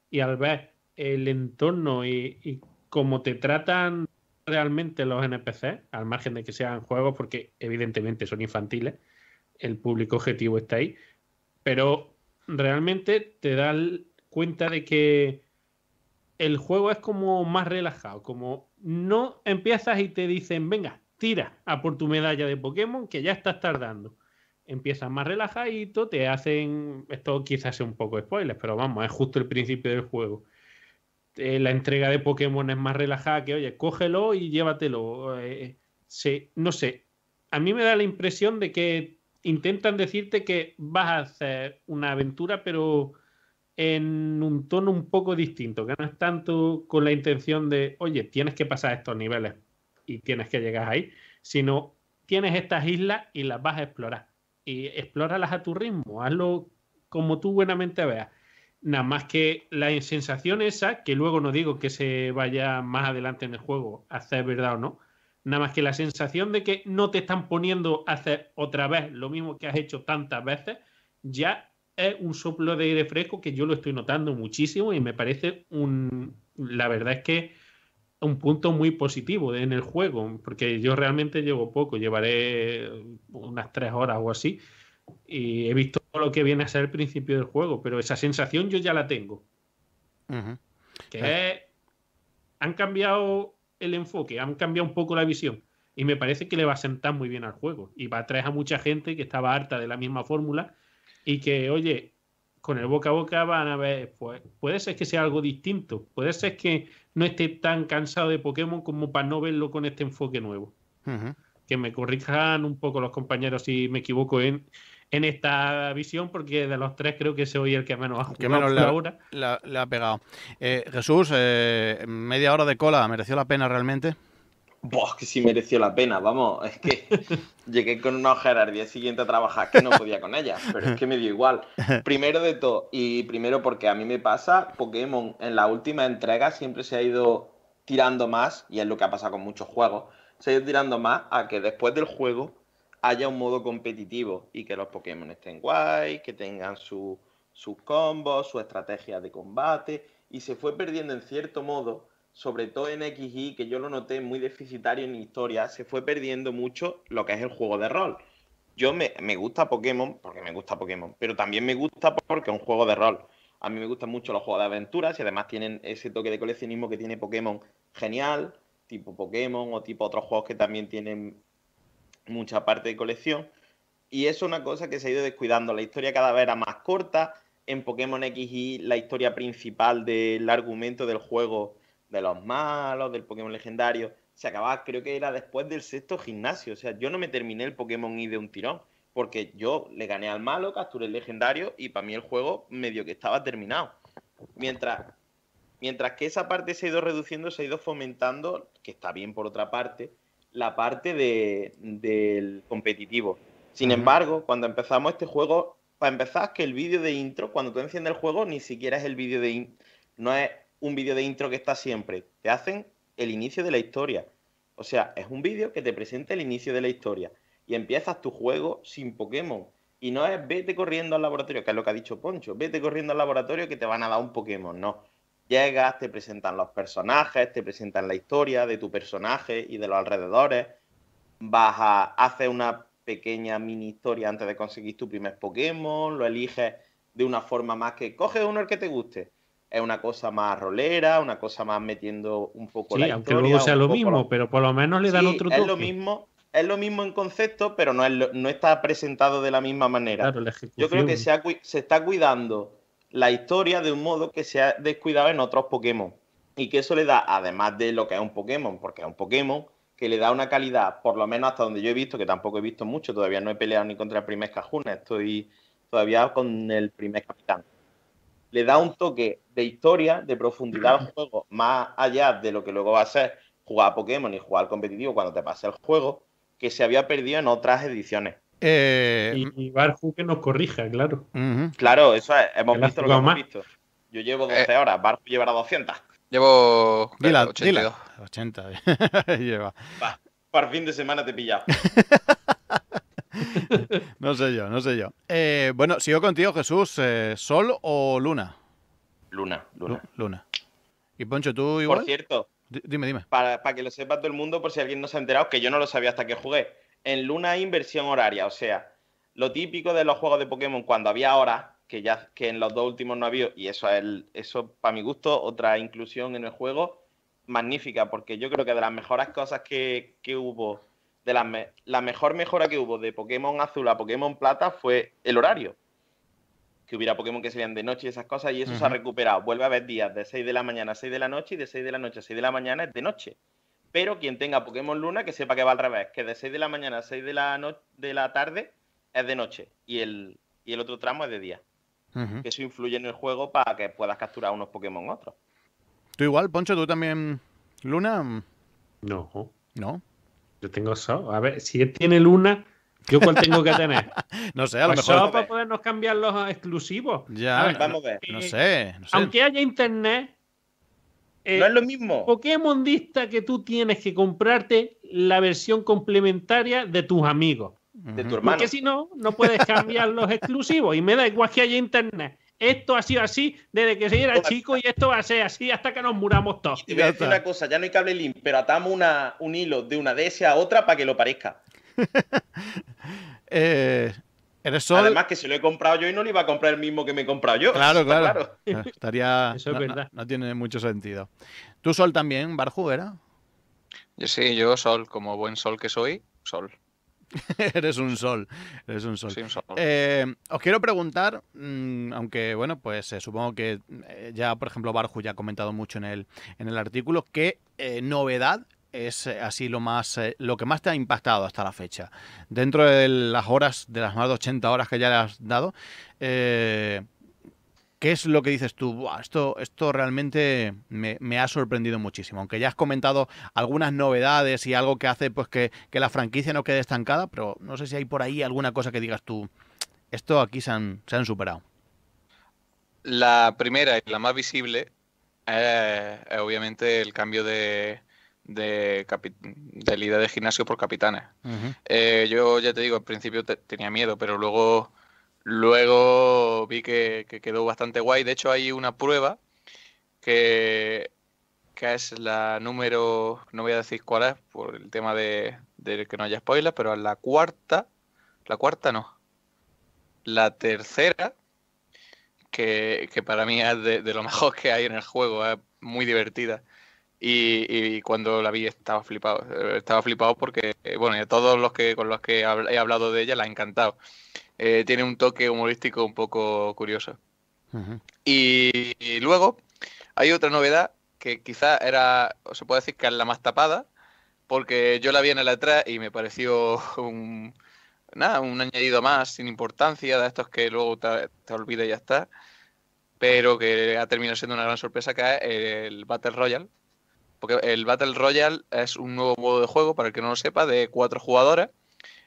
S10: y al ver el entorno y, cómo te tratan realmente los NPC, al margen de que sean juegos, porque evidentemente son infantiles, el público objetivo está ahí, pero realmente te das cuenta de que el juego es como más relajado, como no empiezas y te dicen, venga, tira a por tu medalla de Pokémon que ya estás tardando. Empiezas más relajadito, te hacen. Esto quizás sea un poco spoiler, pero vamos, es justo el principio del juego. Eh, la entrega de Pokémon es más relajada que, oye, cógelo y llévatelo. Eh, no sé. A mí me da la impresión de que intentan decirte que vas a hacer una aventura, pero en un tono un poco distinto, que no es tanto con la intención de, oye, tienes que pasar estos niveles y tienes que llegar ahí, sino tienes estas islas y las vas a explorar. Y explóralas a tu ritmo, hazlo como tú buenamente veas. Nada más que la sensación esa, que luego no digo que se vaya más adelante en el juego, hacer verdad o no, nada más que la sensación de que no te están poniendo a hacer otra vez lo mismo que has hecho tantas veces, ya es un soplo de aire fresco que yo lo estoy notando muchísimo y me parece un... La verdad es que un punto muy positivo en el juego, porque yo realmente llevo poco, llevaré unas tres horas o así, y he visto lo que viene a ser el principio del juego, pero esa sensación yo ya la tengo. Que han cambiado el enfoque, han cambiado un poco la visión, y me parece que le va a sentar muy bien al juego, y va a traer a mucha gente que estaba harta de la misma fórmula, y que, oye, con el boca a boca van a ver, pues puede ser que sea algo distinto, puede ser que no esté tan cansado de Pokémon como para no verlo con este enfoque nuevo. Que me corrijan un poco los compañeros si me equivoco en, esta visión, porque de los tres creo que soy el que menos ha
S4: ha
S11: pegado. Eh,
S4: Jesús, eh, media hora de cola, ¿mereció la pena realmente?
S11: Buah, que sí mereció la pena, vamos, es que llegué con una ojera al día siguiente a trabajar que no podía con ella, pero es que me dio igual. Primero de todo, y primero porque a mí me pasa, Pokémon en la última entrega siempre se ha ido tirando más, y es lo que ha pasado con muchos juegos, se ha ido tirando más a que después del juego haya un modo competitivo y que los Pokémon estén guay, que tengan sus combos, su estrategia de combate, y se fue perdiendo en cierto modo sobre todo en XY, que yo lo noté muy deficitario en historia, se fue perdiendo mucho lo que es el juego de rol. Yo me, gusta Pokémon porque me gusta Pokémon, pero también me gusta porque es un juego de rol. A mí me gustan mucho los juegos de aventuras y además tienen ese toque de coleccionismo que tiene Pokémon genial, tipo Pokémon o tipo otros juegos que también tienen mucha parte de colección. Y es una cosa que se ha ido descuidando. La historia cada vez era más corta. En Pokémon XY la historia principal del argumento del juego de los malos, del Pokémon legendario. Se acababa, creo que era después del sexto gimnasio. O sea, yo no me terminé el Pokémon y de un tirón. Porque yo le gané al malo, capturé el legendario y para mí el juego medio que estaba terminado. Mientras, mientras que esa parte se ha ido reduciendo, se ha ido fomentando, que está bien por otra parte, la parte de, del competitivo. Sin embargo, cuando empezamos este juego, para empezar, que el vídeo de intro, cuando tú enciendes el juego, ni siquiera es el vídeo de intro. No es un vídeo de intro que está siempre, te hacen el inicio de la historia. O sea, es un vídeo que te presenta el inicio de la historia y empiezas tu juego sin Pokémon. Y no es vete corriendo al laboratorio, que es lo que ha dicho Poncho, vete corriendo al laboratorio que te van a dar un Pokémon, no. Llegas, te presentan los personajes, te presentan la historia de tu personaje y de los alrededores. Vas a hacer una pequeña mini historia antes de conseguir tu primer Pokémon, lo eliges de una forma más que coge uno el que te guste es una cosa más rolera, una cosa más metiendo un poco sí, la aunque luego sea lo mismo,
S10: pero por lo menos le dan otro toque. Es lo
S11: mismo, es lo mismo en concepto, pero no, no está presentado de la misma manera. Yo creo que se, se, está cuidando la historia de un modo que se ha descuidado en otros Pokémon. Y que eso le da, además de lo que es un Pokémon, porque es un Pokémon que le da una calidad, por lo menos hasta donde yo he visto, que tampoco he visto mucho, todavía no he peleado ni contra el primer Cajuna, estoy todavía con el primer capitán le da un toque de historia, de profundidad al [CLEARS THROAT] juego, más allá de lo que luego va a ser jugar a Pokémon y jugar competitivo cuando te pase el juego, que se había perdido en otras ediciones.
S10: Eh, y, Barfu que nos corrija, claro.
S11: Claro, eso es, hemos visto lo que hemos visto. Yo llevo 12 eh. horas, Barfu llevará 200. Llevo 82. 80
S4: [LAUGHS] lleva.
S11: para fin de semana te he pillado. [LAUGHS]
S4: [LAUGHS] no sé yo, no sé yo. Eh, bueno, sigo contigo, Jesús. Eh, ¿Sol o luna? Luna, luna. Luna. ¿Y Poncho, tú igual? Por
S11: cierto. dime, dime. Para, que lo sepa todo el mundo, por si alguien no se ha enterado, que yo no lo sabía hasta que jugué. En luna hay inversión horaria, o sea, lo típico de los juegos de Pokémon cuando había horas, que ya que en los dos últimos no había y eso es eso para mi gusto, otra inclusión en el juego magnífica, porque yo creo que de las mejores cosas que, que hubo de la mejor mejora que hubo de Pokémon Azul a Pokémon Plata fue el horario. Que hubiera Pokémon que serían de noche y esas cosas, y eso se ha recuperado. Vuelve a haber días de 6 de la mañana a 6 de la noche, y de 6 de la noche a 6 de la mañana es de noche. Pero quien tenga Pokémon Luna, que sepa que va al revés, que de 6 de la mañana a 6 de la, de la tarde es de noche, y el, y el otro tramo es de día. Eso influye en el juego para que puedas capturar unos Pokémon otros.
S4: ¿Tú igual, Poncho? ¿Tú también, Luna?
S10: No. ¿No? Yo tengo eso. A ver, si él tiene Luna, ¿yo cuál tengo que tener? [LAUGHS] no sé, a lo pues mejor. para podernos cambiar los exclusivos. Ya, vamos a ver. no, sé, Aunque haya internet, eh, no es lo mismo. Pokémon dista que tú tienes que comprarte la versión complementaria de tus amigos. De tu hermano. Porque si no, no puedes cambiar los exclusivos. Y me da igual que haya internet esto ha sido así
S11: desde que se era chico y esto va a
S10: ser así hasta que nos muramos todos. Y te voy a decir una
S11: cosa, ya no hay cable link, pero atamos un hilo de una de a otra para que lo parezca.
S10: [LAUGHS]
S4: Eh, Además
S11: que se lo he comprado yo y no le iba a comprar el mismo que me he comprado yo. Claro, claro.
S4: Eh, estaría... [LAUGHS] No, tiene mucho sentido. ¿Tú Sol también, Barju, era?
S9: Sí, yo Sol, como buen Sol que soy, Sol. [LAUGHS] eres un sol, eres un sol.
S4: Eh, os quiero preguntar, mm, aunque bueno, pues eh, supongo que eh, ya, por ejemplo, Barju ya ha comentado mucho en el, en el artículo, ¿qué novedad es así lo más lo que más te ha impactado hasta la fecha? Dentro de las horas, de las más de 80 horas que ya le has dado, ¿Qué es lo que dices tú? esto, esto realmente me, ha sorprendido muchísimo. Aunque ya has comentado algunas novedades y algo que hace pues que, la franquicia no quede estancada, pero no sé si hay por ahí alguna cosa que digas tú. Esto aquí se han, superado.
S9: La primera y la más visible eh, es, obviamente el cambio de, de, de, líder de gimnasio por capitana. Eh, yo ya te digo, al principio tenía miedo, pero luego Luego vi que, quedó bastante guay. De hecho, hay una prueba que, que, es la número, no voy a decir cuál es por el tema de, que no haya spoilers, pero la cuarta, la cuarta no, la tercera, que, que para mí es de, lo [LAUGHS] mejor que hay en el juego, es muy divertida. Y, cuando la vi estaba flipado, estaba flipado porque, eh, bueno, y a todos los que con los que he hablado de ella la ha encantado. Eh, tiene un toque humorístico un poco curioso. y, luego hay otra novedad que quizá era, se puede decir que es la más tapada, porque yo la vi en el atrás e y me pareció [LAUGHS] un, nada, un añadido más sin importancia de estos que luego te, olvides y ya está, pero que ha terminado siendo una gran sorpresa que es el Battle Royale. Porque el Battle Royale es un nuevo modo de juego, para el que no lo sepa, de cuatro jugadores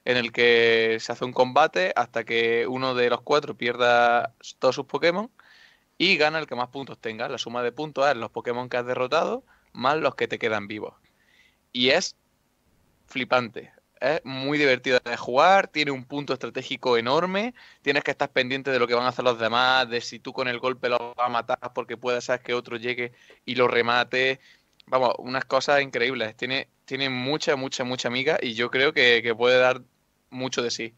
S9: en el que se hace un combate hasta que uno de los cuatro pierda todos sus Pokémon y gana el que más puntos tenga. La suma de puntos es los Pokémon que has derrotado más los que te quedan vivos. Y es flipante. Es muy divertido de jugar, tiene un punto estratégico enorme, tienes que estar pendiente de lo que van a hacer los demás, de si tú con el golpe lo vas a matar porque puede ser que otro llegue y lo remate. Vamos, unas cosas increíbles. Tiene, tiene mucha, mucha, mucha amiga y yo creo que puede dar mucho de sí.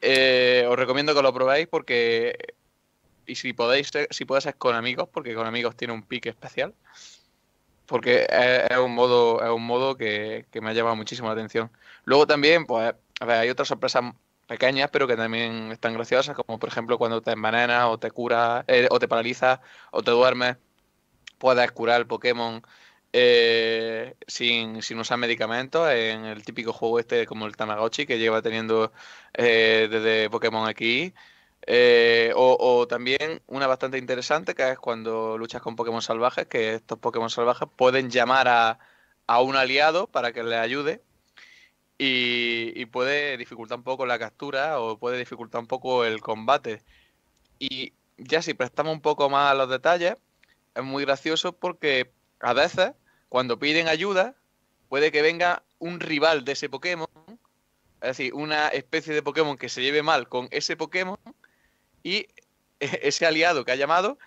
S9: Eh, os recomiendo que lo probéis porque. Y si podéis, si podéis es con amigos, porque con amigos tiene un pique especial. Porque es, un modo, es un modo que, me ha llamado muchísimo la atención. Luego también, pues, hay otras sorpresas pequeñas, pero que también están graciosas, como por ejemplo cuando te envenenas o te cura eh, o te paralizas, o te duermes, puedes curar el Pokémon eh, sin, usar medicamentos en el típico juego este como el Tamagotchi que lleva teniendo eh, desde Pokémon aquí. Eh, o, también una bastante interesante que es cuando luchas con Pokémon salvajes, que estos Pokémon salvajes pueden llamar a, un aliado para que le ayude y, y, puede dificultar un poco la captura o puede dificultar un poco el combate. Y ya si prestamos un poco más a los detalles, es muy gracioso porque a veces, cuando piden ayuda, puede que venga un rival de ese Pokémon, es decir, una especie de Pokémon que se lleve mal con ese Pokémon y [LAUGHS] ese aliado que ha llamado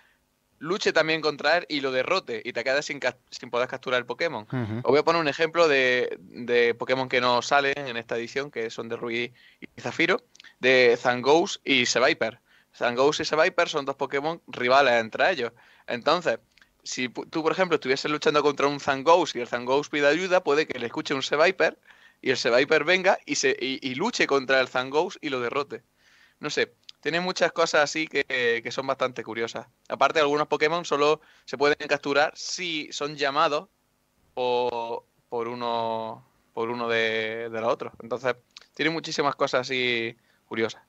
S9: luche también contra él y lo derrote y te quedas sin, sin poder capturar el Pokémon. Os voy a poner un ejemplo de, Pokémon que no salen en esta edición, que son de Ruiz y Zafiro, de Zangoose y Seviper. Zangoose y Seviper son dos Pokémon rivales entre ellos. Entonces, si tú, por ejemplo, estuvieses luchando contra un Zangous y el Zangous pide ayuda, puede que le escuche un Seviper y el Seviper venga y, se, y, luche contra el Zangous y lo derrote. No sé, tiene muchas cosas así que, son bastante curiosas. Aparte, algunos Pokémon solo se pueden capturar si son llamados por, por uno por uno de, de los otros. Entonces, tiene muchísimas cosas así curiosas.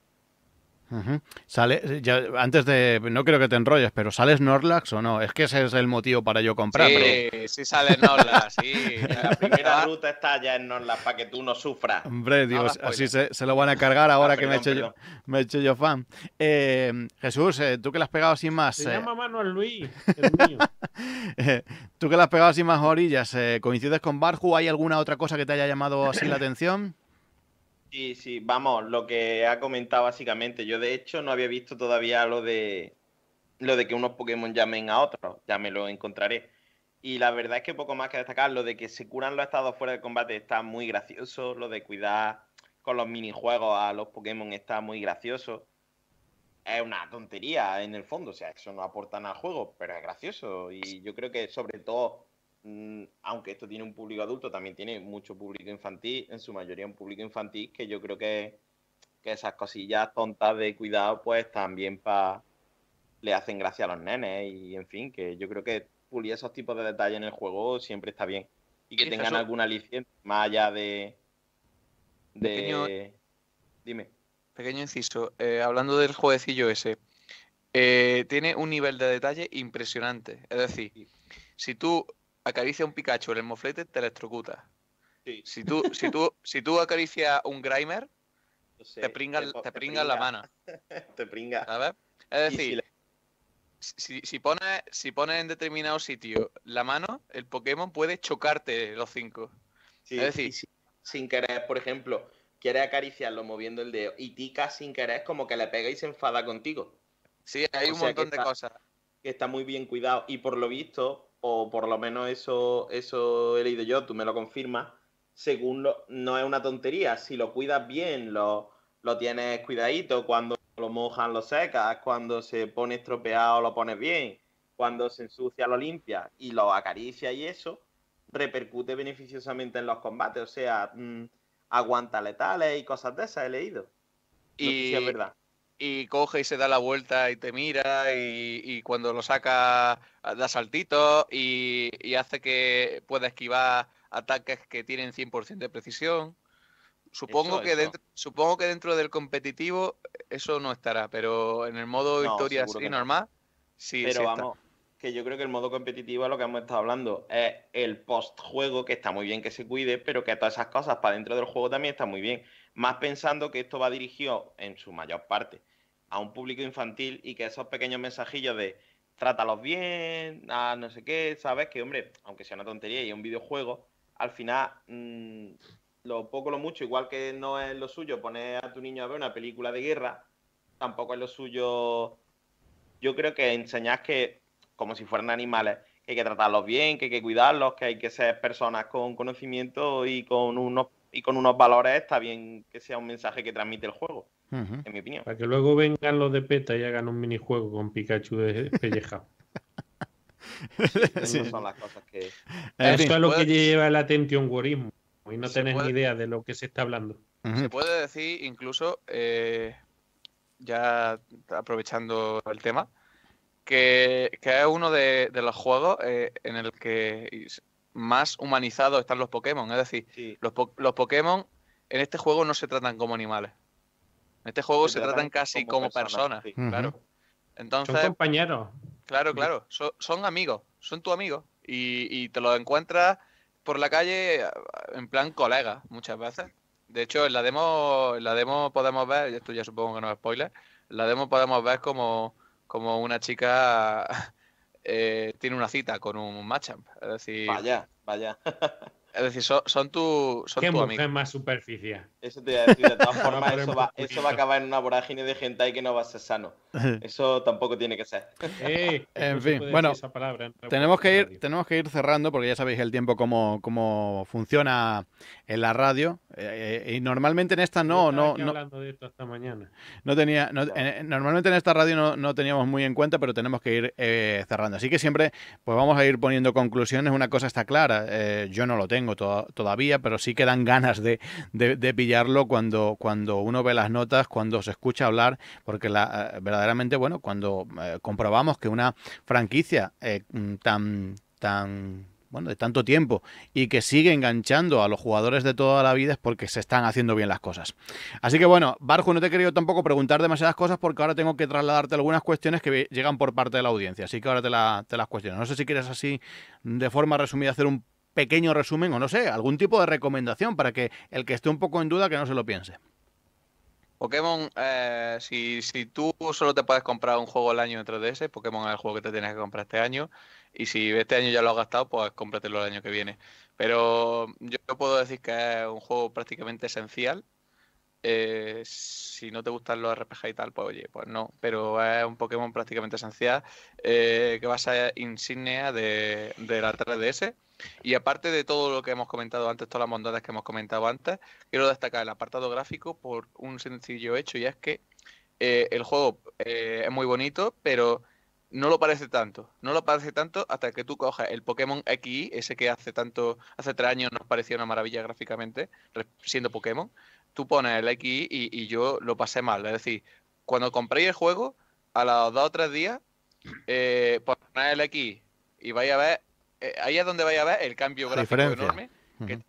S4: Sale, antes de, no creo que te enrolles, pero ¿sales Norlax o no? Es que ese es el motivo para yo comprar. Sí, sí
S11: sale Norlax, sí. [LAUGHS] La primera ruta está ya en Norlax para que tú no sufras.
S4: Hombre, digo, así se, lo van a cargar ahora ah, que me, he hecho yo, me he hecho yo fan. Eh, Jesús, tú que la has pegado sin más... Se llama
S10: Manuel
S11: Luis, el mío.
S4: tú que le has pegado sin eh, [LAUGHS] eh, más orillas, ¿coincides con Barju? ¿Hay alguna otra cosa que te haya llamado así la atención?
S11: Sí, sí, vamos, lo que ha comentado básicamente. Yo de hecho no había visto todavía lo de lo de que unos Pokémon llamen a otros, ya me lo encontraré. Y la verdad es que poco más que destacar, lo de que se curan los estados fuera de combate está muy gracioso, lo de cuidar con los minijuegos a los Pokémon está muy gracioso. Es una tontería en el fondo, o sea, eso no aporta nada al juego, pero es gracioso. Y yo creo que sobre todo Mm, aunque esto tiene un público adulto, también tiene mucho público infantil, en su mayoría un público infantil, que yo creo que, esas cosillas tontas de cuidado, pues también pa, le hacen gracia a los nenes y en fin, que yo creo que pulir esos tipos de detalles en el juego siempre está bien. Y que tengan alguna licencia más allá de... de... Pequeño... Dime.
S9: Pequeño inciso, eh, hablando del jueguecillo ese, eh, tiene un nivel de detalle impresionante. Es decir, si tú acaricia un Pikachu en el moflete, te electrocuta. Si tú, si tú, [LAUGHS] si tú acaricias un Grimer, te pringas pringa. la mano. [LAUGHS] te pringa. Es decir, si, pones, si en determinado sitio la mano, el Pokémon puede chocarte los cinco.
S11: es decir, sin querer, por ejemplo, quieres acariciarlo moviendo el dedo y tica sin querer, como que le pega y se enfada contigo. Sí, hay un montón de cosas. Que está muy bien cuidado. Y por lo visto, o por lo menos eso, eso he leído yo, tú me lo confirmas, según lo, no es una tontería, si lo cuidas bien, lo, lo tienes cuidadito, cuando lo mojas lo secas, cuando se pone estropeado lo pones bien, cuando se ensucia lo limpia y lo acaricia y eso, repercute beneficiosamente en los combates, o sea, mm, aguanta letales y cosas de esas, he leído. y... si es verdad
S9: y coge y se da la vuelta y te mira y, cuando lo saca ah, da saltitos y, hace que pueda esquivar ataques que tienen 100% de precisión. Supongo, que Dentro, supongo que dentro del competitivo eso no estará, pero
S11: en el modo historia normal, sí. Pero vamos, que yo creo que el modo competitivo es lo que hemos estado hablando. Es el juego que está muy bien que se cuide, pero que todas esas cosas para dentro del juego también está muy bien. Más pensando que esto va dirigido en su mayor parte a un público infantil y que esos pequeños mensajillos de trátalos bien, a no sé qué, sabes que, hombre, aunque sea una tontería y un videojuego, al final, mm, lo poco, lo mucho, igual que no es lo suyo poner a tu niño a ver una película de guerra, tampoco es lo suyo. Yo creo que enseñar que, como si fueran animales, que hay que tratarlos bien, que hay que cuidarlos, que hay que ser personas con conocimiento y con unos y con unos valores está bien que sea un mensaje que transmite el juego, en mi opinión.
S10: Para que luego vengan los de PETA y hagan un minijuego con Pikachu de pelleja. [LAUGHS] Eso es lo que lleva el atención guarismo y no tenés ni idea de lo que se está hablando. Se
S9: puede decir incluso, eh, ya aprovechando el tema, que, es uno de, los juegos eh, en el que más humanizados están los Pokémon. Es decir, los, Pokémon en este juego no se tratan como animales. En este juego se, tratan, casi como, personas, claro. Entonces, son
S10: compañeros.
S9: Claro, claro. son amigos, son tu amigo. Y, te los encuentras por la calle eh, en plan colega muchas veces. De hecho, en la demo, la demo podemos ver, esto ya supongo que no es spoiler, en la demo podemos ver como, como una chica eh, tiene una cita con un matchup. Vaya, vaya. [LAUGHS] Es decir, son, tu. Son ¿Qué mujer más superficie? Eso te iba a decir, de todas [LAUGHS] formas, eso, va, a acabar
S11: en una vorágine de gente ahí que no va a ser sano. [LAUGHS] Eso tampoco tiene que ser. Sí. [LAUGHS] Eh, en
S4: fin, bueno, tenemos, que ir, tenemos que ir cerrando porque ya sabéis el tiempo cómo, funciona en la radio. Eh, eh, y normalmente en esta no. no, no
S10: hablando de esto hasta mañana.
S4: No tenía, normalmente en esta radio no, no, teníamos muy en cuenta, pero tenemos que ir cerrando. Así que siempre pues vamos a ir poniendo conclusiones. Una cosa está clara, yo no lo tengo tengo todavía, pero sí que dan ganas de, pillarlo cuando, cuando uno ve las notas, cuando se escucha hablar, porque eh, verdaderamente, bueno, cuando eh, comprobamos que una franquicia eh, mm, tan, tan bueno, de tanto tiempo y que sigue enganchando a los jugadores de toda la vida es porque se están haciendo bien las cosas. Así que bueno, Barjo, no te he querido tampoco preguntar demasiadas cosas porque ahora tengo que trasladarte algunas cuestiones que llegan por parte de la audiencia, así que ahora te las cuestiono. No sé si quieres así, de forma resumida, hacer un pequeño resumen o no sé, algún tipo de recomendación para que el que esté un poco en duda que no se lo piense.
S9: Pokémon, eh, si, si, tú solo te puedes comprar un juego al año dentro de ese Pokémon es el juego que te tienes que comprar este año. Y si este año ya lo has gastado, pues cómpratelo el año que viene. Pero yo puedo decir que es un juego prácticamente esencial eh, si no te gustan los RPG y tal, pues oye, pues no. Pero es un Pokémon prácticamente esencial eh, que va a ser insignia de, de, la 3DS. Y aparte de todo lo que hemos comentado antes, todas las bondades que hemos comentado antes, quiero destacar el apartado gráfico por un sencillo hecho y es que eh, el juego eh, es muy bonito, pero no lo parece tanto. No lo parece tanto hasta que tú cojas el Pokémon X ese que hace tanto, hace tres años nos parecía una maravilla gráficamente, siendo Pokémon tú pones el X y, yo lo pasé mal. Es decir, cuando compréis el juego, a los dos o tres días, eh, el X y vais a ver, eh, ahí es donde vais a ver el cambio gráfico enorme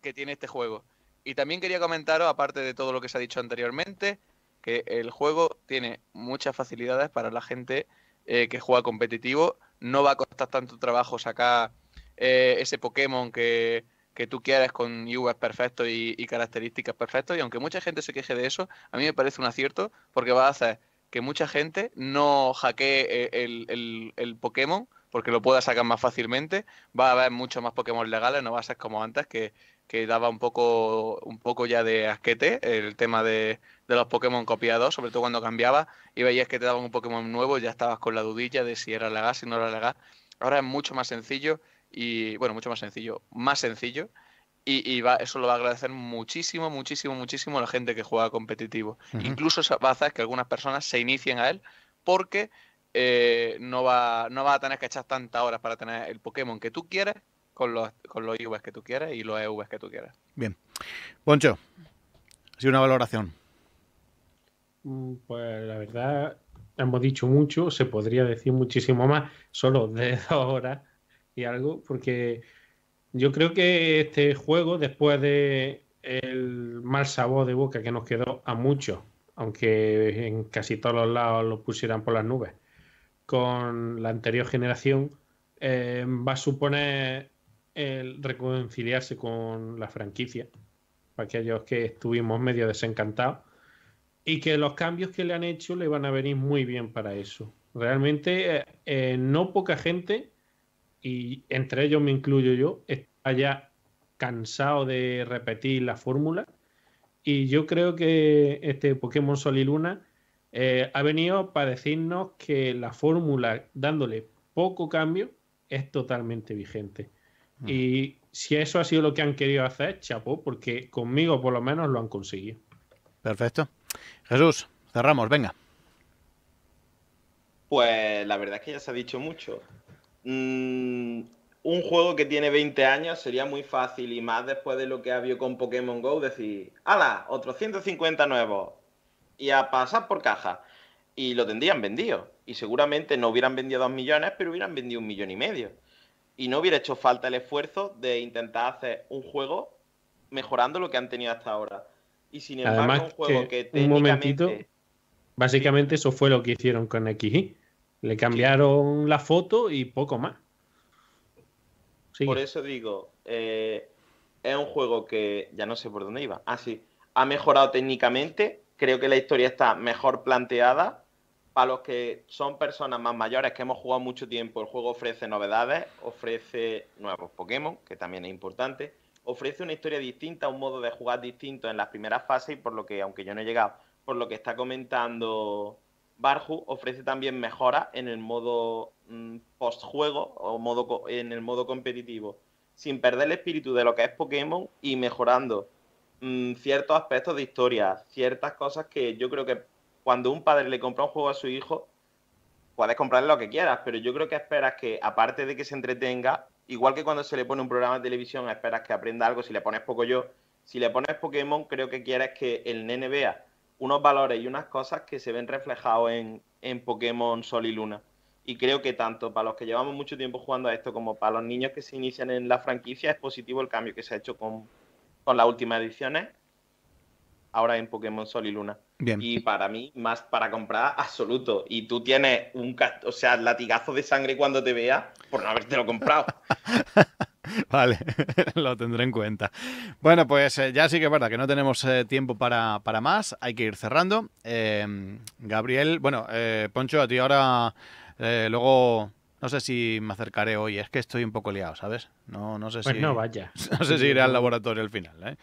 S9: que, tiene este juego. Y también quería comentaros, aparte de todo lo que se ha dicho anteriormente, que el juego tiene muchas facilidades para la gente eh, que juega competitivo. No va a costar tanto trabajo sacar eh, ese Pokémon que que tú quieres con UX perfectos y, características perfectas. Y aunque mucha gente se queje de eso, a mí me parece un acierto porque va a hacer que mucha gente no hackee eh, el, Pokémon porque lo pueda sacar más fácilmente. Va a haber muchos más Pokémon legales, no va a ser como antes que, daba un poco, un poco ya de asquete el tema de, los Pokémon copiados, sobre todo cuando cambiaba y veías que te daban un Pokémon nuevo, ya estabas con la dudilla de si era legal, si no era legal. Ahora es mucho más sencillo y bueno, mucho más sencillo, más sencillo. Y, eso lo va a agradecer muchísimo, muchísimo, muchísimo la gente que juega competitivo. Incluso va a hacer que algunas personas se inicien a él porque eh, no, va, no va a tener que echar tantas horas para tener el Pokémon que tú quieres con los, con los IVs que tú quieres y los EVs que tú quieres
S10: Bien. Poncho,
S4: ha una valoración.
S10: Mm, pues la verdad, hemos dicho mucho, se podría decir muchísimo más, solo de [LAUGHS] dos horas y algo, porque yo creo que este juego, después de el mal sabor de boca que nos quedó a muchos, aunque en casi todos los lados lo pusieran por las nubes, con la anterior generación, eh, va a suponer el reconciliarse con la franquicia, para aquellos que estuvimos medio desencantados, y que los cambios que le han hecho le van a venir muy bien para eso. Realmente eh, eh, no poca gente y entre ellos me incluyo yo, está ya cansado de repetir la fórmula. Y yo creo que este Pokémon Sol y Luna eh, ha venido para decirnos que la fórmula, dándole poco cambio, es totalmente vigente. Mm. Y si eso ha sido lo que han querido hacer, chapo, porque conmigo por lo menos lo han conseguido. Perfecto. Jesús, cerramos, venga.
S11: Pues la verdad es que ya se ha dicho mucho. Mm, un juego que tiene 20 años sería muy fácil y más después de lo que ha habido con Pokémon Go, decir, ¡hala! Otros 150 nuevos y a pasar por caja. Y lo tendrían vendido. Y seguramente no hubieran vendido 2 millones, pero hubieran vendido un millón y medio. Y no hubiera hecho falta el esfuerzo de intentar hacer un juego mejorando lo que han tenido hasta ahora. Y sin embargo, un juego que, técnicamente...
S10: básicamente eso fue lo que hicieron con XY le cambiaron la foto y poco más. Por
S11: eso digo, eh, es un juego que ya no sé por dónde iba. Ah, sí. Ha mejorado técnicamente. Creo que la historia está mejor planteada. Para los que son personas más mayores que hemos jugado mucho tiempo, el juego ofrece novedades, ofrece nuevos Pokémon, que también es importante. Ofrece una historia distinta, un modo de jugar distinto en las primeras fases y por lo que, aunque yo no he llegado, por lo que está comentando Barhu ofrece también mejoras en el modo mm, post-juego o modo, en el modo competitivo, sin perder el espíritu de lo que es Pokémon y mejorando mm, ciertos aspectos de historia, ciertas cosas que yo creo que cuando un padre le compra un juego a su hijo, puedes comprarle lo que quieras, pero yo creo que esperas que, aparte de que se entretenga, igual que cuando se le pone un programa de televisión, esperas que aprenda algo, si le pones poco yo, si le pones Pokémon, creo que quieres que el nene vea unos valores y unas cosas que se ven reflejados en, en Pokémon Sol y Luna. Y creo que tanto para los que llevamos mucho tiempo jugando a esto como para los niños que se inician en la franquicia es positivo el cambio que se ha hecho con, con las últimas ediciones, ahora en Pokémon Sol y Luna.
S8: Bien.
S4: Y
S11: para mí, más para comprar, absoluto. Y tú tienes un o sea, latigazo de sangre cuando te vea por no lo comprado. [LAUGHS]
S4: [LAUGHS] Vale, [LAUGHS] lo tendré en cuenta. Bueno, pues eh, ya sí que es verdad que no tenemos eh, tiempo para, más, hay que ir cerrando. Em, Gabriel, bueno, eh, Poncho, a ti ahora, luego, no sé si me acercaré hoy, es que estoy un poco liado, ¿sabes? No, no sé pues si... no vaya. [LAUGHS] No sé si iré al laboratorio al final,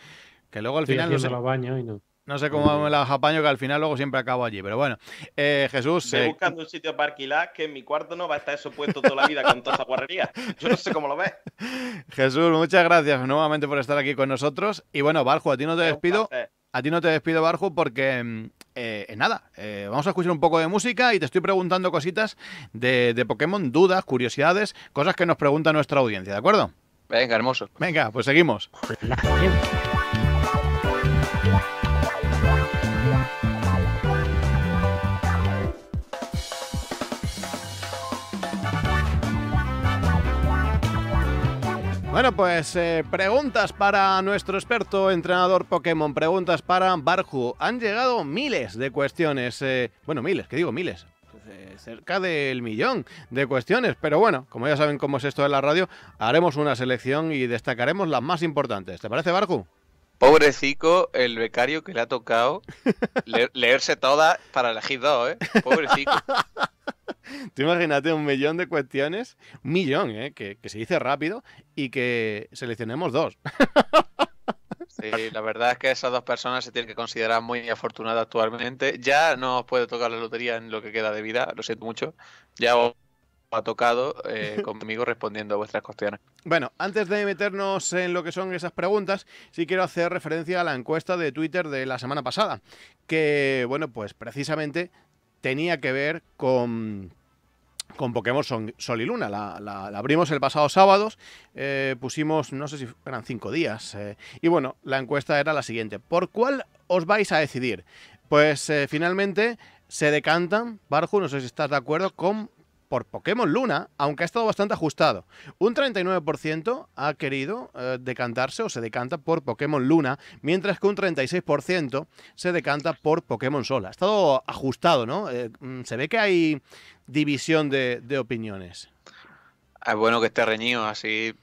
S4: Que luego al final...
S10: y no. No sé cómo me
S4: las apaño, que al final luego siempre acabo allí. Pero bueno, eh, Jesús. Estoy eh, buscando
S11: un sitio para alquilar, que en mi cuarto no va a estar eso puesto toda la vida con toda esa guarrería. Yo no sé cómo lo ves.
S4: [LAUGHS] Jesús, muchas gracias nuevamente por estar aquí con nosotros. Y bueno, Barjo, a ti no te despido. A ti no te despido, Barjo, porque mm, eh, nada, vamos a escuchar un poco de música y te estoy preguntando cositas de, de, Pokémon, dudas, curiosidades, cosas que nos pregunta nuestra audiencia, ¿de acuerdo? Venga, hermoso. Venga, pues seguimos. Bueno, pues eh, preguntas para nuestro experto entrenador Pokémon, preguntas para Barju. Han llegado miles de cuestiones, eh, bueno, miles, que digo miles, pues, eh, cerca del millón de cuestiones. Pero bueno, como ya saben cómo es esto de la radio, haremos una selección y destacaremos las más importantes. ¿Te parece, Barhu?
S9: Pobrecico, el becario que le ha tocado [LAUGHS] leerse todas para elegir dos, ¿eh? Pobrecico. [LAUGHS]
S4: Tú imagínate un millón de cuestiones, un millón, ¿eh? Que, se dice rápido y que seleccionemos dos. [LAUGHS]
S9: Sí, la verdad es que esas dos personas se tienen que considerar muy afortunadas actualmente. Ya no os puede tocar la lotería en lo que queda de vida, lo siento mucho. Ya os ha tocado eh, [LAUGHS] conmigo respondiendo a vuestras cuestiones.
S4: Bueno, antes de meternos en lo que son esas preguntas, sí quiero hacer referencia a la encuesta de Twitter de la semana pasada, que, bueno, pues precisamente tenía que ver con con Pokémon Sol y Luna. La, abrimos el pasado sábado, eh, pusimos, no sé si eran cinco días. Eh, y bueno, la encuesta era la siguiente. ¿Por cuál os vais a decidir? Pues finalmente se decantan, Barju, no sé si estás de acuerdo, con por Pokémon Luna, aunque ha estado bastante ajustado. Un 39% ha querido eh, decantarse o se decanta por Pokémon Luna, mientras que un 36% se decanta por Pokémon sola. Ha estado ajustado, ¿no? Eh, mm, se ve que hay división de, de opiniones. Es
S9: ah, bueno que esté reñido, así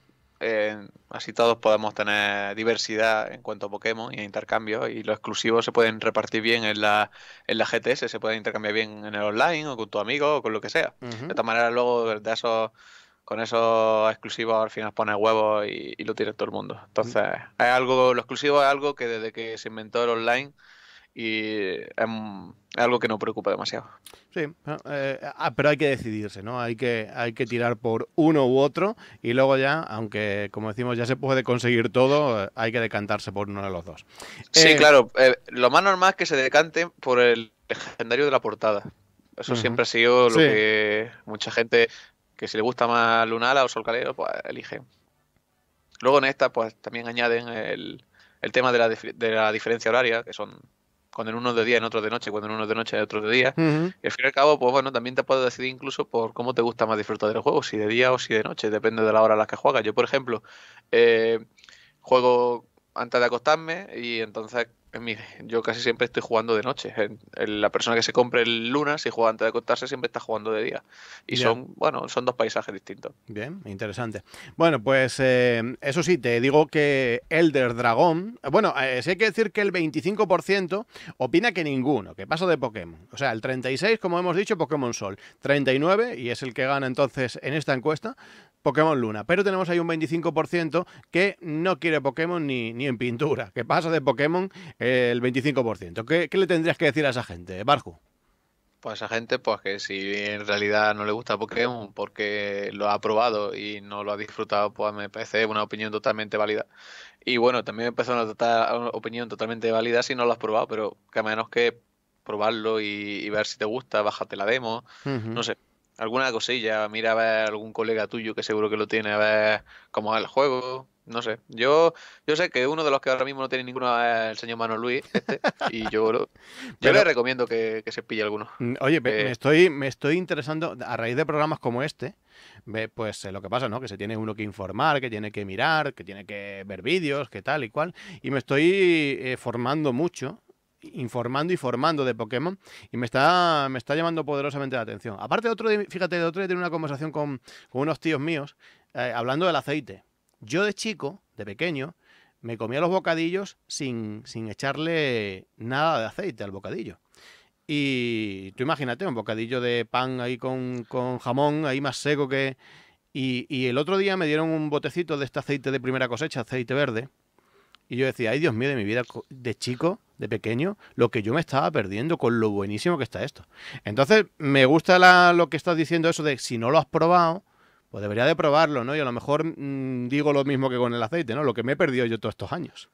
S9: así todos podemos tener diversidad en cuanto a Pokémon y a intercambios y los exclusivos se pueden repartir bien en la, en la GTS, se pueden intercambiar bien en el online o con tu amigo o con lo que sea. De esta manera luego de con esos exclusivos al final pones huevos y, lo tira todo el mundo. Entonces, hay algo, lo exclusivo es algo que desde que se inventó el online y es em, algo que no preocupa demasiado.
S4: Sí, eh, eh, ah, pero hay que decidirse, ¿no? Hay que, hay que tirar por uno u otro y luego ya, aunque como decimos ya se puede conseguir todo, eh, hay que decantarse por uno de los dos.
S9: Sí, claro, lo más normal es que se decanten por el legendario de la portada. Eso siempre ha sido lo que mucha gente que si le gusta más Lunala o Solcalero, pues elige. Luego en esta, pues también añaden el, el tema de la, de la diferencia horaria, que son cuando en uno de día, en otro de noche, cuando en uno de noche, en otro de día. Y al fin y al cabo, pues bueno, también te puedes decidir incluso por cómo te gusta más disfrutar del juego, si de día o si de noche, depende de la hora a la que juegas. Yo, por ejemplo, eh, juego antes de acostarme y entonces eh, Mire, yo casi siempre estoy jugando de noche. la persona que se compre el Luna, y juega antes de acostarse, siempre está jugando de día. Y son, bueno, son dos paisajes distintos. Bien, interesante.
S4: Bueno, pues eh, eso sí, te digo que Elder Dragon. Bueno, eh, hay que decir que el 25% opina que ninguno, que pasa de Pokémon. O sea, el 36, como hemos dicho, Pokémon Sol. 39, y es el que gana entonces en esta encuesta, Pokémon Luna. Pero tenemos ahí un 25% que no quiere Pokémon ni, en pintura, que pasa de Pokémon eh, el 25%. ¿Qué, le tendrías que decir a esa gente, Barju?
S9: Pues a esa gente, pues que si en realidad no le gusta Pokémon porque lo ha probado y no lo ha disfrutado, pues me parece una opinión totalmente válida. Y bueno, también me parece una, tota-, opinión totalmente válida si no lo has probado, pero que a menos que probarlo y, ver si te gusta, bájate la demo, no sé alguna cosilla, mira a ver algún colega tuyo que seguro que lo tiene, a ver cómo es el juego, no sé. Yo, yo sé que uno de los que ahora mismo no tiene ninguno es el señor Manuel Luis, este, y yo, yo [LAUGHS] le recomiendo que, se pille alguno. Mm, oye, eh, me,
S4: estoy, me estoy interesando, a raíz de programas como este, pues eh, lo que pasa, ¿no? Que se tiene uno que informar, que tiene que mirar, que tiene que ver vídeos, que tal y cual, y me estoy eh, formando mucho informando y formando de Pokémon y me está, me está llamando poderosamente la atención. Aparte, otro día, fíjate, otro día tenía una conversación con, unos tíos míos eh, hablando del aceite. Yo de chico, de pequeño, me comía los bocadillos sin, sin echarle nada de aceite al bocadillo. Y tú imagínate, un bocadillo de pan ahí con, jamón, ahí más seco que... Y, y el otro día me dieron un botecito de este aceite de primera cosecha, aceite verde, y yo decía, ay Dios mío, de mi vida de chico, de pequeño, lo que yo me estaba perdiendo con lo buenísimo que está esto. Entonces, me gusta lo que estás diciendo, eso de si no lo has probado, pues debería de probarlo, ¿no? Y a lo mejor mm, digo lo mismo que con el aceite, ¿no? Lo que me he perdido yo todos estos años.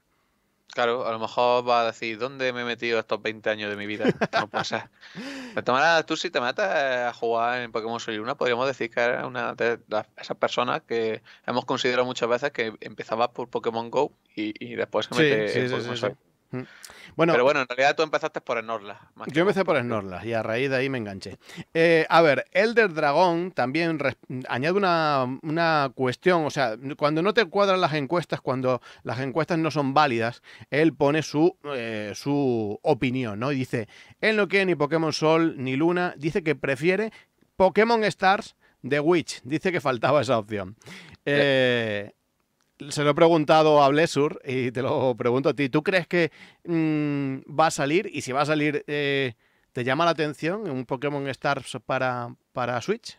S9: Claro, a lo mejor va a decir, ¿dónde me he metido estos 20 años de mi vida? No pasa. [LAUGHS] tú si te matas a jugar en Pokémon Sol y podríamos decir que era una de esas personas que hemos considerado muchas veces que empezaba por Pokémon GO y, después se mete en Pokémon Sol. Bueno, Pero bueno, en realidad tú empezaste por Snorlax. Yo empecé
S4: por Snorlax y a raíz de ahí me enganché. Eh, a ver, Elder Dragon también añade una, cuestión, o sea, cuando no te cuadran las encuestas, cuando las encuestas no son válidas, él pone su, eh, su opinión, ¿no? Y dice, él no quiere ni Pokémon Sol ni Luna, dice que prefiere Pokémon Stars de Witch. Dice que faltaba esa opción. Eh, se lo he preguntado a Blessur y te lo pregunto a ti. ¿Tú crees que mm, va a salir? Y si va a salir, eh, ¿te llama la atención un Pokémon Stars para, para Switch?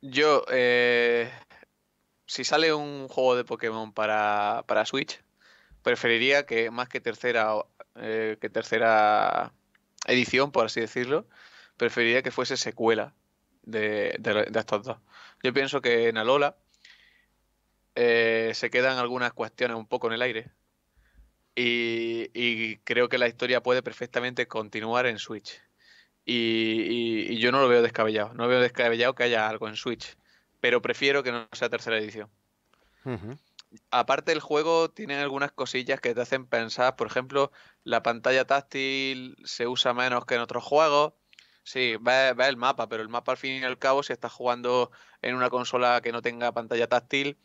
S9: Yo, eh, si sale un juego de Pokémon para, Switch, preferiría que más que tercera, eh, que tercera edición, por así decirlo, preferiría que fuese secuela de estos dos. Yo pienso que en Alola eh, se quedan algunas cuestiones un poco en el aire. Y, creo que la historia puede perfectamente continuar en Switch. Y, yo no lo veo descabellado. No veo descabellado que haya algo en Switch. Pero prefiero que no sea tercera edición. Aparte, el juego tiene algunas cosillas que te hacen pensar. Por ejemplo, la pantalla táctil se usa menos que en otros juegos. Sí, ve va el mapa, pero el mapa al fin y al cabo, si estás jugando en una consola que no tenga pantalla táctil,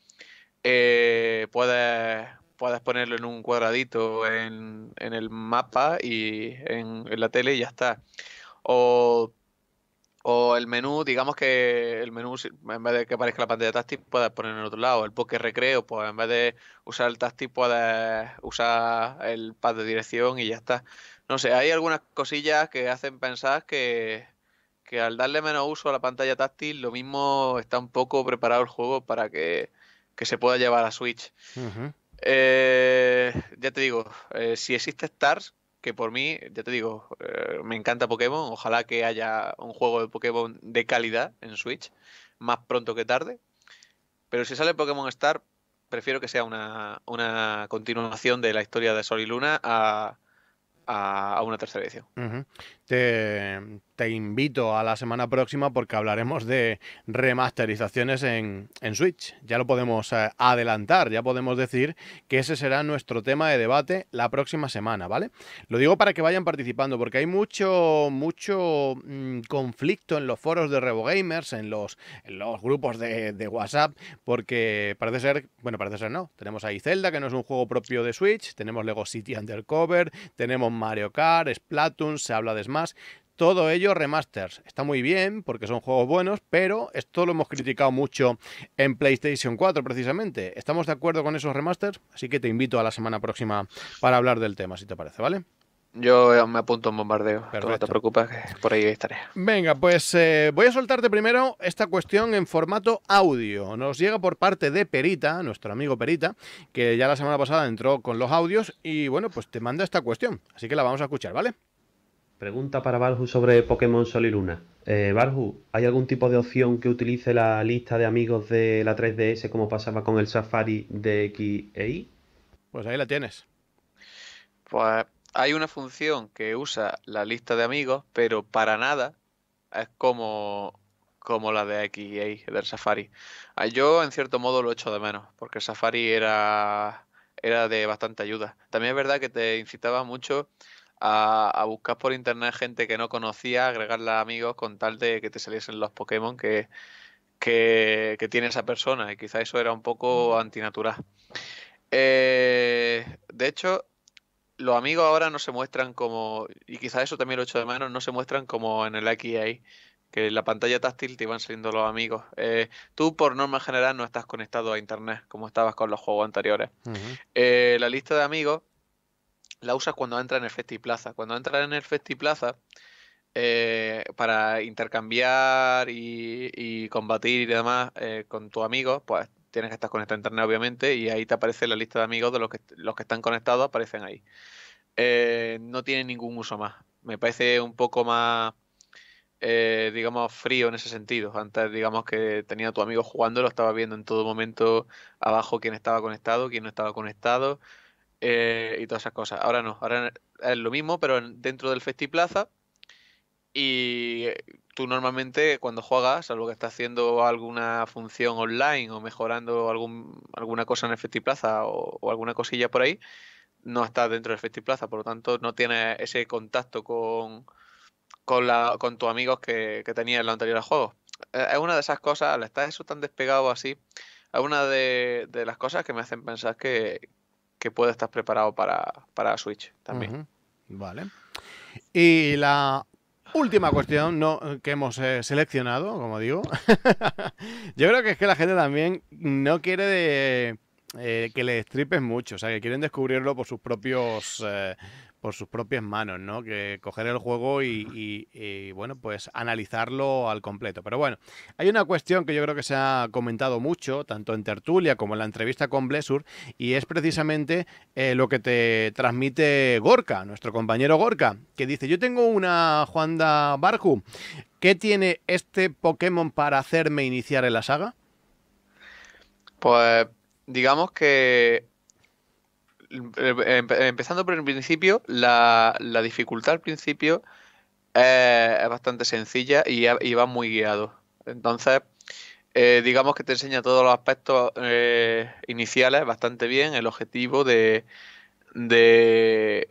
S9: eh, puedes, puedes, ponerlo en un cuadradito en, el mapa y en, la tele y ya está. O, o, el menú, digamos que el menú, en vez de que aparezca la pantalla táctil, puedes poner en otro lado. El poker recreo, pues en vez de usar el táctil, puedes usar el pad de dirección y ya está. No sé, hay algunas cosillas que hacen pensar que, que al darle menos uso a la pantalla táctil, lo mismo está un poco preparado el juego para que que se pueda llevar a Switch. Eh, ya te digo, eh, si existe Stars, que por mí, ya te digo, eh, me encanta Pokémon, ojalá que haya un juego de Pokémon de calidad en Switch, más pronto que tarde. Pero si sale Pokémon Star, prefiero que sea una, continuación de la historia de Sol y Luna a, a, una tercera edición
S4: te, invito a la semana próxima porque hablaremos de remasterizaciones en, Switch. Ya lo podemos eh, adelantar, ya podemos decir que ese será nuestro tema de debate la próxima semana, ¿vale? Lo digo para que vayan participando porque hay mucho, mucho mm, conflicto en los foros de RevoGamers, en los, los grupos de, de WhatsApp, porque parece ser, bueno, parece ser no, tenemos ahí Zelda, que no es un juego propio de Switch, tenemos Lego City Undercover, tenemos Mario Kart, Splatoon, se habla de Smash, todo ello remasters. Está muy bien porque son juegos buenos, pero esto lo hemos criticado mucho en PlayStation 4 precisamente. ¿Estamos de acuerdo con esos remasters? Así que te invito a la semana próxima
S9: para hablar del tema, si te parece, ¿vale? Yo eh, me apunto en bombardeo. No te preocupes, por ahí estaré.
S4: Venga, pues eh, voy a soltarte primero esta cuestión en formato audio. Nos llega por parte de Perita, nuestro amigo Perita, que ya la semana pasada entró con los audios y bueno, pues te manda esta cuestión. Así que la vamos a escuchar, ¿vale?
S1: Pregunta para Barhu sobre Pokémon Sol y Luna. Eh, ¿hay algún tipo de opción que utilice la lista de amigos de la 3DS como pasaba con el Safari de XEI?
S9: Pues ahí la tienes. Pues hay una función que usa la lista de amigos, pero para nada es como, como la de XEI, del Safari. Ah, yo en cierto modo lo echo de menos, porque Safari era, era de bastante ayuda. También es verdad que te incitaba mucho a, buscar por internet gente que no conocía, agregarla a amigos con tal de que te saliesen los Pokémon que, que, tiene esa persona. Y quizá eso era un poco mm. antinatural. Eh, de hecho, los amigos ahora no se muestran como, y quizá eso también lo he hecho de menos, no se muestran como en el XA, que en la pantalla táctil te iban saliendo los amigos. Eh, tú, por norma general, no estás conectado a internet como estabas con los juegos anteriores. Eh, la lista de amigos la usas cuando entras en el Plaza Cuando entras en el Festiplaza, eh, para intercambiar y, combatir y demás eh, con tu amigos, pues tienes que estar conectado a internet, obviamente, y ahí te aparece la lista de amigos de los que, los que están conectados, aparecen ahí. Eh, no tiene ningún uso más. Me parece un poco más, eh, digamos, frío en ese sentido. Antes, digamos, que tenía a tu amigo jugando, lo estaba viendo en todo momento abajo quién estaba conectado, quién no estaba conectado, eh, y todas esas cosas. Ahora no, ahora es lo mismo, pero dentro del Festiplaza. Y eh, tú normalmente cuando juegas, algo que estás haciendo alguna función online o mejorando algún, alguna cosa en el Festiplaza o, alguna cosilla por ahí, no estás dentro del Festiplaza, por lo tanto no tienes ese contacto con, con, tus amigos que, que tenías en los anteriores juego eh, Es una de esas cosas, al estar eso tan despegado así, es una de las cosas que me hacen pensar que, que pueda estar preparado para, para Switch
S4: también. Vale. Y la última cuestión que hemos eh, seleccionado, como digo, [LAUGHS] yo creo que es que la gente también no quiere de, eh, que le estripen mucho, o sea, que quieren descubrirlo por sus propios, eh, por sus propias manos, ¿no? Que coger el juego y, bueno, pues analizarlo al completo. Pero bueno, hay una cuestión que yo creo que se ha comentado mucho, tanto en tertulia como en la entrevista con Blessur, y es precisamente eh, lo que te transmite Gorka, nuestro compañero Gorka, que dice, yo tengo una Juanda Barju, ¿qué tiene este Pokémon para hacerme iniciar en la saga?
S9: Pues digamos que empezando por el principio, la, dificultad al principio eh, es bastante sencilla y, va muy guiado. Entonces, eh, digamos que te enseña todos los aspectos eh, iniciales bastante bien, el objetivo de, de,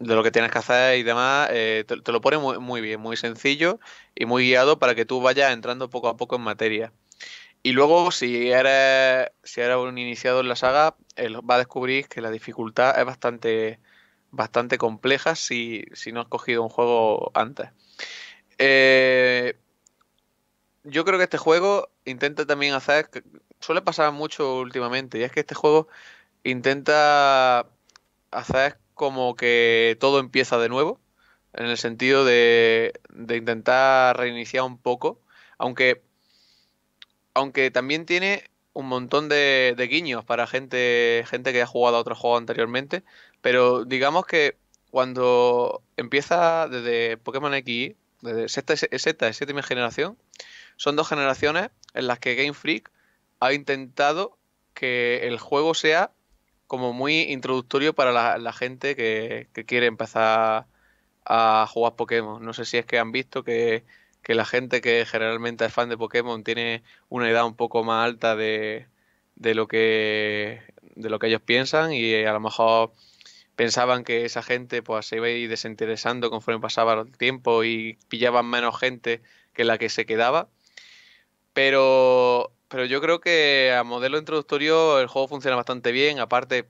S9: lo que tienes que hacer y demás, te, lo pone muy, bien, muy sencillo y muy guiado para que tú vayas entrando poco a poco en materia. Y luego, si eres, si eres un iniciado en la saga, él va a descubrir que la dificultad es bastante, bastante compleja si, si no has cogido un juego antes. Eh, yo creo que este juego intenta también hacer, suele pasar mucho últimamente, y es que este juego intenta hacer como que todo empieza de nuevo, en el sentido de, de intentar reiniciar un poco, aunque aunque también tiene un montón de, guiños para gente, gente que ha jugado a otro juego anteriormente. Pero digamos que cuando empieza desde Pokémon X, desde sexta, y séptima generación, son dos generaciones en las que Game Freak ha intentado que el juego sea como muy introductorio para la, gente que, que quiere empezar a jugar Pokémon. No sé si es que han visto que que la gente que generalmente es fan de Pokémon tiene una edad un poco más alta de, lo que de lo que ellos piensan y a lo mejor pensaban que esa gente pues se iba a ir desinteresando conforme pasaba el tiempo y pillaban menos gente que la que se quedaba. Pero, pero yo creo que a modelo introductorio el juego funciona bastante bien. Aparte,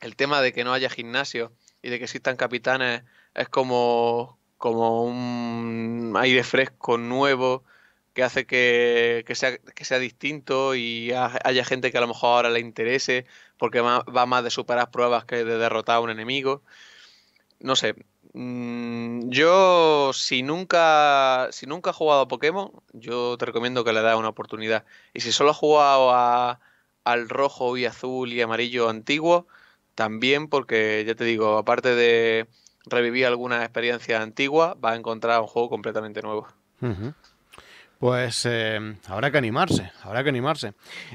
S9: el tema de que no haya gimnasio y de que existan capitanes es como, como un aire fresco, nuevo, que hace que, que, sea, que sea distinto y haya gente que a lo mejor ahora le interese porque va más de superar pruebas que de derrotar a un enemigo. No sé. Mm, yo, si nunca, si nunca has jugado a Pokémon, yo te recomiendo que le das una oportunidad. Y si solo ha jugado a, al rojo y azul y amarillo antiguo, también, porque ya te digo, aparte de, revivir alguna experiencia antigua, va a encontrar un juego completamente nuevo.
S4: Pues eh, habrá que animarse, habrá que animarse.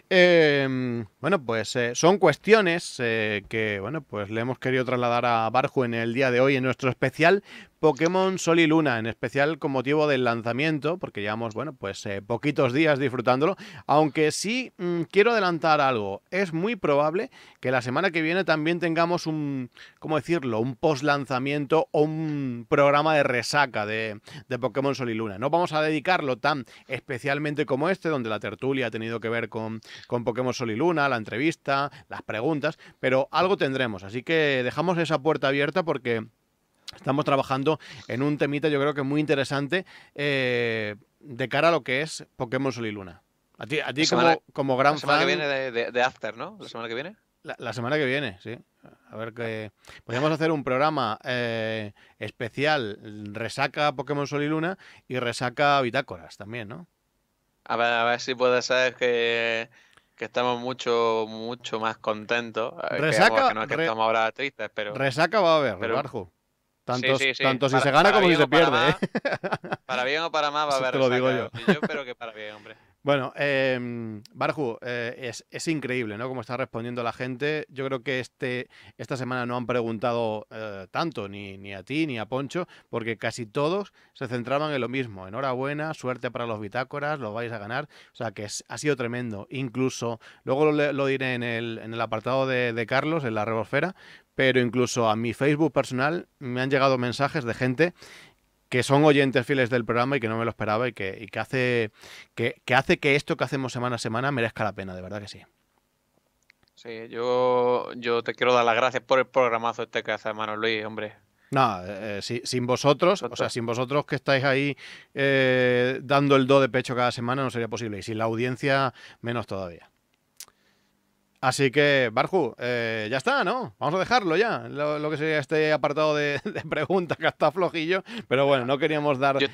S4: Em, bueno, pues eh, son cuestiones eh, que, bueno, pues le hemos querido trasladar a Barju en el día de hoy en nuestro especial, Pokémon Sol y Luna, en especial con motivo del lanzamiento, porque llevamos, bueno, pues eh, poquitos días disfrutándolo, aunque sí mm, quiero adelantar algo, es muy probable que la semana que viene también tengamos un, ¿cómo decirlo?, un post lanzamiento o un programa de resaca de, de Pokémon Sol y Luna. No vamos a dedicarlo tan especialmente como este, donde la tertulia ha tenido que ver con, con Pokémon Sol y Luna, la entrevista, las preguntas, pero algo tendremos, así que dejamos esa puerta abierta porque estamos trabajando en un temita yo creo que muy interesante eh, de cara a lo que es Pokémon Sol y Luna. A ti, como, gran fan... La semana que
S9: viene de, After, ¿no? ¿La semana que viene? La,
S4: semana que viene, sí. A ver que... Podríamos hacer un programa eh, especial, resaca Pokémon Sol y Luna y resaca Bitácoras también, ¿no?
S9: A ver, si puedes saber que estamos mucho mucho más contentos. Eh, resaca, que, no que estamos ahora tristes, pero. Resaca va a haber, pero, tanto, si se gana como si se pierde. ¿eh? Para,
S4: bien o para mal va a haber. Te lo digo yo. yo espero que para bien, hombre. Bueno, em, eh, Barju, es, increíble, ¿no? Como está respondiendo la gente. Yo creo que este, esta semana no han preguntado eh, tanto, ni, ni, a ti ni a Poncho, porque casi todos se centraban en lo mismo. Enhorabuena, suerte para los bitácoras, los vais a ganar. O sea, que ha sido tremendo. Incluso, luego lo, diré en el, en el apartado de, de, Carlos, en la rebosfera, pero incluso a mi Facebook personal me han llegado mensajes de gente que son oyentes fieles del programa y que no me lo esperaba y que, hace, que, hace que esto que hacemos semana a semana merezca la pena, de verdad que sí.
S9: Sí, yo, yo te quiero dar las gracias por el programazo este que hace hermano Luis, hombre.
S4: No, eh, sin vosotros, o sea, sin vosotros que estáis ahí eh, dando el do de pecho cada semana no sería posible. Y sin la audiencia, menos todavía. Así que, Barju, eh, ya está, ¿no? Vamos a dejarlo ya, lo, que sería este apartado de, preguntas que está flojillo, pero bueno, no queríamos dar... Yo,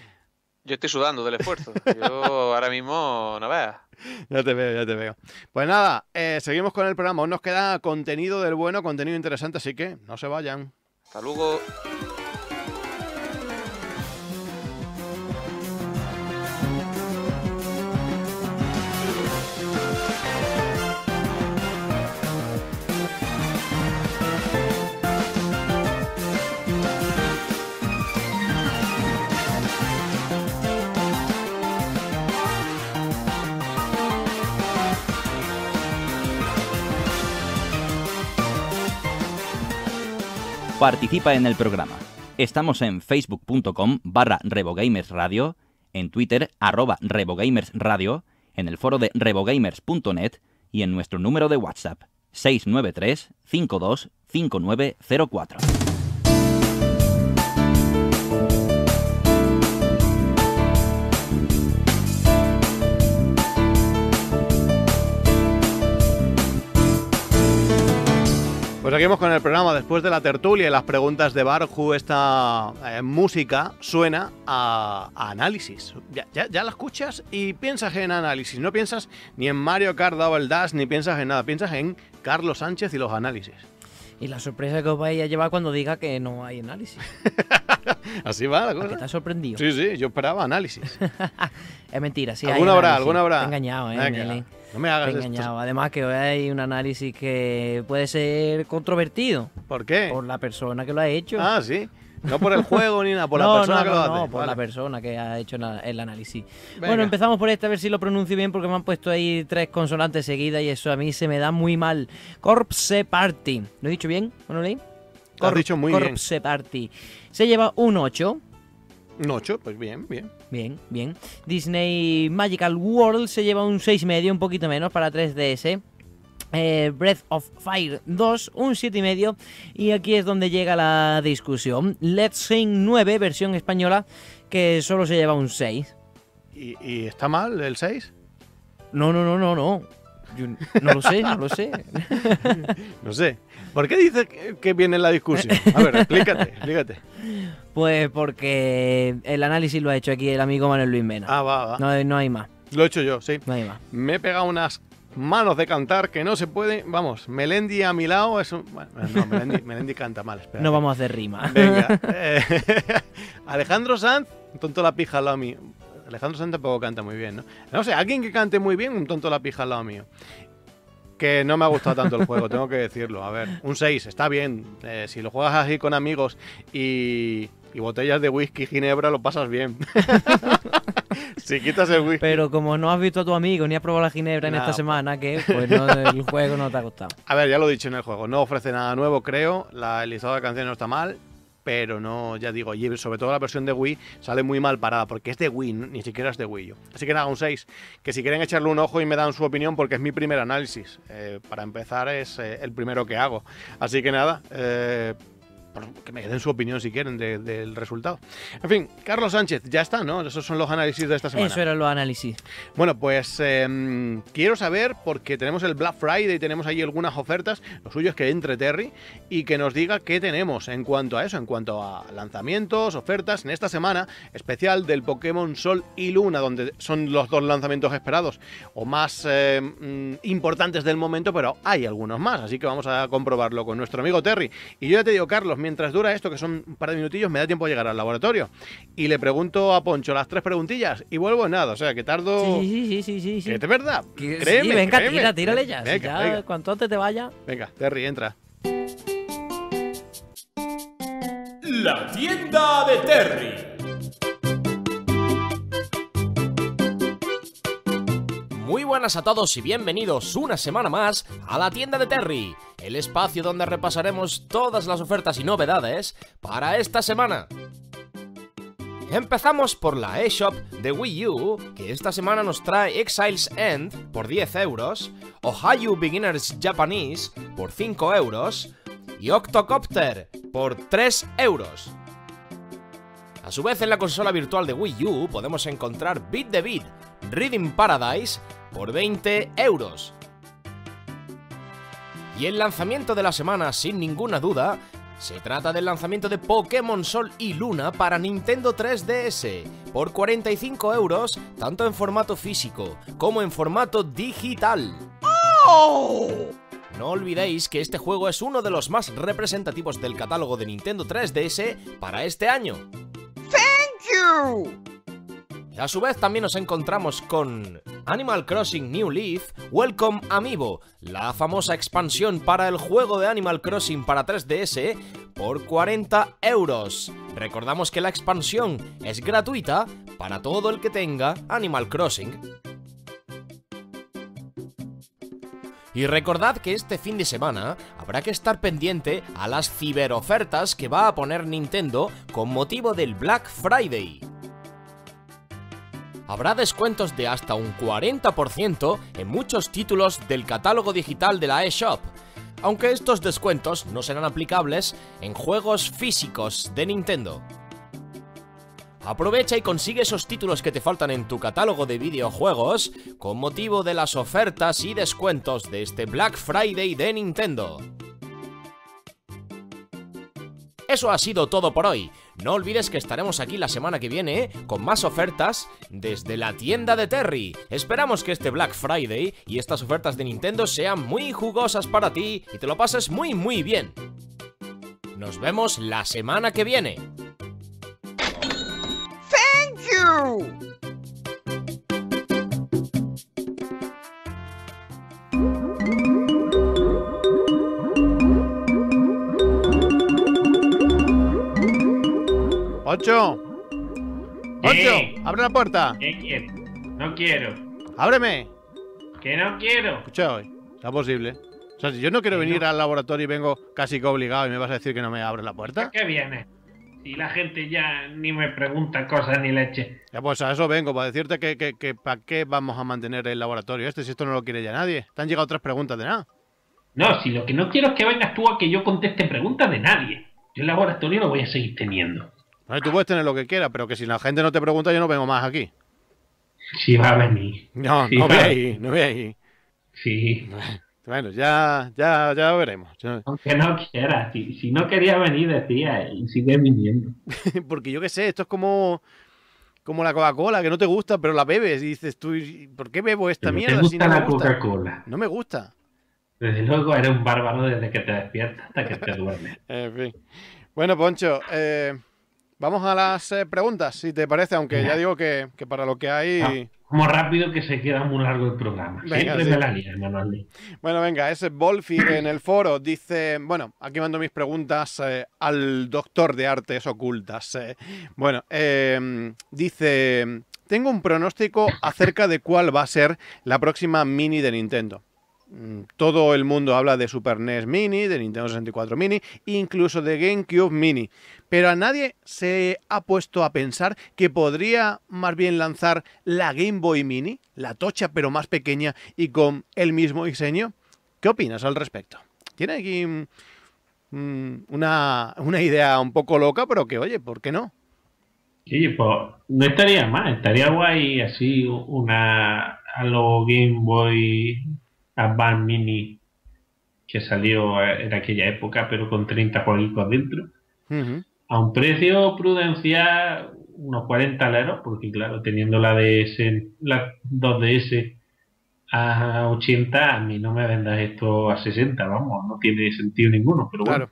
S9: estoy sudando del esfuerzo, yo ahora mismo no veas. [LAUGHS]
S4: Ya te veo, ya te veo. Pues nada, eh, seguimos con el programa, nos queda contenido del bueno, contenido interesante, así que no se vayan.
S7: Hasta luego.
S2: Participa en el programa. Estamos en facebook.com barra Radio, en twitter arroba Radio, en el foro de revogamers.net y en nuestro número de WhatsApp 693 52 5904.
S4: Pues seguimos con el programa. Después de la tertulia y las preguntas de Barju, esta eh, música suena a, análisis. Ya, la escuchas y piensas en análisis. No piensas ni en Mario Kart Double Dash, ni piensas en nada. Piensas en Carlos Sánchez y los análisis.
S3: Y la sorpresa que os vais a llevar cuando diga que no hay análisis.
S4: [LAUGHS] Así va la cosa. Que te sorprendido. Sí, sí, yo esperaba análisis.
S3: [LAUGHS] es mentira, sí. Alguna hay habrá, alguna habrá. Engañado, ¿eh? No me hagas engañado. Además que hoy hay un análisis que puede ser controvertido. ¿Por qué? Por la persona que lo ha hecho. Ah, sí. No por el [LAUGHS] juego ni nada, por la persona que hace. No, por la persona que ha hecho el análisis. Bueno, empezamos por este a ver si lo pronuncio bien, porque me han puesto ahí tres consonantes seguidas y eso a mí se me da muy mal. Corpse Party. ¿Lo he dicho bien? ¿No lo leí? has dicho muy Corpse Party. Se lleva un 8 8, pues bien, bien. Bien, bien. Disney Magical World se lleva un 6,5, un poquito menos para 3DS. Eh, Breath of Fire 2, un 7,5 y aquí es donde llega la discusión. Let's Sing 9, versión española, que solo se lleva un 6. ¿Y, está mal el 6? No, no, no, no, no. no lo sé, no lo sé. [LAUGHS] no sé. ¿Por qué dices que viene la discusión? A ver, explícate, explícate. Pues porque el análisis lo ha hecho aquí el amigo Manuel Luis Mena. Ah, va, va. No, no hay más. Lo he hecho yo, sí. No hay más. Me he pegado unas
S4: manos de cantar que no se puede. Vamos, Melendi a mi lado es un. Bueno, no, [LAUGHS] Melendi, canta mal, espera. No vamos a hacer rima. Venga. [LAUGHS] Eh, [LAUGHS] Alejandro Sanz, tonto la pija al lado mío. Alejandro Sanz tampoco canta muy bien, ¿no? No sé, alguien que cante muy bien, un tonto la pija al lado mío. Que no me ha gustado tanto el juego, tengo que decirlo. A ver, un 6, está bien. Eh, si lo juegas así con amigos y y botellas de whisky ginebra lo pasas bien.
S3: [LAUGHS] si quitas el whisky. Pero como no has visto a tu amigo ni has probado la ginebra en esta semana, que pues no, el juego no te ha gustado
S4: A ver, ya lo he dicho en el juego, no ofrece nada nuevo, creo. La, el de canciones no está mal. Pero no, ya digo, sobre todo la versión de Wii sale muy mal parada, porque es de Wii, ni siquiera es de Wii Así que nada, un 6. Que si quieren echarle un ojo y me dan su opinión, porque es mi primer análisis. Eh, para empezar, es eh, el primero que hago. Así que nada, eh, que me den su opinión si quieren del resultado. En fin, Carlos Sánchez, ya está, ¿no? Esos son los análisis de esta semana. Eso eran los análisis. Bueno, pues em, quiero saber, porque tenemos el Black Friday y tenemos ahí algunas ofertas, lo suyo es que entre Terry y que nos diga qué tenemos en cuanto a eso, en cuanto a lanzamientos, ofertas, en esta semana especial del Pokémon Sol y Luna, donde son los dos lanzamientos esperados o más em, mm, importantes del momento, pero hay algunos más, así que vamos a comprobarlo con nuestro amigo Terry. Y yo ya te digo, Carlos, mientras dura esto, que son un par de minutillos, me da tiempo a llegar al laboratorio. Y le pregunto a Poncho las tres preguntillas y vuelvo en nada. O sea, que tardo. Sí, sí, sí, sí. sí. es verdad. Que, créeme, sí, venga, tira, tírale ya. ya
S3: cuanto antes te vaya.
S4: Venga, Terry, entra.
S7: La tienda de Terry. Muy buenas a todos y bienvenidos una semana más a la tienda de Terry, el espacio donde repasaremos todas las ofertas y novedades para esta semana. Empezamos por la eShop de Wii U, que esta semana nos trae Exiles End por 10 euros, Ohio Beginners Japanese por 5 euros y Octocopter por 3 euros. A su vez, en la consola virtual de Wii U podemos encontrar Beat the Beat, Reading Paradise, por 20 euros. Y el lanzamiento de la semana, sin ninguna duda, se trata del lanzamiento de Pokémon Sol y Luna para Nintendo 3DS por 45 euros, tanto en formato físico como en formato digital. ¡Oh! No olvidéis que este juego es uno de los más representativos del catálogo de Nintendo 3DS para este año. Thank you. A su vez también nos encontramos con Animal Crossing New Leaf Welcome Amiibo, la famosa expansión para el juego de Animal Crossing para 3DS por 40 euros. Recordamos que la expansión es gratuita para todo el que tenga Animal Crossing. Y recordad que este fin de semana habrá que estar pendiente a las ciberofertas que va a poner Nintendo con motivo del Black Friday habrá descuentos de hasta un 40% en muchos títulos del catálogo digital de la eShop. Aunque estos descuentos no serán aplicables en juegos físicos de Nintendo. Aprovecha y consigue esos títulos que te faltan en tu catálogo de videojuegos con motivo de las ofertas y descuentos de este Black Friday de Nintendo. Eso ha sido todo por hoy. No olvides que estaremos aquí la semana que viene ¿eh? con más ofertas desde la tienda de Terry. Esperamos que este Black Friday y estas ofertas de Nintendo sean muy jugosas para ti y te lo pases muy muy bien. Nos vemos la semana que viene.
S8: Thank you.
S4: Ocho. Ocho. Abre la puerta. ¿Qué No quiero. Ábreme.
S10: Que no quiero.
S4: Escucha hoy. Está posible. O sea, si yo no quiero venir al laboratorio y vengo casi que obligado y me vas a decir que no me abres la puerta.
S10: ¿Qué viene? Si la gente ya ni me pregunta cosas ni leche.
S4: Ya pues a eso vengo, para decirte que, que para qué vamos a mantener el laboratorio este si esto no lo quiere ya nadie.
S10: Te han llegado otras preguntas de nada.
S4: No, si lo que no quiero
S10: es que vengas tú a que yo conteste preguntas de nadie. Yo el laboratorio lo voy a seguir teniendo
S4: tú puedes tener lo que quieras, pero que si la gente no te pregunta, yo no vengo más aquí.
S10: Sí, va a venir. No, no voy a ir, no voy a Sí. [LAUGHS]
S4: Bueno, ya, ya, ya veremos. Aunque no quiera, si, no quería venir, decía,
S10: y sigue viniendo.
S4: [LAUGHS] Porque yo qué sé, esto es como, como la Coca-Cola, que no te gusta, pero la bebes y dices tú, ¿por qué bebo esta mierda? me gusta no la Coca-Cola. No me gusta.
S10: Desde luego eres un bárbaro desde que te despiertas hasta que te duermes. [LAUGHS] en
S4: fin. Bueno, Poncho, eh, Vamos a las eh, preguntas, si te parece, aunque ya digo que, para lo que hay. Ah,
S10: como rápido que se queda muy largo el programa. me la Manuel.
S4: Bueno, venga, ese Bolfi en el foro dice, bueno, aquí mando mis preguntas eh, al doctor de artes ocultas. Eh. Bueno, em, dice, tengo un pronóstico acerca de cuál va a ser la próxima mini de Nintendo. Mm, todo el mundo habla de Super NES Mini, de Nintendo 64 Mini, incluso de GameCube Mini pero a nadie se ha puesto a pensar que podría más bien lanzar la Game Boy Mini, la tocha pero más pequeña y con el mismo diseño. ¿Qué opinas al respecto? Tiene aquí mm, mm, una, idea un poco loca, pero que oye, ¿por qué no?
S10: Sí, pues no estaría mal, estaría guay así una a lo Game Boy Advance Mini que salió eh, en aquella época, pero con 30 juegos dentro a un precio prudencial, unos 40 aleros, porque claro, teniendo la DS, la 2DS a 80, a mí no me vendas esto a 60, vamos, no tiene sentido ninguno, pero bueno.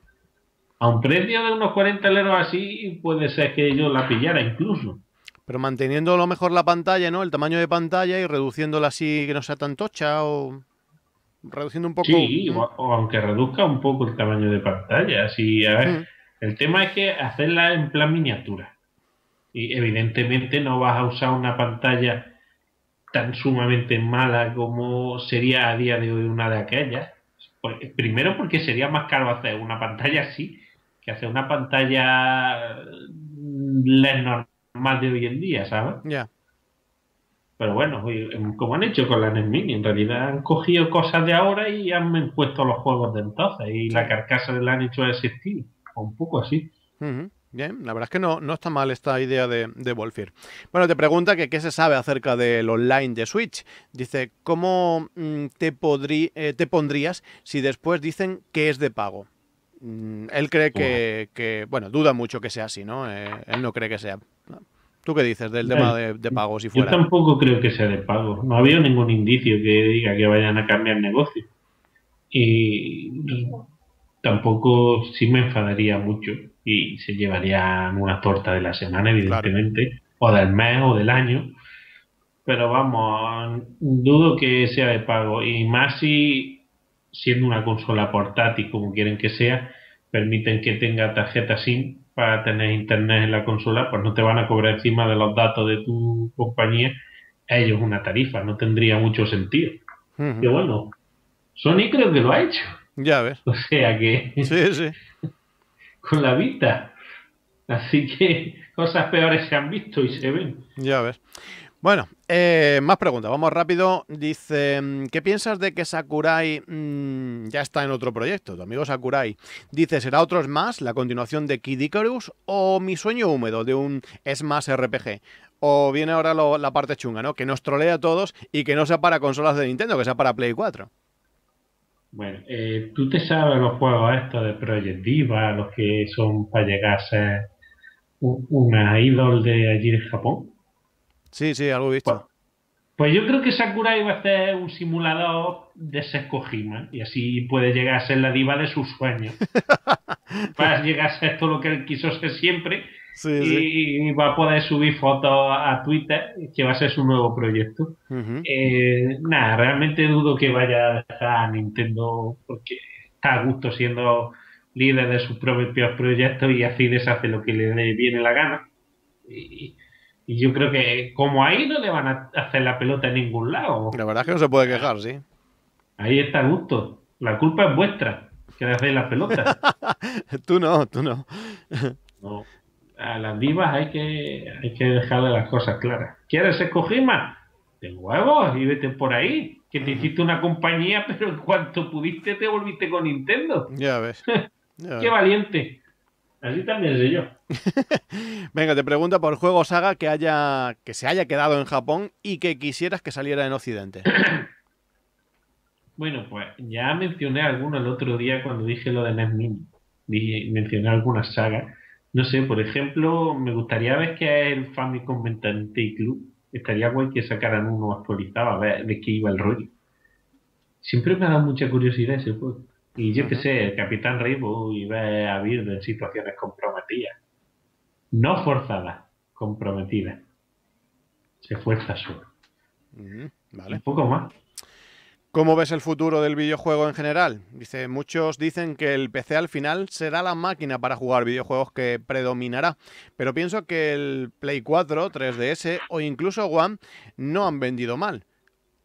S10: A un precio de unos 40 aleros así, puede ser que yo la pillara incluso. Pero
S4: manteniendo a lo mejor la pantalla, ¿no? El tamaño de pantalla y reduciéndola así que no sea tan tocha o
S10: reduciendo un poco. Sí, o, aunque reduzca un poco el tamaño de pantalla. así a ver, mm. El tema es que hacerla en plan miniatura. Y evidentemente no vas a usar una pantalla tan sumamente mala como sería a día de hoy una de aquellas. Pues, primero porque sería más caro hacer una pantalla así que hacer una pantalla mm, normal de hoy en día, ¿sabes? Ya. Pero bueno, em, como han hecho con la NES Mini, en realidad han cogido cosas de ahora y han puesto los juegos de entonces y la carcasa la han hecho de ese estilo un poco así. Bien,
S4: la verdad es que no, no está mal esta idea de, de Wolfir. Bueno, te pregunta que qué se sabe acerca del online de Switch. Dice, ¿cómo mm, te, podrí, eh, te pondrías si después dicen que es de pago? Mm, él cree que, bueno, duda mucho que sea así, ¿no? Eh, él no cree que sea. ¿Tú qué dices del tema de, de, y si fuera? Yo
S10: tampoco creo que sea de pago. No había ningún indicio que diga que vayan a cambiar negocio. Y tampoco sí me enfadaría mucho y se llevarían una torta de la semana, evidentemente, o del mes o del año. Pero vamos, dudo que sea de pago. Y más si siendo una consola portátil, como quieren que sea, permiten que tenga tarjeta SIM para tener internet en la consola, pues no te van a cobrar encima de los datos de tu compañía ellos una tarifa. No tendría mucho sentido.
S8: y bueno,
S10: Sony creo que lo ha hecho. Ya ves. [LAUGHS] O sea que. Sí, sí. [LAUGHS] Con la vista. Así que cosas peores se han visto y se ven.
S4: Ya ves. Bueno, eh, más preguntas, vamos rápido. Dice, ¿qué piensas de que Sakurai mm, ya está en otro proyecto? Tu amigo Sakurai. Dice, ¿será otro más? ¿La continuación de Kid Icarus? ¿O mi sueño húmedo de un es más RPG? ¿O viene ahora la parte chunga, ¿no? Que nos trolea a todos y que no sea para consolas de Nintendo, que sea para Play 4.
S10: Bueno, eh, ¿tú te sabes los juegos estos de Project Diva, los que son para llegar a ser una idol de allí de Japón? Sí, sí, algo he visto. Pues, pues yo creo que Sakurai va a hacer un simulador de Sekojima y así puede llegar a ser la diva de sus sueños. Para [LAUGHS] llegar a ser todo lo que él quiso ser siempre y, va a poder subir fotos a Twitter, que va a ser su nuevo proyecto. Eh, nada, realmente dudo que vaya a dejar a Nintendo porque está a gusto siendo líder de sus propios proyectos y así hace lo que le viene la gana. Y, yo creo que como ahí no le van a hacer la pelota en ningún lado. La verdad es que no se puede quejar, sí. Ahí está a gusto. La culpa es vuestra, que le hacéis la pelota. [LAUGHS] tú no, tú no. no a las divas hay que, hay dejarle las cosas claras. ¿Quieres ser más? De huevos y vete por ahí. Que te hiciste una compañía, [LAUGHS] pero en cuanto pudiste te volviste con Nintendo. Ya ves. [LAUGHS] Qué valiente. Así también soy yo.
S4: [LAUGHS] Venga, te pregunto por juego saga que haya que se haya quedado en Japón y que quisieras que saliera en Occidente. [COUGHS]
S10: bueno, pues ya mencioné alguno el otro día cuando dije lo de NES Mini. Dije, mencioné algunas sagas no sé, por ejemplo, me gustaría ver que el Famicom y Club estaría guay que sacaran uno actualizado a ver de qué iba el rollo. Siempre me ha dado mucha curiosidad ese juego. Y yo qué sé, el Capitán Rainbow iba a vivir en situaciones comprometidas. No forzadas, comprometidas. Se fuerza solo. Un poco más. ¿Cómo ves
S4: el futuro del videojuego en general? Dice, muchos dicen que el PC al final será la máquina para jugar videojuegos que predominará, pero pienso que el Play 4, 3DS o incluso One no han vendido mal.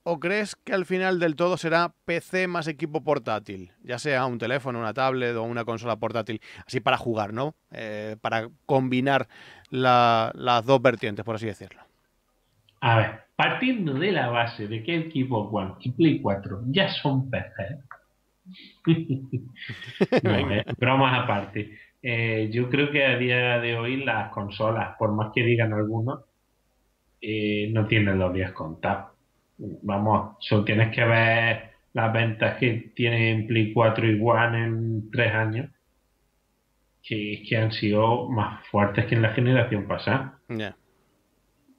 S4: ¿O crees que al final del todo será PC más equipo portátil? Ya sea un teléfono, una tablet o una consola portátil, así para jugar, ¿no? Eh, para combinar las dos vertientes, por así decirlo.
S10: A ver, partiendo de la base de que el Xbox One y Play 4 ya son PC. pero [LAUGHS] eh, bromas aparte. Eh, yo creo que a día de hoy las consolas, por más que digan algunos, eh, no tienen los días contados. Vamos, solo tienes que ver las ventas que tienen Play 4 y One en tres años, que, que han sido más fuertes que en la generación pasada.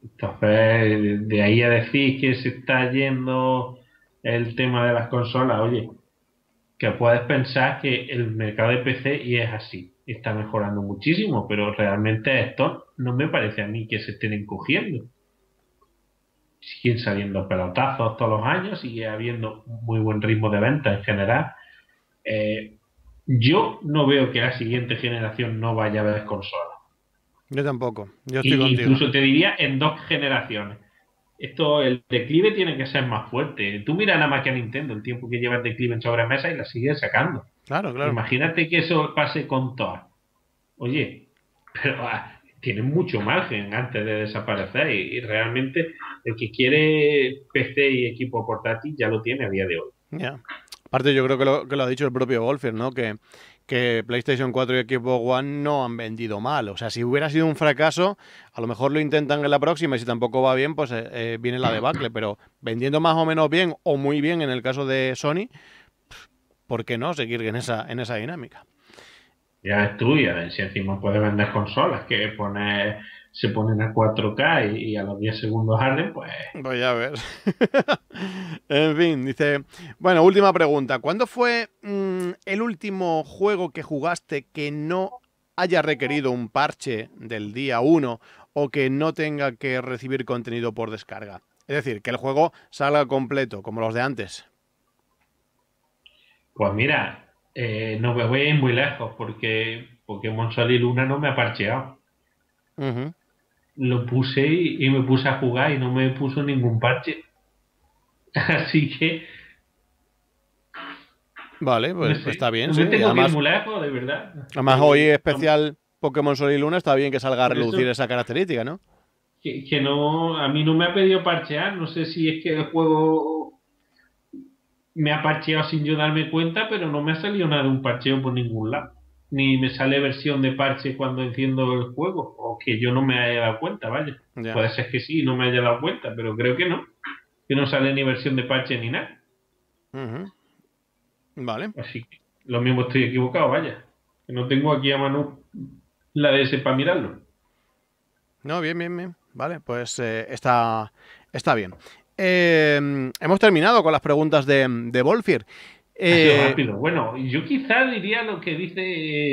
S10: Entonces, de ahí a decir que se está yendo el tema de las consolas, oye, que puedes pensar que el mercado de PC y es así, está mejorando muchísimo, pero realmente esto no me parece a mí que se estén encogiendo. Siguen saliendo pelotazos todos los años, sigue habiendo muy buen ritmo de venta en general. Eh, yo no veo que la siguiente generación no vaya a ver consolas. Yo tampoco. Yo estoy contigo. Incluso te diría en dos generaciones. Esto, el declive tiene que ser más fuerte. Tú miras nada más que Nintendo, el tiempo que lleva el declive en mesa y la sigue sacando. Claro, claro. Imagínate que eso pase con todas. Oye, pero ah, tiene mucho margen antes de desaparecer y, realmente el que quiere PC y equipo portátil ya lo tiene a día de hoy.
S4: Aparte, yo creo que lo, que lo ha dicho el propio Wolfer, ¿no? Que PlayStation 4 y equipo One no han vendido mal. O sea, si hubiera sido un fracaso, a lo mejor lo intentan en la próxima y si tampoco va bien, pues eh, eh, viene la debacle. Pero vendiendo más o menos bien o muy bien en el caso de Sony, ¿por qué no seguir en esa, en esa dinámica?
S10: Ya es tuya, si encima puedes vender consolas, que poner se ponen a 4K y, a los 10 segundos arden, pues...
S4: voy a ver. [LAUGHS] en fin, dice... Bueno, última pregunta. ¿Cuándo fue mm, el último juego que jugaste que no haya requerido un parche del día 1 o que no tenga que recibir
S10: contenido por descarga?
S4: Es decir, que el juego salga completo, como los de antes.
S10: Pues mira, eh, no me voy a ir muy lejos porque Pokémon Sol y Luna no me ha parcheado lo puse y, me puse a jugar y no me puso ningún parche. [LAUGHS] Así que. Vale, pues, pues está bien. No tengo además, de verdad. Además, hoy
S4: especial Pokémon Sol y Luna está bien que salga a relucir esa característica, ¿no?
S10: Que, que, no. A mí no me ha pedido parchear. No sé si es que el juego me ha parcheado sin yo darme cuenta, pero no me ha salido nada de un parcheo por ningún lado ni me sale versión de parche cuando enciendo el juego, o que yo no me haya dado cuenta, vaya. Puede ser que sí, no me haya dado cuenta, pero creo que no. Que no sale ni versión de parche ni nada. Vale. Así que lo mismo estoy equivocado, vaya. Que no tengo aquí a mano la DS para mirarlo.
S4: No, bien, bien, bien.
S10: Vale, pues
S4: eh, está, está bien. Eh, hemos terminado con las preguntas de, de
S10: eh, bueno, yo quizá diría lo que dice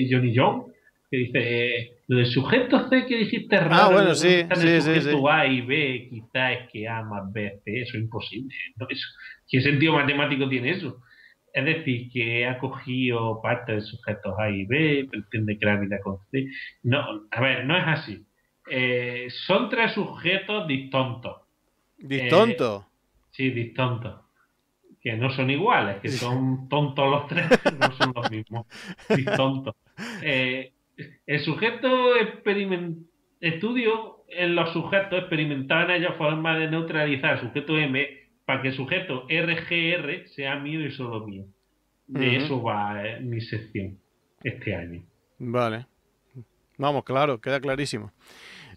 S10: eh, Johnny John, que dice, lo del sujeto C que dijiste ah, raro, ah, bueno, sí, sí, el sujeto A y B, quizá es que A más B C, eso es imposible. ¿Qué sentido matemático tiene eso? Es decir, que ha cogido parte de sujetos A y B, pretende crear vida con C. No, a ver, no es así. Eh, son tres sujetos distontos. ¿Distontos? sí, distontos que no son iguales, que son tontos los tres, [LAUGHS] no son los mismos, tontos. Eh, el sujeto estudio en eh, los sujetos en ella forma de neutralizar el sujeto M para que el sujeto RGR sea mío y solo mío. De eso va eh, mi sección este año. Vale.
S4: Vamos, claro, queda clarísimo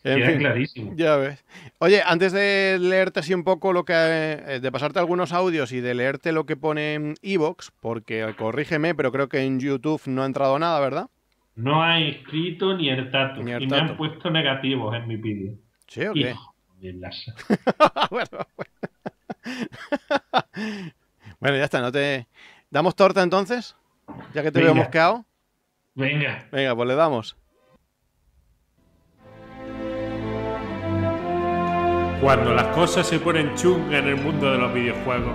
S4: clarísimo. Ya ves. Oye, antes de leerte así un poco lo que. Eh, de pasarte algunos audios y de leerte lo que pone en Evox, porque corrígeme, pero creo que en YouTube no ha entrado nada, ¿verdad?
S10: No ha escrito ni el tato. y me han puesto negativos en mi vídeo. ¿Sí o qué? [LAUGHS]
S4: [LAUGHS] bueno, ya está, no te. ¿Damos torta entonces? Ya que te habíamos veo mosqueado. Venga. Venga, pues le
S10: damos. Cuando las cosas se ponen chungas en el mundo de los videojuegos,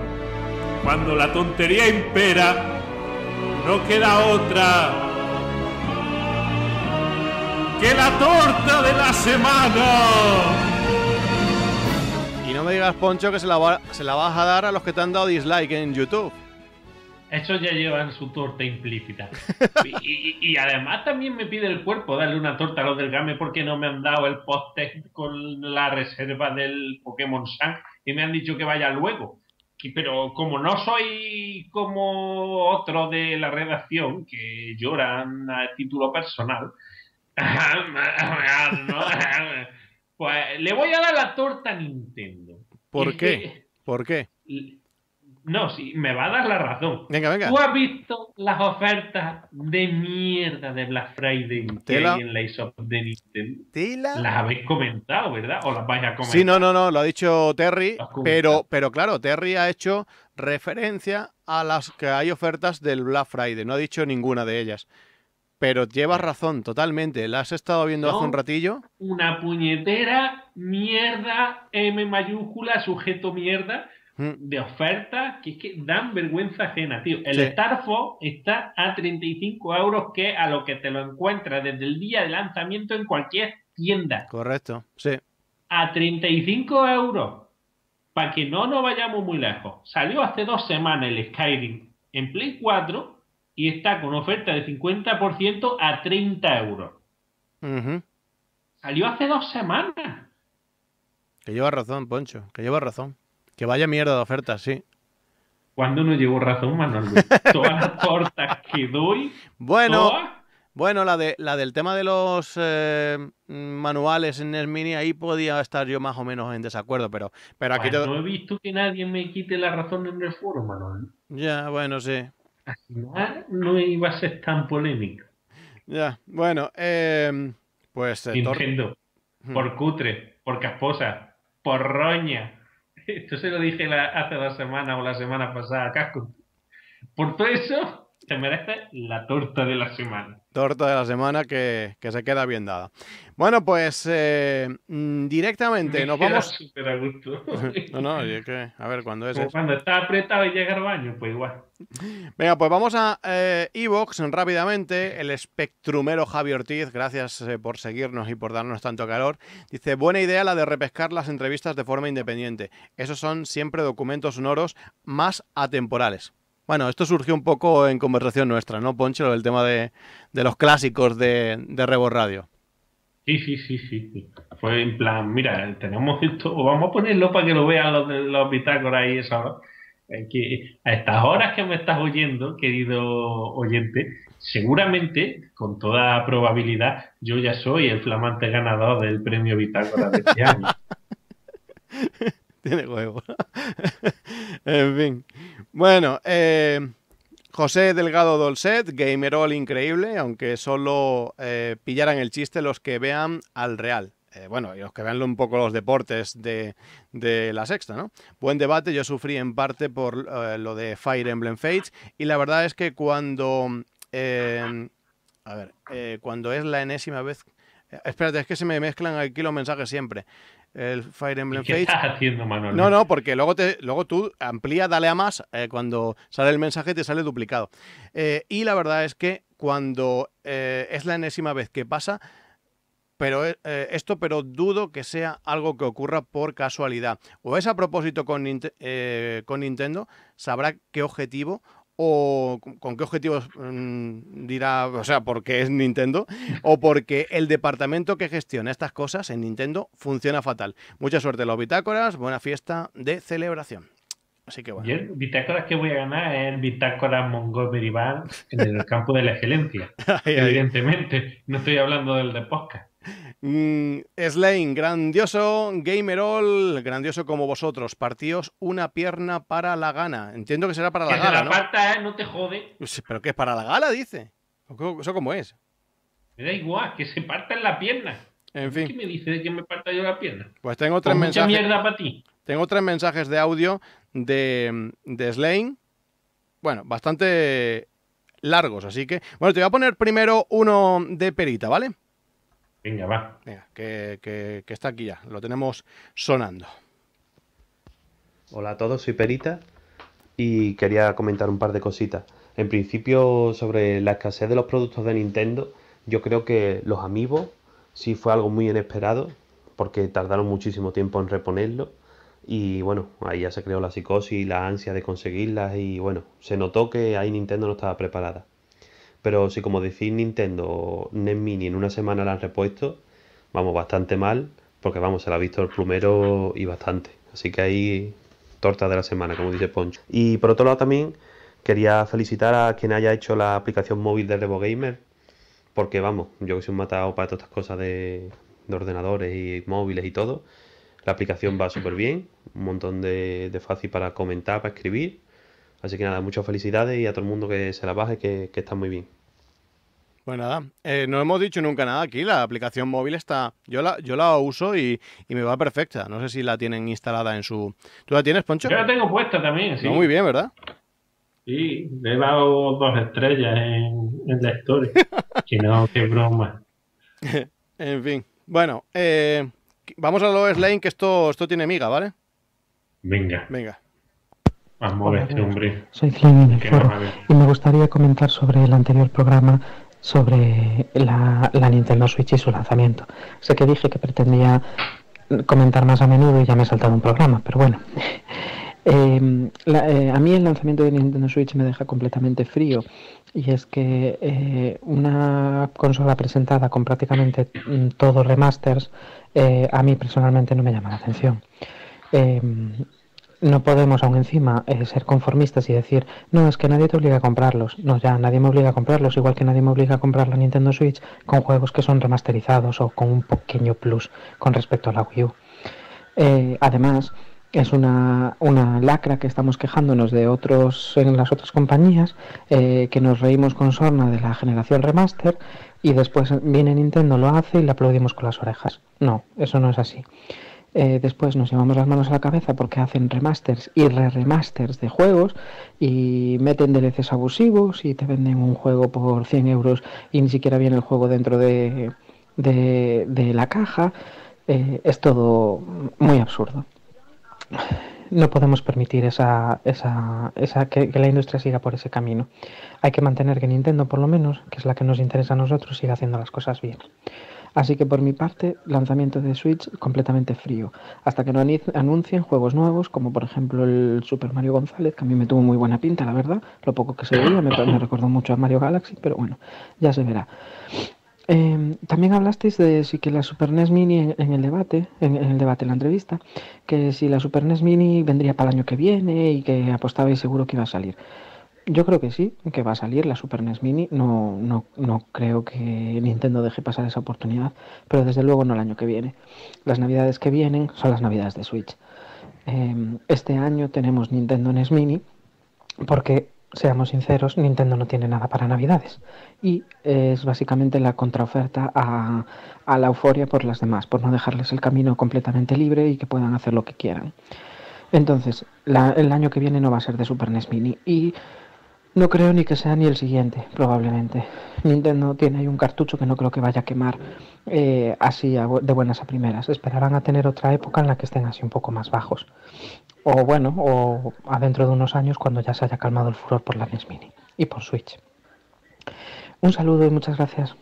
S10: cuando la tontería impera, no queda otra que la torta de la semana.
S4: Y no me digas, Poncho, que se la, se la vas a dar a los que te han dado dislike en YouTube.
S10: Eso ya llevan su torta implícita. [LAUGHS] y, además también me pide el cuerpo darle una torta a los del game porque no me han dado el post con la reserva del Pokémon Sun y me han dicho que vaya luego. pero como no soy como otro de la redacción que lloran a título personal, [LAUGHS] pues le voy a dar la torta a Nintendo. ¿Por qué? ¿Por qué? No, sí, me va a dar la razón. Venga, venga. ¿Tú has visto las ofertas de mierda de Black Friday en la eShop de Nintendo? Las habéis comentado, ¿verdad? ¿O las vais a comentar? Sí, no, no,
S4: no, lo ha dicho Terry, pero, pero claro, Terry ha hecho referencia a las que hay ofertas del Black Friday, no ha dicho ninguna de ellas. Pero llevas razón, totalmente. La has estado viendo hace un ratillo.
S10: Una puñetera mierda, M mayúscula, sujeto mierda de ofertas que es que dan vergüenza ajena, tío. El Star Starfo está a 35 euros que a lo que te lo encuentras desde el día de lanzamiento en cualquier tienda. Correcto, sí. A 35 euros. Para que no nos vayamos muy lejos. Salió hace dos semanas el Skyrim en Play 4 y está con oferta de 50% a 30 euros. Salió hace dos semanas.
S4: Que lleva razón, Poncho, que lleva razón. Que vaya mierda de ofertas, sí. ¿Cuándo no llevo razón, Manuel? [LAUGHS] Todas las tortas que doy. Bueno. Bueno, la, de, la del tema de los eh, manuales en el Mini, ahí podía estar yo más o menos en desacuerdo, pero, pero aquí... No he visto
S10: que nadie me quite la razón en el foro, Manuel.
S4: Ya, bueno, sí.
S10: Al no iba a ser tan polémico. Ya, bueno, em, pues... Eh, por cutre, por casposa, por roña, esto [LAUGHS] se lo dije hace la semana o la semana pasada Casco. Por todo eso, te merece la torta de la semana.
S4: Torta de la semana que, se queda bien dada. Bueno, pues eh, mm, directamente nos vamos.
S10: a [LAUGHS] no, no, que, a ver, cuando es. cuando está apretado y llega al baño, pues igual.
S4: Venga, pues vamos a eh, Evox rápidamente. El espectrumero Javi Ortiz, gracias eh, por seguirnos y por darnos tanto calor. Dice: Buena idea la de repescar las entrevistas de forma independiente. Esos son siempre documentos sonoros más atemporales. Bueno, esto surgió un poco en conversación nuestra, ¿no, Poncho? El tema de, los clásicos de,
S10: de Radio. Sí, sí, sí, sí. Fue en plan, mira, tenemos esto, vamos a ponerlo para que lo vean los, los bitácoras y eso. a estas horas que me estás oyendo, querido oyente, seguramente, con toda probabilidad, yo ya soy el flamante ganador del premio Bitácora de este año.
S4: [LAUGHS] Tiene huevo. [LAUGHS] en fin. Bueno, eh, José Delgado Dolcet, gamerol increíble, aunque solo eh, pillaran el chiste los que vean al Real. Eh, bueno, y los que vean un poco los deportes de, de, la sexta, ¿no? Buen debate, yo sufrí en parte por lo de Fire Emblem Fates, y la verdad es que cuando... a ver, cuando es la enésima vez Espérate, es que se me mezclan aquí los mensajes siempre. El Fire Emblem ¿Qué No, no, porque luego, te, luego tú amplía, dale a más. Eh, cuando sale el mensaje te sale duplicado. Eh, y la verdad es que cuando eh, es la enésima vez que pasa, pero esto, pero dudo que sea algo que ocurra por casualidad. O es a propósito con, con Nintendo, sabrá qué objetivo, o con qué objetivos mm, dirá, o sea, porque es Nintendo, o porque el departamento que gestiona estas cosas en Nintendo funciona fatal. Mucha suerte los bitácoras, buena fiesta de celebración. Así que bueno. el
S10: bitácoras que voy a ganar es el bitácora Montgomery en el campo de la excelencia. [LAUGHS] evidentemente, no estoy hablando del de podcast.
S4: Mm, Slain, grandioso, Gamerol, grandioso como vosotros. Partíos una pierna para la gana. Entiendo que será para la que gala. ¿no?
S10: ¿eh? no te jode.
S4: Pues ¿Pero que es para la gala, dice? ¿Eso cómo es?
S10: Me da igual, que se partan la pierna. En fin. ¿Qué me dice de que me parta yo la pierna?
S4: Pues tengo tres mensajes. para ti. Tengo tres mensajes de audio de, de Slane. Bueno, bastante largos, así que. Bueno, te voy a poner primero uno de perita, ¿vale? Venga, va. Venga, que, está aquí ya. Lo tenemos sonando.
S1: Hola a todos, soy Perita y quería comentar un par de cositas. En principio, sobre la escasez de los productos de Nintendo, yo creo que los amigos sí fue algo muy inesperado porque tardaron muchísimo tiempo en reponerlo. Y bueno, ahí ya se creó la psicosis, y la ansia de conseguirlas y bueno, se notó que ahí Nintendo no estaba preparada. Pero si como decís Nintendo NES Mini en una semana la han repuesto, vamos, bastante mal, porque vamos, se la ha visto el plumero y bastante. Así que ahí torta de la semana, como dice Poncho. Y por otro lado también quería felicitar a quien haya hecho la aplicación móvil de Gamer porque vamos, yo que soy un matado para todas estas cosas de, ordenadores y móviles y todo. La aplicación va súper bien, un montón de, de fácil para comentar, para escribir. Así que nada, muchas felicidades y a todo el mundo que se la baje, que, está muy bien.
S4: Pues nada, eh, no hemos dicho nunca nada aquí, la aplicación móvil está, yo la, yo la uso y, me va perfecta, no sé si la tienen instalada en su... ¿Tú la tienes, Poncho? Yo la tengo puesta
S10: también, sí. muy bien,
S4: ¿verdad? Sí,
S10: le he dado dos estrellas en, la historia, [LAUGHS] que no, qué broma.
S4: [LAUGHS] en fin, bueno, eh, vamos a lo Slane, que esto, esto tiene miga, ¿vale? Venga. Venga de este hombre. Soy foro
S6: y me gustaría comentar sobre el anterior programa sobre la, Nintendo Switch y su lanzamiento. Sé que dije que pretendía comentar más a menudo y ya me he saltado un programa, pero bueno. [LAUGHS] Em, eh, a mí el lanzamiento de Nintendo Switch me deja completamente frío y es que eh, una consola presentada con prácticamente mm, todos remasters eh, a mí personalmente no me llama la atención. Em, no podemos aún encima eh, ser conformistas y decir, no, es que nadie te obliga a comprarlos. No, ya, nadie me obliga a comprarlos, igual que nadie me obliga a comprar la Nintendo Switch con juegos que son remasterizados o con un pequeño plus con respecto a la Wii U. Eh, además, es una, lacra que estamos quejándonos de otros en las otras compañías, eh, que nos reímos con sorna de la generación remaster y después viene Nintendo, lo hace y le aplaudimos con las orejas. No, eso no es así. Eh, después nos llevamos las manos a la cabeza porque hacen remasters y re-remasters de juegos y meten DLCs abusivos y te venden un juego por 100 euros y ni siquiera viene el juego dentro de, de, la caja. Eh, es todo muy absurdo. No podemos permitir esa, esa, esa que la industria siga por ese camino. Hay que mantener que Nintendo, por lo menos, que es la que nos interesa a nosotros, siga haciendo las cosas bien. Así que por mi parte, lanzamiento de Switch completamente frío, hasta que no anuncien juegos nuevos, como por ejemplo el Super Mario González, que a mí me tuvo muy buena pinta, la verdad, lo poco que se veía, me, recordó mucho a Mario Galaxy, pero bueno, ya se verá. Em, también hablasteis de si que la Super NES Mini en, el debate, en, el debate, en la entrevista, que si la Super NES Mini vendría para el año que viene y que apostabais seguro que iba a salir. Yo creo que sí, que va a salir la Super NES Mini. No, no, no creo que Nintendo deje pasar esa oportunidad, pero desde luego no el año que viene. Las navidades que vienen son las navidades de Switch. Em, este año tenemos Nintendo NES Mini porque, seamos sinceros, Nintendo no tiene nada para navidades. Y es básicamente la contraoferta a, la euforia por las demás, por no dejarles el camino completamente libre y que puedan hacer lo que quieran. Entonces, el año que viene no va a ser de Super NES Mini y no creo ni que sea ni el siguiente, probablemente. Nintendo tiene ahí un cartucho que no creo que vaya a quemar eh, así de buenas a primeras. Esperarán a tener otra época en la que estén así un poco más bajos. O bueno, o adentro de unos años cuando ya se haya calmado el furor por la NES Mini y por Switch. Un saludo y muchas gracias.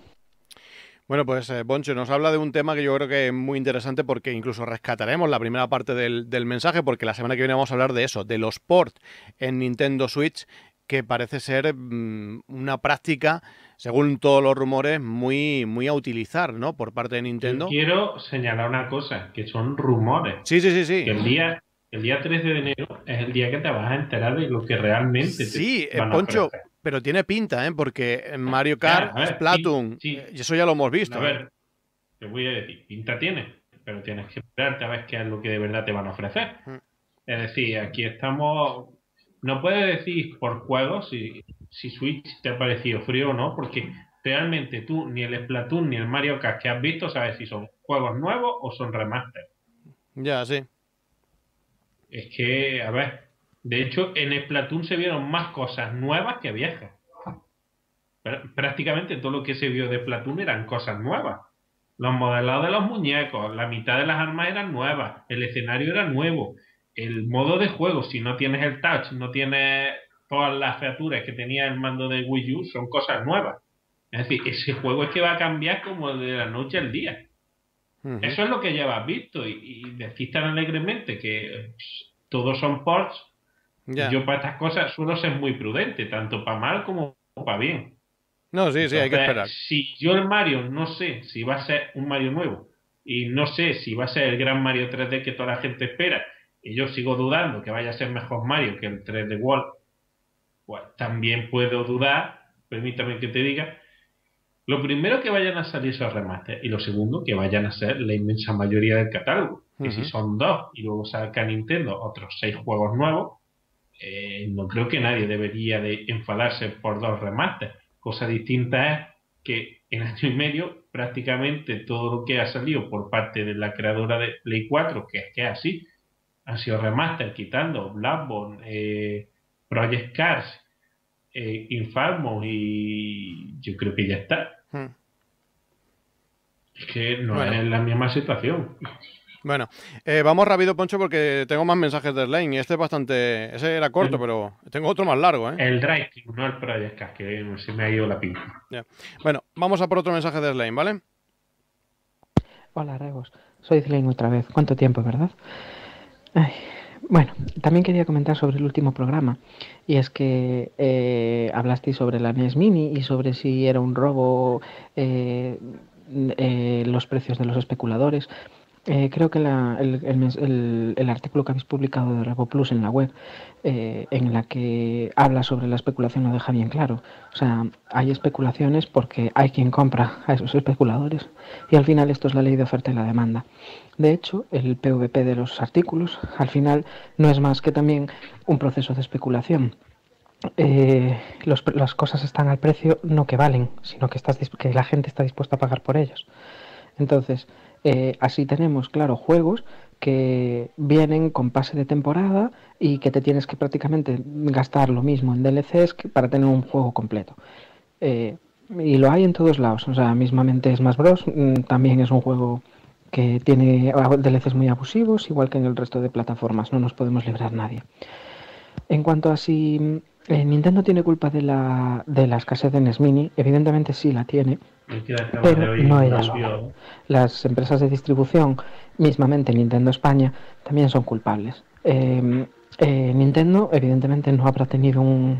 S4: Bueno, pues eh, Boncho nos habla de un tema que yo creo que es muy interesante porque incluso rescataremos la primera parte del, del mensaje porque la semana que viene vamos a hablar de eso, de los ports en Nintendo Switch que parece ser mm, una práctica, según todos los rumores, muy, muy a
S10: utilizar, ¿no? Por parte de Nintendo. quiero señalar una cosa, que son rumores. Sí, sí, sí, sí. el día, el día 13 de enero es el día que te vas a enterar de lo que realmente sí, te eh, van a Poncho,
S4: pero tiene pinta, ¿eh? Porque Mario Kart, es ver, Splatoon, eh, eso ya lo hemos visto. A ver,
S10: te voy a decir, pinta tiene, pero tienes que esperarte a ver qué es lo que de verdad te van a ofrecer. Mm. Es decir, aquí estamos no puedes decir por juegos si, si Switch te ha parecido frío o no, porque realmente tú ni el Splatoon ni el Mario Kart que has visto sabes si son juegos nuevos o son remaster. Ya, sí. Es que, a ver, de hecho en Splatoon se vieron más cosas nuevas que viejas. prácticamente todo lo que se vio de Splatoon eran cosas nuevas. Los modelados de los muñecos, la mitad de las armas eran nuevas, el escenario era nuevo, el modo de juego, si no tienes el touch, no tienes todas las featuras que tenía el mando de Wii U, son cosas nuevas. Es decir, ese juego es que va a cambiar como de la noche al día. Eso es lo que ya has visto y, decís tan alegremente que pues, todos son ports. Yo para estas cosas suelo ser muy prudente, tanto para mal como para bien. No, sí, sí, hay que esperar. Si yo el Mario no sé si va a ser un Mario nuevo y no sé si va a ser el gran Mario 3D que toda la gente espera, y yo sigo dudando que vaya a ser mejor Mario que el 3 de World pues también puedo dudar, permítame que te diga, lo primero que vayan a salir esos remates y lo segundo que vayan a ser la inmensa mayoría del catálogo. Que si son dos y luego saca Nintendo otros seis juegos nuevos, eh, no creo que nadie debería de enfadarse por dos remates, Cosa distinta es que en año y medio prácticamente todo lo que ha salido por parte de la creadora de Play 4, que es que es así, han sido remaster, quitando Blackbone, eh, Project Cars, eh, y yo creo que ya está. Hmm. Es que no es la misma situación.
S4: Bueno, eh, vamos rápido, Poncho, porque tengo más mensajes de Slane. Este es bastante. Ese era corto, pero tengo otro más largo, ¿eh? El Drive,
S10: no el Project Cars, que se me ha ido la pinta.
S4: Bueno, vamos a por otro mensaje de Slane, ¿vale?
S6: Hola, Regos. Soy Slane otra vez. ¿Cuánto tiempo, verdad? bueno, también quería comentar sobre el último programa, y es que eh, hablaste sobre la NES Mini y sobre si era un robo eh, eh, los precios de los especuladores. Eh, creo que el, artículo que habéis publicado de Revo Plus en la web, eh, en la que habla sobre la especulación, lo deja bien claro. O sea, hay especulaciones porque hay quien compra a esos especuladores y al final esto es la ley de oferta y la demanda. De hecho, el PVP de los artículos al final no es más que también un proceso de especulación. Eh, las cosas están al precio no que valen, sino que, estás, que la gente está dispuesta a pagar por ellos. Entonces, eh, así tenemos, claro, juegos que vienen con pase de temporada y que te tienes que prácticamente gastar lo mismo en DLCs para tener un juego completo. Eh, y lo hay en todos lados. O sea, mismamente Smash Bros. Mm, también es un juego que tiene DLCs muy abusivos, igual que en el resto de plataformas. No nos podemos librar nadie. En cuanto a si mm, eh, Nintendo tiene culpa de la, de la escasez de NES Mini, evidentemente sí la tiene
S10: pero no era
S6: Las empresas de distribución, mismamente Nintendo España, también son culpables. Em, eh, Nintendo, evidentemente, no habrá tenido un,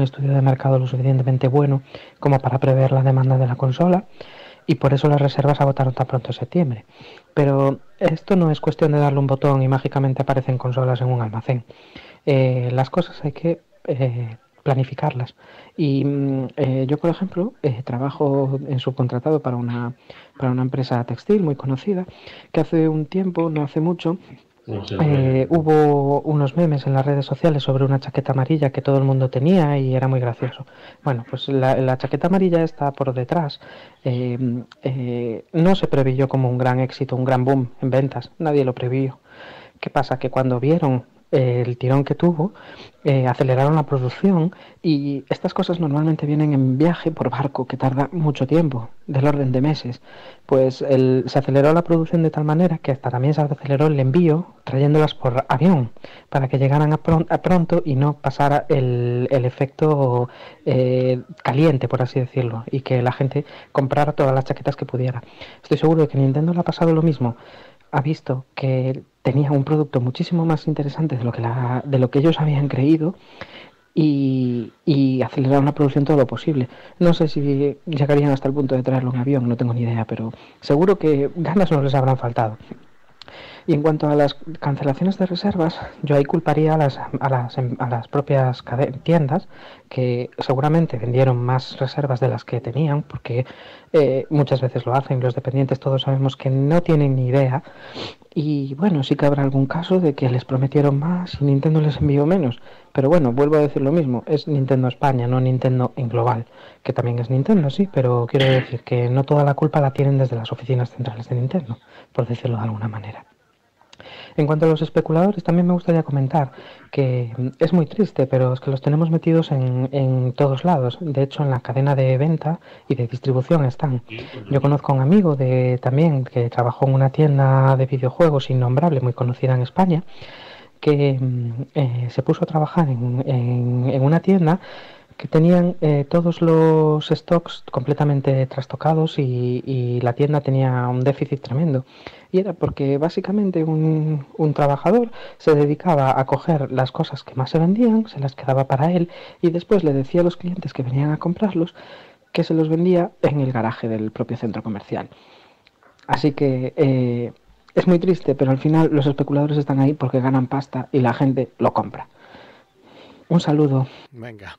S6: estudio de mercado lo suficientemente bueno como para prever la demanda de la consola y por eso las reservas agotaron tan pronto en septiembre. Pero esto no es cuestión de darle un botón y mágicamente aparecen consolas en un almacén. Eh, las cosas hay que eh, planificarlas. Y mm, eh, yo, por ejemplo, eh, trabajo en subcontratado para una, para una empresa textil muy conocida, que hace un tiempo, no hace mucho, eh, hubo unos memes en las redes sociales sobre una chaqueta amarilla que todo el mundo tenía y era muy gracioso. Bueno, pues la, chaqueta amarilla está por detrás. no se previó como un gran éxito, un gran boom en ventas. Nadie lo previó. ¿Qué pasa? Que cuando vieron eh, el tirón que tuvo, eh, aceleraron la producción y estas cosas normalmente vienen en viaje por barco que tarda mucho tiempo, del orden de meses. Pues se aceleró la producción de tal manera que hasta también se aceleró el envío trayéndolas por avión para que llegaran a, pronto y no pasara el, efecto eh, caliente, por así decirlo, y que la gente comprara todas las chaquetas que pudiera. Estoy seguro de que Nintendo le ha pasado lo mismo ha visto que tenía un producto muchísimo más interesante de lo que, de lo que ellos habían creído y, y aceleraron la producción todo lo posible. No sé si llegarían hasta el punto de traerlo en avión, no tengo ni idea, pero seguro que ganas no les habrán faltado. Y en cuanto a las cancelaciones de reservas, yo ahí culparía a las, a las, a las propias tiendas que seguramente vendieron más reservas de las que tenían, porque eh, muchas veces lo hacen, los dependientes todos sabemos que no tienen ni idea. Y bueno, sí que habrá algún caso de que les prometieron más y Nintendo les envió menos. Pero bueno, vuelvo a decir lo mismo, es Nintendo España, no Nintendo en global, que también es Nintendo, sí, pero quiero decir que no toda la culpa la tienen desde las oficinas centrales de Nintendo, por decirlo de alguna manera. En cuanto a los especuladores, también me gustaría comentar que mm, es muy triste, pero es que los tenemos metidos en, todos lados. De hecho, en la cadena de venta y de distribución están. Pues Yo conozco a un amigo de también que trabajó en una tienda de videojuegos innombrable, muy conocida en España, que mm, eh, se puso a trabajar en, una tienda que tenían eh, todos los stocks completamente trastocados y la tienda tenía un déficit tremendo y era porque básicamente un, trabajador se dedicaba a coger las cosas que más se vendían, se las quedaba para él y después le decía a los clientes que venían a comprarlos que se los vendía en el garaje del propio centro comercial. Así que eh, es muy triste, pero al final los especuladores están ahí porque ganan pasta y la gente lo compra. Un saludo.
S4: Venga.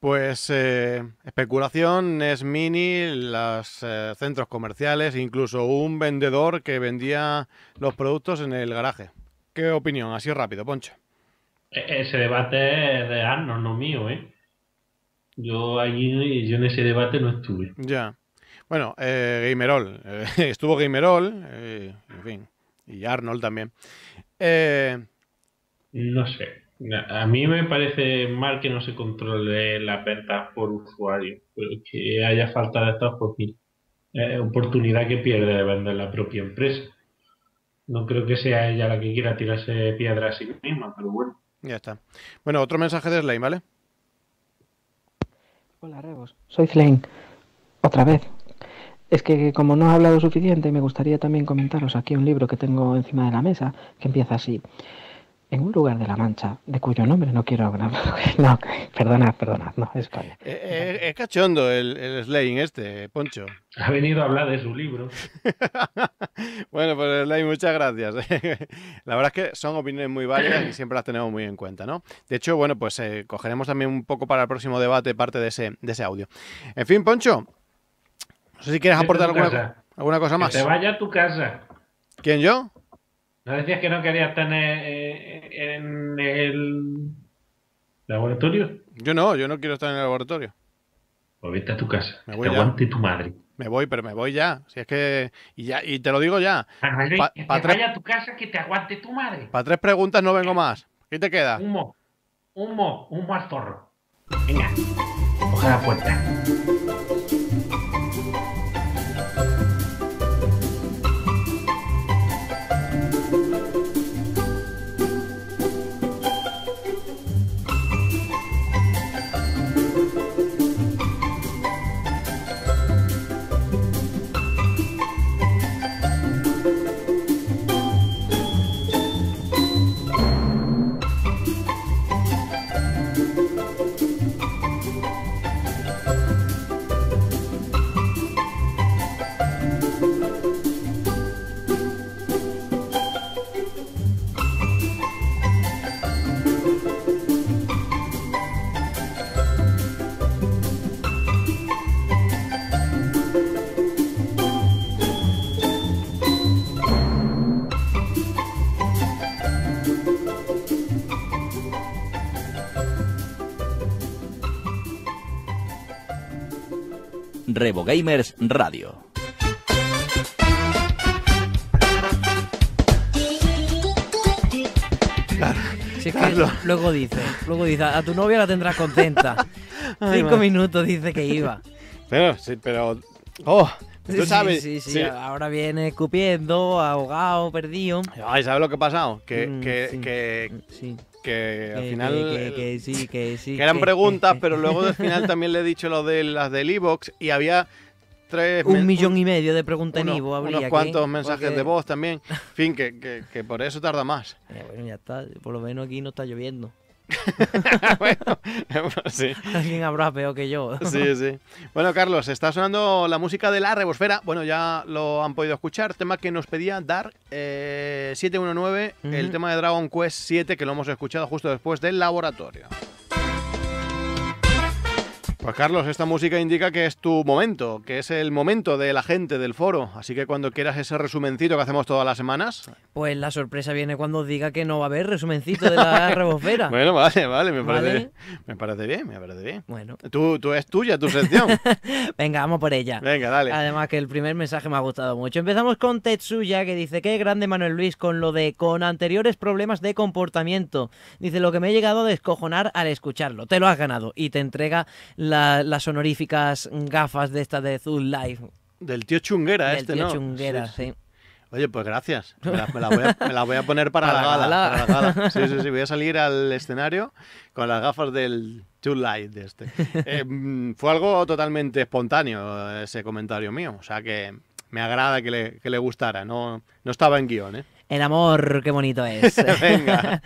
S4: Pues eh, especulación, es Mini, los eh, centros comerciales, incluso un vendedor que vendía los productos en el garaje. ¿Qué opinión? Así rápido, Poncho.
S10: E, ese debate es de Arnold, no mío, ¿eh? Yo allí, yo en ese debate no estuve.
S4: Ya. Bueno, eh, Gamerol. Eh, [LAUGHS] estuvo Gamerol, eh, en fin, y Arnold también.
S10: no sé. A mí me parece mal que no se controle la venta por usuario, que haya falta de estas pues, eh, oportunidad que pierde de vender la propia empresa. No creo que sea ella la que quiera tirarse piedra a
S4: sí misma, pero bueno. Ya está.
S10: Bueno, otro mensaje de Slane, ¿vale?
S6: Hola, Rebos. Soy Slane. Otra vez. Es que como no he hablado suficiente, me gustaría también comentaros aquí un libro que tengo encima de la mesa, que empieza así en un lugar de La Mancha, de cuyo nombre no quiero hablar. [LAUGHS] No, perdonad, perdonad, no, es eh,
S4: eh, Es cachondo el, el Slain este, Poncho. Ha venido a hablar de su libro. [LAUGHS] bueno, pues Slain, muchas gracias. [LAUGHS] La verdad es que son opiniones muy válidas y siempre las tenemos muy en cuenta, ¿no? De hecho, bueno, pues eh, cogeremos también un poco para el próximo debate parte de ese, de ese audio. En fin, Poncho, no sé si quieres aportar alguna, alguna cosa más. Que te vaya
S10: a tu casa. ¿Quién, yo? No decías que no querías estar eh, en el
S4: laboratorio. Yo no, yo no quiero
S10: estar en el laboratorio. Pues vete a tu casa. Me te aguante tu madre.
S4: Me voy, pero me voy ya. Si es que. Y, ya, y te lo digo ya. Ah, que vaya a
S10: tu casa que te aguante tu madre.
S4: Para tres preguntas no vengo más. ¿Qué te queda? Humo.
S10: Humo. Humo al zorro. Venga. Coge la puerta.
S2: Gamers Radio.
S3: Si es que luego dice, luego dice, a tu novia la tendrás contenta. [LAUGHS] Cinco minutos dice que iba. Pero, sí, pero. Oh, tú sabes. Sí, sí, ahora viene escupiendo, ahogado, perdido. Ay, ¿sabes lo que ha pasado? Que, mm, que, que que al final que, sí, que sí, eran preguntas, [LAUGHS] pero luego al final
S4: también le he dicho lo de las del Evox y había tres un
S3: millón y medio de preguntas en Ivo habría unos cuantos mensajes de
S4: voz también, fin, que, por eso tarda más. [LAUGHS] Eh, bueno, ya está, por lo menos aquí no está lloviendo. [LAUGHS] bueno, sí. Alguien habrá peor que yo. sí, sí. Bueno, Carlos, está sonando la música de la rebosfera. Bueno, ya lo han podido escuchar. Tema que nos pedía Dark 719, eh, el tema de Dragon Quest 7, que lo hemos escuchado justo después del laboratorio. Pues, Carlos, esta música indica que es tu momento, que es el momento de la gente del foro, así que cuando quieras ese resumencito que hacemos todas las semanas.
S3: Pues la sorpresa viene cuando diga que no va a haber resumencito de la [LAUGHS] rebofera.
S4: bueno, vale, vale, me parece, me parece bien, me parece bien.
S3: Bueno. Tú, tú es tuya tu sección. [LAUGHS] Venga, vamos por ella. Venga, dale. Además que el primer mensaje me ha gustado mucho. Empezamos con Tetsuya que dice, qué grande Manuel Luis con lo de con anteriores problemas de comportamiento. Dice, lo que me he llegado a descojonar al escucharlo. Te lo has ganado y te entrega la las honoríficas gafas de estas de Zul Life.
S4: Del tío Chunguera
S3: Del este, tío Chunguera, sí.
S4: Oye, pues gracias. [LAUGHS] Me las voy, a, poner para, [LAUGHS] la gala, [LAUGHS] Sí, sí, sí. Voy a salir al escenario con las gafas del Too Light de este. Eh, fue algo totalmente espontáneo eh, ese comentario mío. O sea que me agrada que le, gustara. No, no estaba en guión, ¿eh?
S3: El amor, qué bonito es. [LAUGHS] Venga.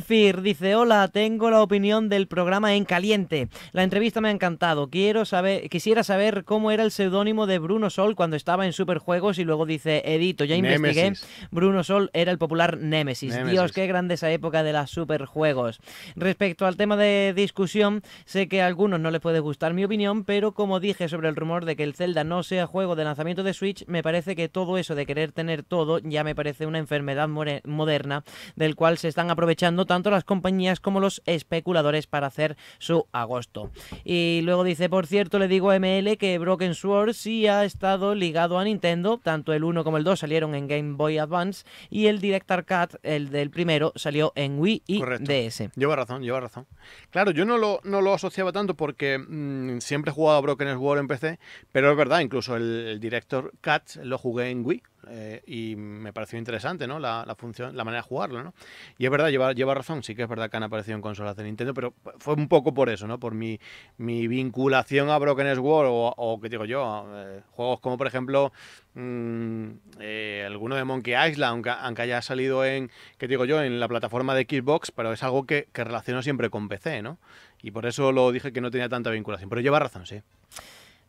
S3: [LAUGHS] dice, hola, tengo la opinión del programa en caliente. La entrevista me ha encantado. Quiero saber, quisiera saber cómo era el seudónimo de Bruno Sol cuando estaba en Superjuegos y luego dice, edito, ya investigué. Bruno Sol era el popular Némesis. Dios, qué grande esa época de las Superjuegos. Respecto al tema de discusión, sé que a algunos no les puede gustar mi opinión, pero como dije sobre el rumor de que el Zelda no sea juego de lanzamiento de Switch, me parece que todo eso de querer tener todo ya me parece una enfermedad moderna del cual se están aprovechando tanto las compañías como los especuladores para hacer su agosto. Y luego dice, por cierto, le digo a ML que Broken Sword sí ha estado ligado a Nintendo, tanto el 1 como el 2 salieron en Game Boy Advance y el Director cat el del primero, salió en Wii y DS. Lleva razón, lleva razón. Claro, yo no lo, no lo asociaba tanto
S4: porque mm, siempre he jugado a Broken Sword en PC, pero es verdad, incluso el, el Director Cat lo jugué en Wii eh, y me pareció interesante, ¿no? La, función, la manera de jugarlo, ¿no? Y es verdad, lleva, lleva razón, sí que es verdad que han aparecido en consolas de Nintendo, pero fue un poco por eso, ¿no? Por mi, mi vinculación a Broken Sword o, o que digo yo, eh, juegos como por ejemplo mm, eh, alguno de Monkey Island, aunque, aunque, haya salido en, que digo yo, en la plataforma de Xbox, pero es algo que, que relaciono siempre con PC, ¿no? Y por eso lo dije que no
S3: tenía tanta vinculación,
S4: pero lleva razón, sí.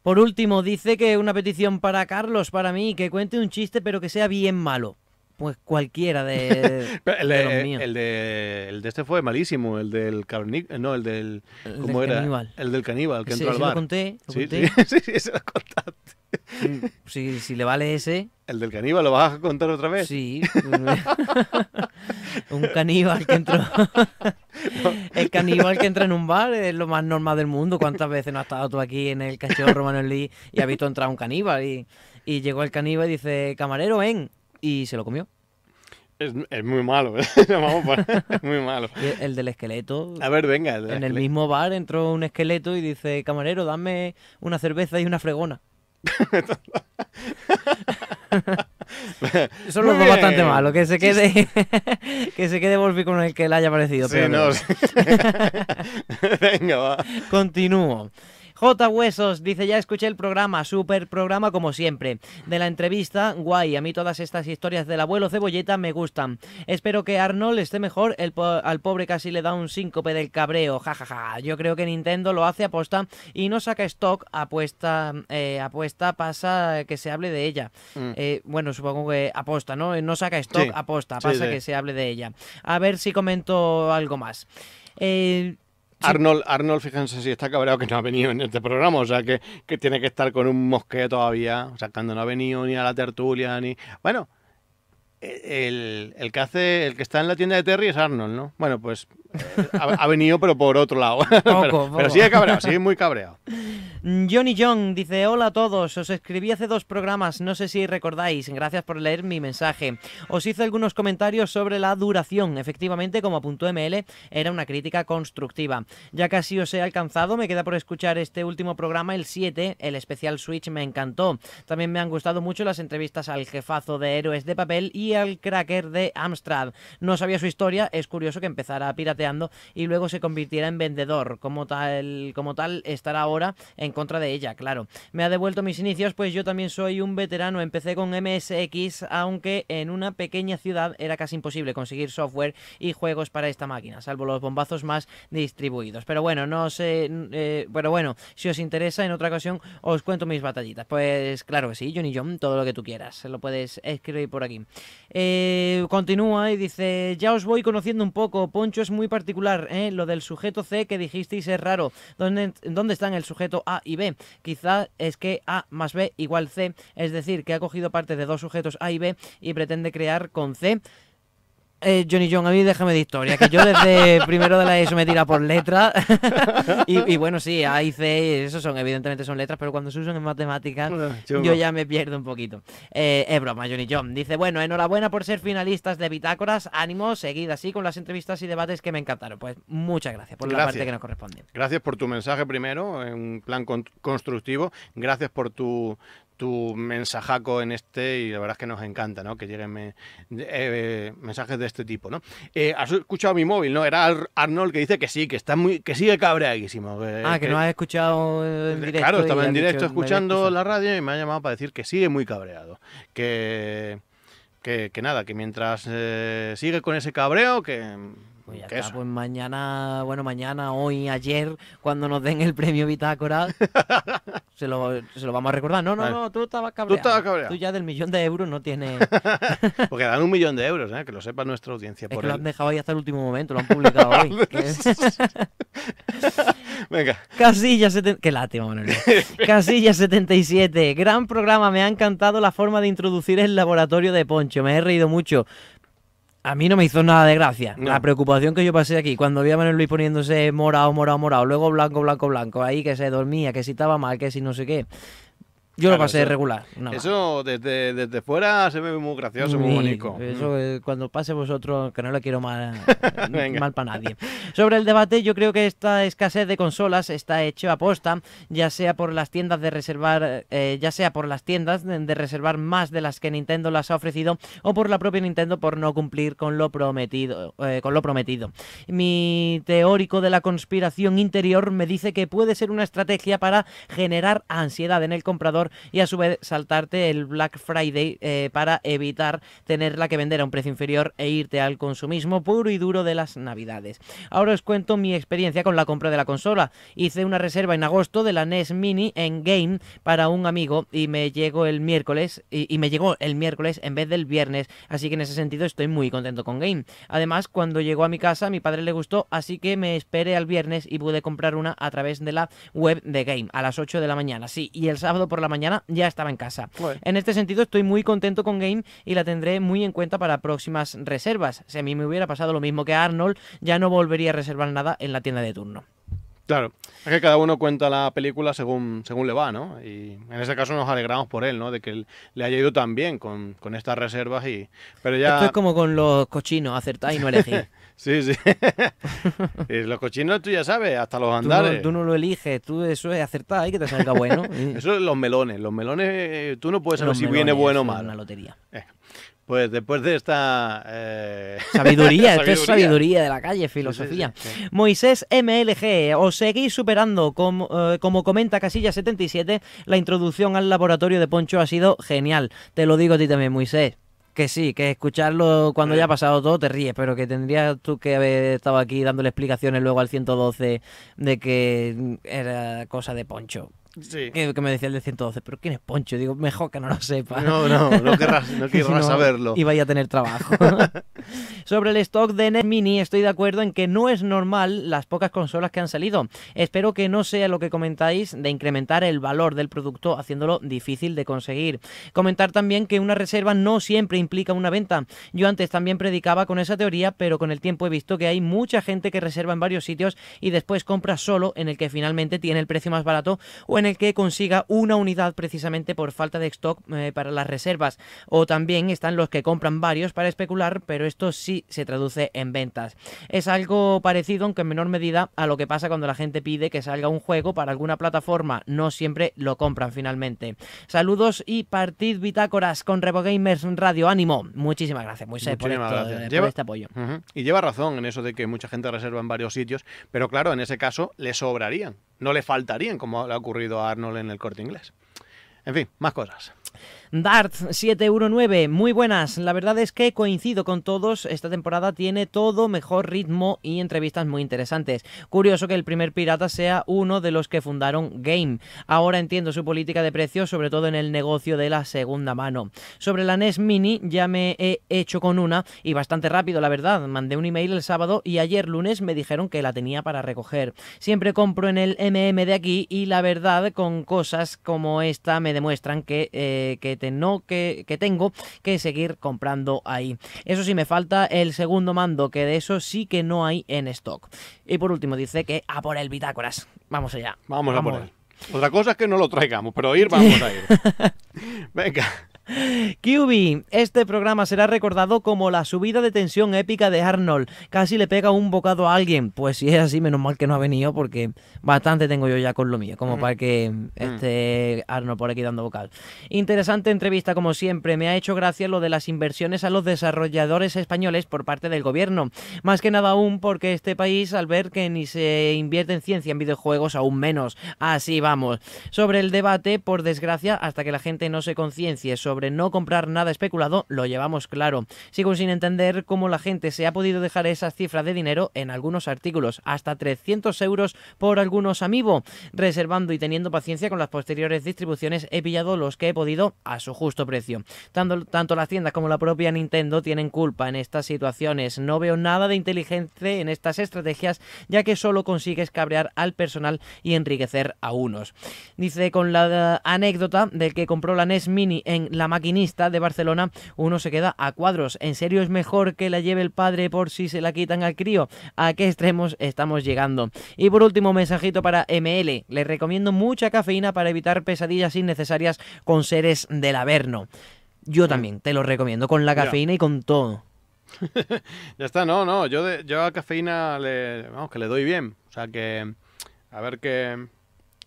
S3: Por último, dice que una petición para Carlos, para mí, que cuente un chiste pero que sea bien malo. Pues cualquiera de, [LAUGHS]
S4: de, los míos. El de, este fue malísimo, el del caníbal eh, No, el del. Caníbal. El del caníbal que entró al bar. Lo conté, sí, conté. [LAUGHS] Sí, sí, se lo contaste. Mm, si, si le
S3: vale ese. ¿El del caníbal lo vas a contar otra vez? Sí. [LAUGHS] un caníbal que entró. el caníbal que entra en un bar es lo más normal del mundo. ¿Cuántas veces no has estado tú aquí en el cachorro Manuel Lee y has visto entrar un caníbal? Y, y llegó el caníbal y dice: Camarero, ven y se lo comió. Es, muy malo, es muy malo. El, del esqueleto. A ver, venga. en el mismo bar entró un esqueleto y dice, camarero, dame una cerveza y una fregona. [LAUGHS] Eso lo veo bastante malo, que se quede [LAUGHS] que se quede Volpi con el que le haya parecido. Sí, [LAUGHS] venga, va. Continúo. J. Huesos dice, ya escuché el programa, super programa como siempre. De la entrevista, guay, a mí todas estas historias del abuelo cebolleta me gustan. Espero que Arnold esté mejor, al pobre casi le da un síncope del cabreo, jajaja. Ja, ja. Yo creo que Nintendo lo hace aposta y no saca stock apuesta, eh, apuesta pasa que se hable de ella. Mm. Eh, bueno, supongo que aposta, ¿no? No saca stock, apuesta aposta, pasa que se hable de ella. A ver si comento algo más. Eh,
S4: Arnold, Arnold, fíjense si está cabreado que no ha venido en este programa, o sea que, que tiene que estar con un mosquete todavía, o sea, cuando no ha venido ni a la tertulia, ni... Bueno, el, que hace, el que está en la tienda de Terry es Arnold, ¿no? Bueno, pues eh, ha, venido, pero por otro lado. [LAUGHS] pero, pero, sigue cabreado, sigue muy
S3: cabreado. [LAUGHS] Johnny John dice: Hola a todos, os escribí hace dos programas, no sé si recordáis, gracias por leer mi mensaje. Os hice algunos comentarios sobre la duración. Efectivamente, como apuntó ML, era una crítica constructiva. Ya casi os he alcanzado, me queda por escuchar este último programa, el 7, el especial Switch me encantó. También me han gustado mucho las entrevistas al jefazo de Héroes de Papel y al cracker de Amstrad. No sabía su historia, es curioso que empezara pirateando y luego se convirtiera en vendedor. Como tal, como tal estará ahora en contra de ella, claro. Me ha devuelto mis inicios, pues yo también soy un veterano. Empecé con MSX, aunque en una pequeña ciudad era casi imposible conseguir software y juegos para esta máquina, salvo los bombazos más distribuidos. Pero bueno, no sé. Eh, pero bueno, si os interesa, en otra ocasión os cuento mis batallitas. Pues claro que sí, Johnny John, todo lo que tú quieras. se Lo puedes escribir por aquí. Eh, continúa y dice, ya os voy conociendo un poco, Poncho es muy particular, ¿eh? lo del sujeto C que dijisteis es raro, ¿dónde, dónde están el sujeto A y B? ...quizá es que A más B igual C, es decir, que ha cogido parte de dos sujetos A y B y pretende crear con C eh, Johnny John, a mí déjame de historia, que yo desde [LAUGHS] primero de la ESO me tira por letras. [LAUGHS] y, bueno, sí, A y C, eso son, evidentemente son letras, pero cuando se usan en matemáticas, ah, yo ya me pierdo un poquito. Eh, es broma, Johnny John. Dice, bueno, enhorabuena por ser finalistas de Bitácoras, ánimo, seguid así con las entrevistas y debates que me encantaron. Pues muchas gracias por la parte que nos corresponde.
S4: Gracias por tu mensaje primero, en plan constructivo. Gracias por tu tu mensajaco en este y la verdad es que nos encanta, ¿no? Que lleguen eh, mensajes de este tipo, ¿no? Eh, has escuchado mi móvil, ¿no? Era Arnold que dice que sí, que está muy, que sigue cabreadísimo. ah, que, no has escuchado en eh, directo. Claro, estaba en directo escuchando la radio y me ha llamado para decir que sigue muy cabreado, que que, nada, que mientras sigue con ese cabreo,
S3: que pues, pues mañana, bueno, mañana, hoy, ayer, cuando nos den el premio Bitácora, [LAUGHS] se, lo, vamos a recordar. No, no, no, tú estabas cabreado. Tú estabas cabreado. Tú ya del millón de euros no tienes...
S4: [LAUGHS] Porque dan un millón de euros, ¿eh? que lo sepa nuestra audiencia. Es que lo han dejado ahí hasta el último momento, lo han publicado [LAUGHS] hoy. Venga.
S3: Casilla 77. Qué lástima, Manuel. Casilla 77. Gran programa. Me ha encantado la forma de introducir el laboratorio de Poncho. Me he reído mucho. A mí no me hizo nada de gracia. La preocupación que yo pasé aquí, cuando vi a Manuel Luis poniéndose morado, morado, morado, luego blanco, blanco, blanco, ahí que se dormía, que si estaba mal, que si no sé qué. Yo lo pasé regular.
S4: Eso desde, desde, fuera se ve muy gracioso, muy bonito. Eso
S3: mm. cuando pase vosotros, que no lo quiero mal, [LAUGHS] [LAUGHS] mal para nadie. Sobre el debate, yo creo que esta escasez de consolas está hecho a posta, ya sea por las tiendas de reservar, eh, ya sea por las tiendas de, reservar más de las que Nintendo las ha ofrecido, o por la propia Nintendo por no cumplir con lo prometido, eh, con lo prometido. Mi teórico de la conspiración interior me dice que puede ser una estrategia para generar ansiedad en el comprador y a su vez saltarte el Black Friday eh, para evitar tenerla que vender a un precio inferior e irte al consumismo puro y duro de las navidades. Ahora os cuento mi experiencia con la compra de la consola. Hice una reserva en agosto de la NES Mini en Game para un amigo y me llegó el miércoles y, me llegó el miércoles en vez del viernes, así que en ese sentido estoy muy contento con Game. Además, cuando llegó a mi casa, a mi padre le gustó, así que me esperé al viernes y pude comprar una a través de la web de Game a las 8 de la mañana. Sí, y el sábado por la mañana ya estaba en casa. En este sentido, estoy muy contento con Game y la tendré muy en cuenta para próximas reservas. Si a mí me hubiera pasado lo mismo que a Arnold, ya no volvería a reservar nada en la tienda de turno.
S4: Claro, es que cada uno cuenta la película según, según le va, ¿no? Y en ese caso nos alegramos por él, ¿no? De que le haya ido tan bien con, estas reservas y... Pero ya... Esto es
S3: como con los cochinos, acertáis y no elegís
S4: [LAUGHS] Sí, sí. [LAUGHS] los cochinos tú ya sabes, hasta los andares. Tú
S3: no, lo eliges, tú eso es acertado, hay que te salga bueno. [LAUGHS]
S4: eso es los melones. Los melones, eh, tú no puedes saber si viene bueno o mal. una lotería. Eh, pues después de esta... Eh, [LAUGHS] sabiduría, esto es sabiduría
S3: de la calle, filosofía. Moisés MLG, os seguís superando. Como, como comenta Casilla 77, la introducción al laboratorio de Poncho ha sido genial. Te lo digo a ti también, Moisés. Que sí, que escucharlo cuando ya ha pasado todo te ríes, pero que tendrías tú que haber estado aquí dándole explicaciones luego al 112 de que era cosa de poncho. Que, me decía el de 112, pero ¿quién es Poncho? Digo, mejor que no lo sepa. No, no, no querrás, no [LAUGHS] saberlo. Y vaya a tener trabajo. [LAUGHS] Sobre el stock de NES Mini, estoy de acuerdo en que no es normal las pocas consolas que han salido. Espero que no sea lo que comentáis de incrementar el valor del producto haciéndolo difícil de conseguir. Comentar también que una reserva no siempre implica una venta. Yo antes también predicaba con esa teoría, pero con el tiempo he visto que hay mucha gente que reserva en varios sitios y después compra solo en el que finalmente tiene el precio más barato o en el que consiga una unidad precisamente por falta de stock eh, para las reservas. O también están los que compran varios para especular, pero esto sí se traduce en ventas. Es algo parecido, aunque en menor medida, a lo que pasa cuando la gente pide que salga un juego para alguna plataforma. No siempre lo compran finalmente. Saludos y partid bitácoras con Revogamers Radio. Ánimo. Muchísimas gracias, Moisés, por, eh, este
S4: apoyo. Y lleva razón en eso de que mucha gente reserva en varios sitios, pero claro, en ese caso le sobrarían no le faltarían, como le ha ocurrido a Arnold en el corte inglés. En fin, más cosas.
S3: Dart 719, muy buenas. La verdad es que coincido con todos. Esta temporada tiene todo mejor ritmo y entrevistas muy interesantes. Curioso que el primer pirata sea uno de los que fundaron Game. Ahora entiendo su política de precios, sobre todo en el negocio de la segunda mano. Sobre la NES Mini ya me he hecho con una y bastante rápido, la verdad. Mandé un email el sábado y ayer lunes me dijeron que la tenía para recoger. Siempre compro en el MM de aquí y la verdad con cosas como esta me demuestran que, eh, que no que, tengo que seguir comprando ahí. Eso sí, me falta el segundo mando, que de eso sí que no hay en stock. Y por último, dice que a por el bitácoras. Vamos allá. Vamos, vamos. a por él.
S4: Otra cosa es que no lo traigamos, pero ir vamos a ir.
S3: [LAUGHS] Venga. QB, este programa será recordado como la subida de tensión épica de Arnold. Casi le pega un bocado a alguien. Pues si es así, menos mal que no ha venido porque bastante tengo yo ya con lo mío, como mm. para que este Arnold por aquí dando vocal. Interesante entrevista como siempre. Me ha hecho gracia lo de las inversiones a los desarrolladores españoles por parte del gobierno. Más que nada aún porque este país, al ver que ni se invierte en ciencia en videojuegos, aún menos. Así vamos. Sobre el debate, por desgracia, hasta que la gente no se conciencie sobre no comprar nada especulado lo llevamos claro. Sigo sin entender cómo la gente se ha podido dejar esas cifras de dinero en algunos artículos, hasta 300 euros por algunos amigos. Reservando y teniendo paciencia con las posteriores distribuciones, he pillado los que he podido a su justo precio. Tanto, tanto las tiendas como la propia Nintendo tienen culpa en estas situaciones. No veo nada de inteligente en estas estrategias, ya que solo consigues cabrear al personal y enriquecer a unos. Dice con la anécdota del que compró la NES Mini en la la maquinista de Barcelona, uno se queda a cuadros. ¿En serio es mejor que la lleve el padre por si se la quitan al crío? ¿A qué extremos estamos llegando? Y por último, mensajito para ML. Le recomiendo mucha cafeína para evitar pesadillas innecesarias con seres del Averno. Yo también te lo recomiendo, con la cafeína y con todo.
S4: [LAUGHS] ya está, no, no, yo, de, a cafeína le, vamos, que le doy bien. O sea que, a ver qué,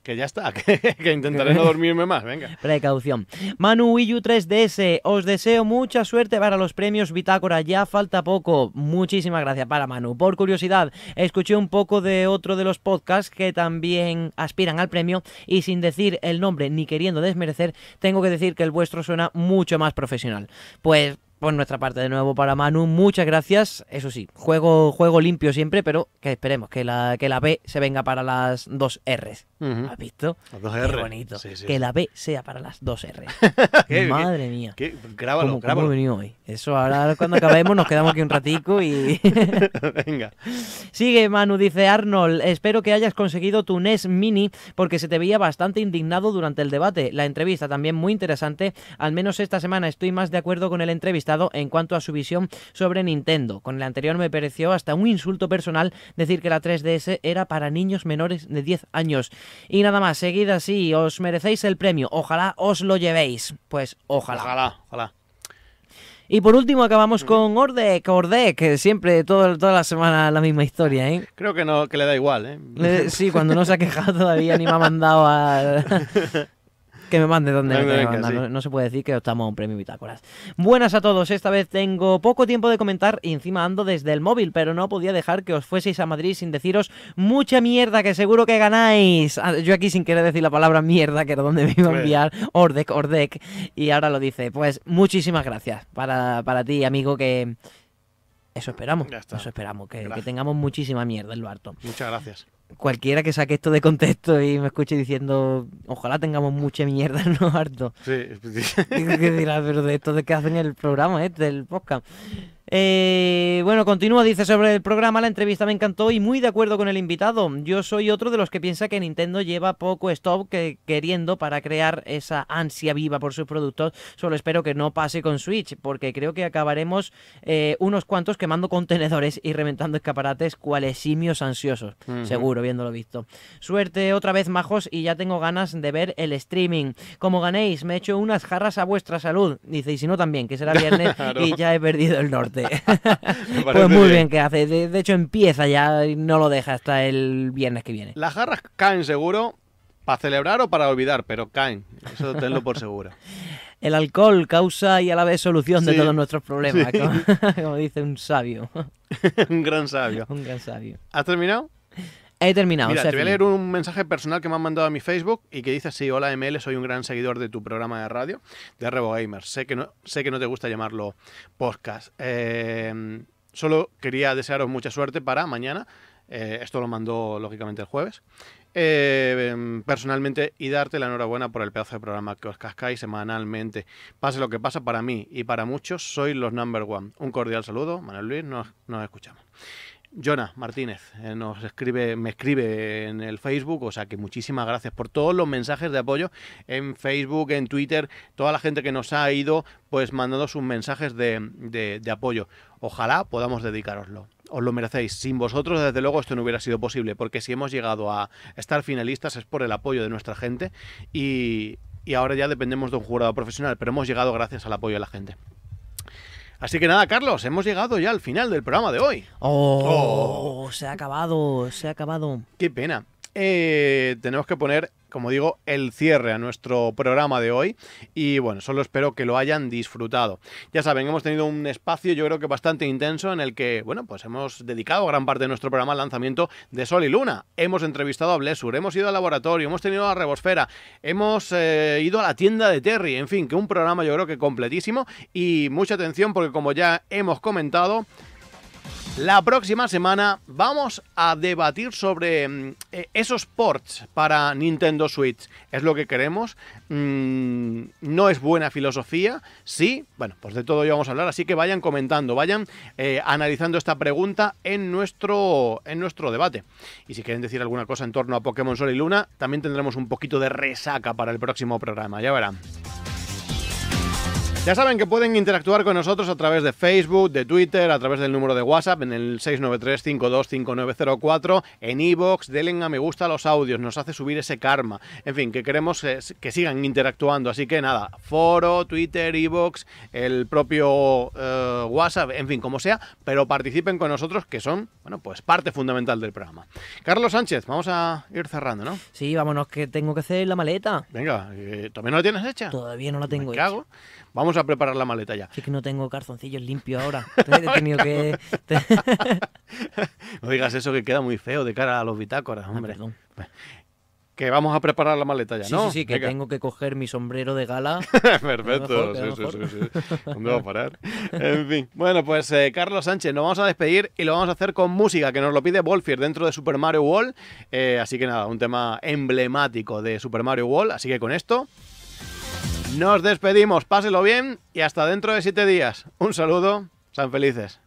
S4: que ya está, [LAUGHS] que, intentaré no dormirme más, venga.
S3: Precaución. Manu Wii 3DS, os deseo mucha suerte para los premios Bitácora, ya falta poco. Muchísimas gracias para Manu. Por curiosidad, escuché un poco de otro de los podcasts que también aspiran al premio y sin decir el nombre ni queriendo desmerecer, tengo que decir que el vuestro suena mucho más profesional. Pues por nuestra parte de nuevo para Manu, muchas gracias. Eso sí, juego, juego limpio siempre, pero que esperemos que la, que la B se venga para las dos R's. ¿Has visto? Las dos R's. Qué bonito. Que la B sea para las dos R's. [LAUGHS] Madre mía. Grábalo, grábalo. hoy? Eso, ahora cuando acabemos nos quedamos aquí un ratico y... [LAUGHS] venga. Sigue Manu, dice Arnold, espero que hayas conseguido tu NES Mini porque se te veía bastante indignado durante el debate. La entrevista también muy interesante. Al menos esta semana estoy más de acuerdo con el entrevista en cuanto a su visión sobre Nintendo. Con el anterior me pareció hasta un insulto personal decir que la 3DS era para niños menores de 10 años. Y nada más, seguid así, os merecéis el premio. Ojalá os lo llevéis. Pues ojalá. Ojalá, ojalá. Y por último acabamos mm. con Ordec, Ordec, que siempre todo, toda la semana la misma historia, ¿eh?
S4: Creo que no, que le da igual, ¿eh? sí, cuando no se ha quejado todavía ni me ha
S3: mandado a, [LAUGHS] que me mande donde me No, se puede decir que estamos a un premio Bitácoras. Buenas a todos, esta vez tengo poco tiempo de comentar y encima ando desde el móvil, pero no podía dejar que os fueseis a Madrid sin deciros mucha mierda que seguro que ganáis. Ah, yo aquí sin querer decir la palabra mierda, que era donde me iba a enviar Ordec, Ordec, y ahora lo dice. Pues muchísimas gracias para, ti, amigo, que... Eso esperamos. Eso esperamos, que, tengamos muchísima mierda el Muchas gracias cualquiera que saque esto de contexto y me escuche diciendo, ojalá tengamos mucha mierda, los hartos Sí, [LAUGHS] que dirá, pero de esto de que hacen el programa, este, Del podcast. Eh, bueno, continúa, dice sobre el programa, la entrevista me encantó y muy de acuerdo con el invitado. Yo soy otro de los que piensa que Nintendo lleva poco stop queriendo para crear esa ansia viva por sus productos. Solo espero que no pase con Switch, porque creo que acabaremos eh, unos cuantos quemando contenedores y reventando escaparates cuales simios ansiosos, seguro, viéndolo visto. Suerte otra vez, majos, y ya tengo ganas de ver el streaming. Como ganéis, me echo unas jarras a vuestra salud, dice, y si no también, que será viernes [LAUGHS] y ya he perdido el norte. Este. [LAUGHS] [LAUGHS] pues muy bien, que hace. De, hecho, empieza ya y no lo deja hasta el viernes que viene. Las
S4: garras caen seguro, para celebrar o para olvidar, pero caen. Eso tenlo por seguro.
S3: [LAUGHS] el alcohol causa y a la vez solución de todos nuestros problemas, como, dice un sabio. un
S4: gran sabio. Un gran sabio. ¿Has terminado?
S3: He terminado. Mira, te voy a leer
S4: un mensaje personal que me han mandado a mi Facebook y que dice "Sí, Hola ML, soy un gran seguidor de tu programa de radio de Rebo Gamer. Sé que no, sé que no te gusta llamarlo podcast. Em, solo quería desearos mucha suerte para mañana. Eh, esto lo mandó lógicamente el jueves. Em, personalmente y darte la enhorabuena por el pedazo de programa que os cascáis semanalmente. Pase lo que pasa para mí y para muchos, sois los number one. Un cordial saludo, Manuel Luis, nos escuchamos. Jonah Martínez eh, nos escribe, me escribe en el Facebook, o sea que muchísimas gracias por todos los mensajes de apoyo en Facebook, en Twitter, toda la gente que nos ha ido pues mandando sus mensajes de, apoyo. Ojalá podamos dedicaroslo. Os lo merecéis. Sin vosotros, desde luego, esto no hubiera sido posible, porque si hemos llegado a estar finalistas es por el apoyo de nuestra gente y, y ahora ya dependemos de un jurado profesional, pero hemos llegado gracias al apoyo de la gente. Así que nada, Carlos, hemos llegado ya al final del programa de hoy.
S3: Oh, oh. se ha acabado, se ha acabado.
S4: Qué pena. Eh, tenemos que poner como digo, el cierre a nuestro programa de hoy. Y bueno, solo espero que lo hayan disfrutado. Ya saben, hemos tenido un espacio, yo creo que bastante intenso, en el que, bueno, pues hemos dedicado gran parte de nuestro programa al lanzamiento de Sol y Luna. Hemos entrevistado a Blessur, hemos ido al laboratorio, hemos tenido a Rebosfera, hemos eh, ido a la tienda de Terry, en fin, que un programa yo creo que completísimo. Y mucha atención, porque como ya hemos comentado, la próxima semana vamos a debatir sobre mm, eh, esos ports para Nintendo Switch. Es lo que queremos. Mm, no es buena filosofía. Sí, bueno, pues de todo ya vamos a hablar. Así que vayan comentando, vayan eh, analizando esta pregunta en nuestro, en nuestro debate. Y si quieren decir alguna cosa en torno a Pokémon Sol y Luna, también tendremos un poquito de resaca para el próximo programa. Ya verán. Ya saben que pueden interactuar con nosotros a través de Facebook, de Twitter, a través del número de WhatsApp en el 693-525904, en iVoox, e denle a me gusta los audios, nos hace subir ese karma. En fin, que queremos eh, que sigan interactuando, así que nada, foro, Twitter, iVoox, el propio eh, WhatsApp, en fin, como sea, pero participen con nosotros que son, bueno, pues parte fundamental del programa. Carlos Sánchez, vamos a ir cerrando, ¿no? Sí, vámonos
S3: que tengo que hacer la maleta. Venga, eh, ¿todavía no la tienes hecha? Todavía no la tengo me hago Vamos a preparar la maleta ya. que no tengo calzoncillos limpios ahora. que... [LAUGHS]
S4: no digas eso que queda muy feo de cara a los bitácoras, ah, hombre. que vamos a preparar la maleta ya, ¿no? Sí, sí, que tengo
S3: que coger mi sombrero de gala. [LAUGHS] Perfecto, sí, sí,
S4: sí, ¿Dónde va a parar? en fin. Bueno, pues eh, Carlos Sánchez, nos vamos a despedir y lo vamos a hacer con música que nos lo pide Wolfier dentro de Super Mario World. Eh, así que nada, un tema emblemático de Super Mario World. Así que con esto nos despedimos, páselo bien y hasta dentro de siete días. Un saludo, sean felices.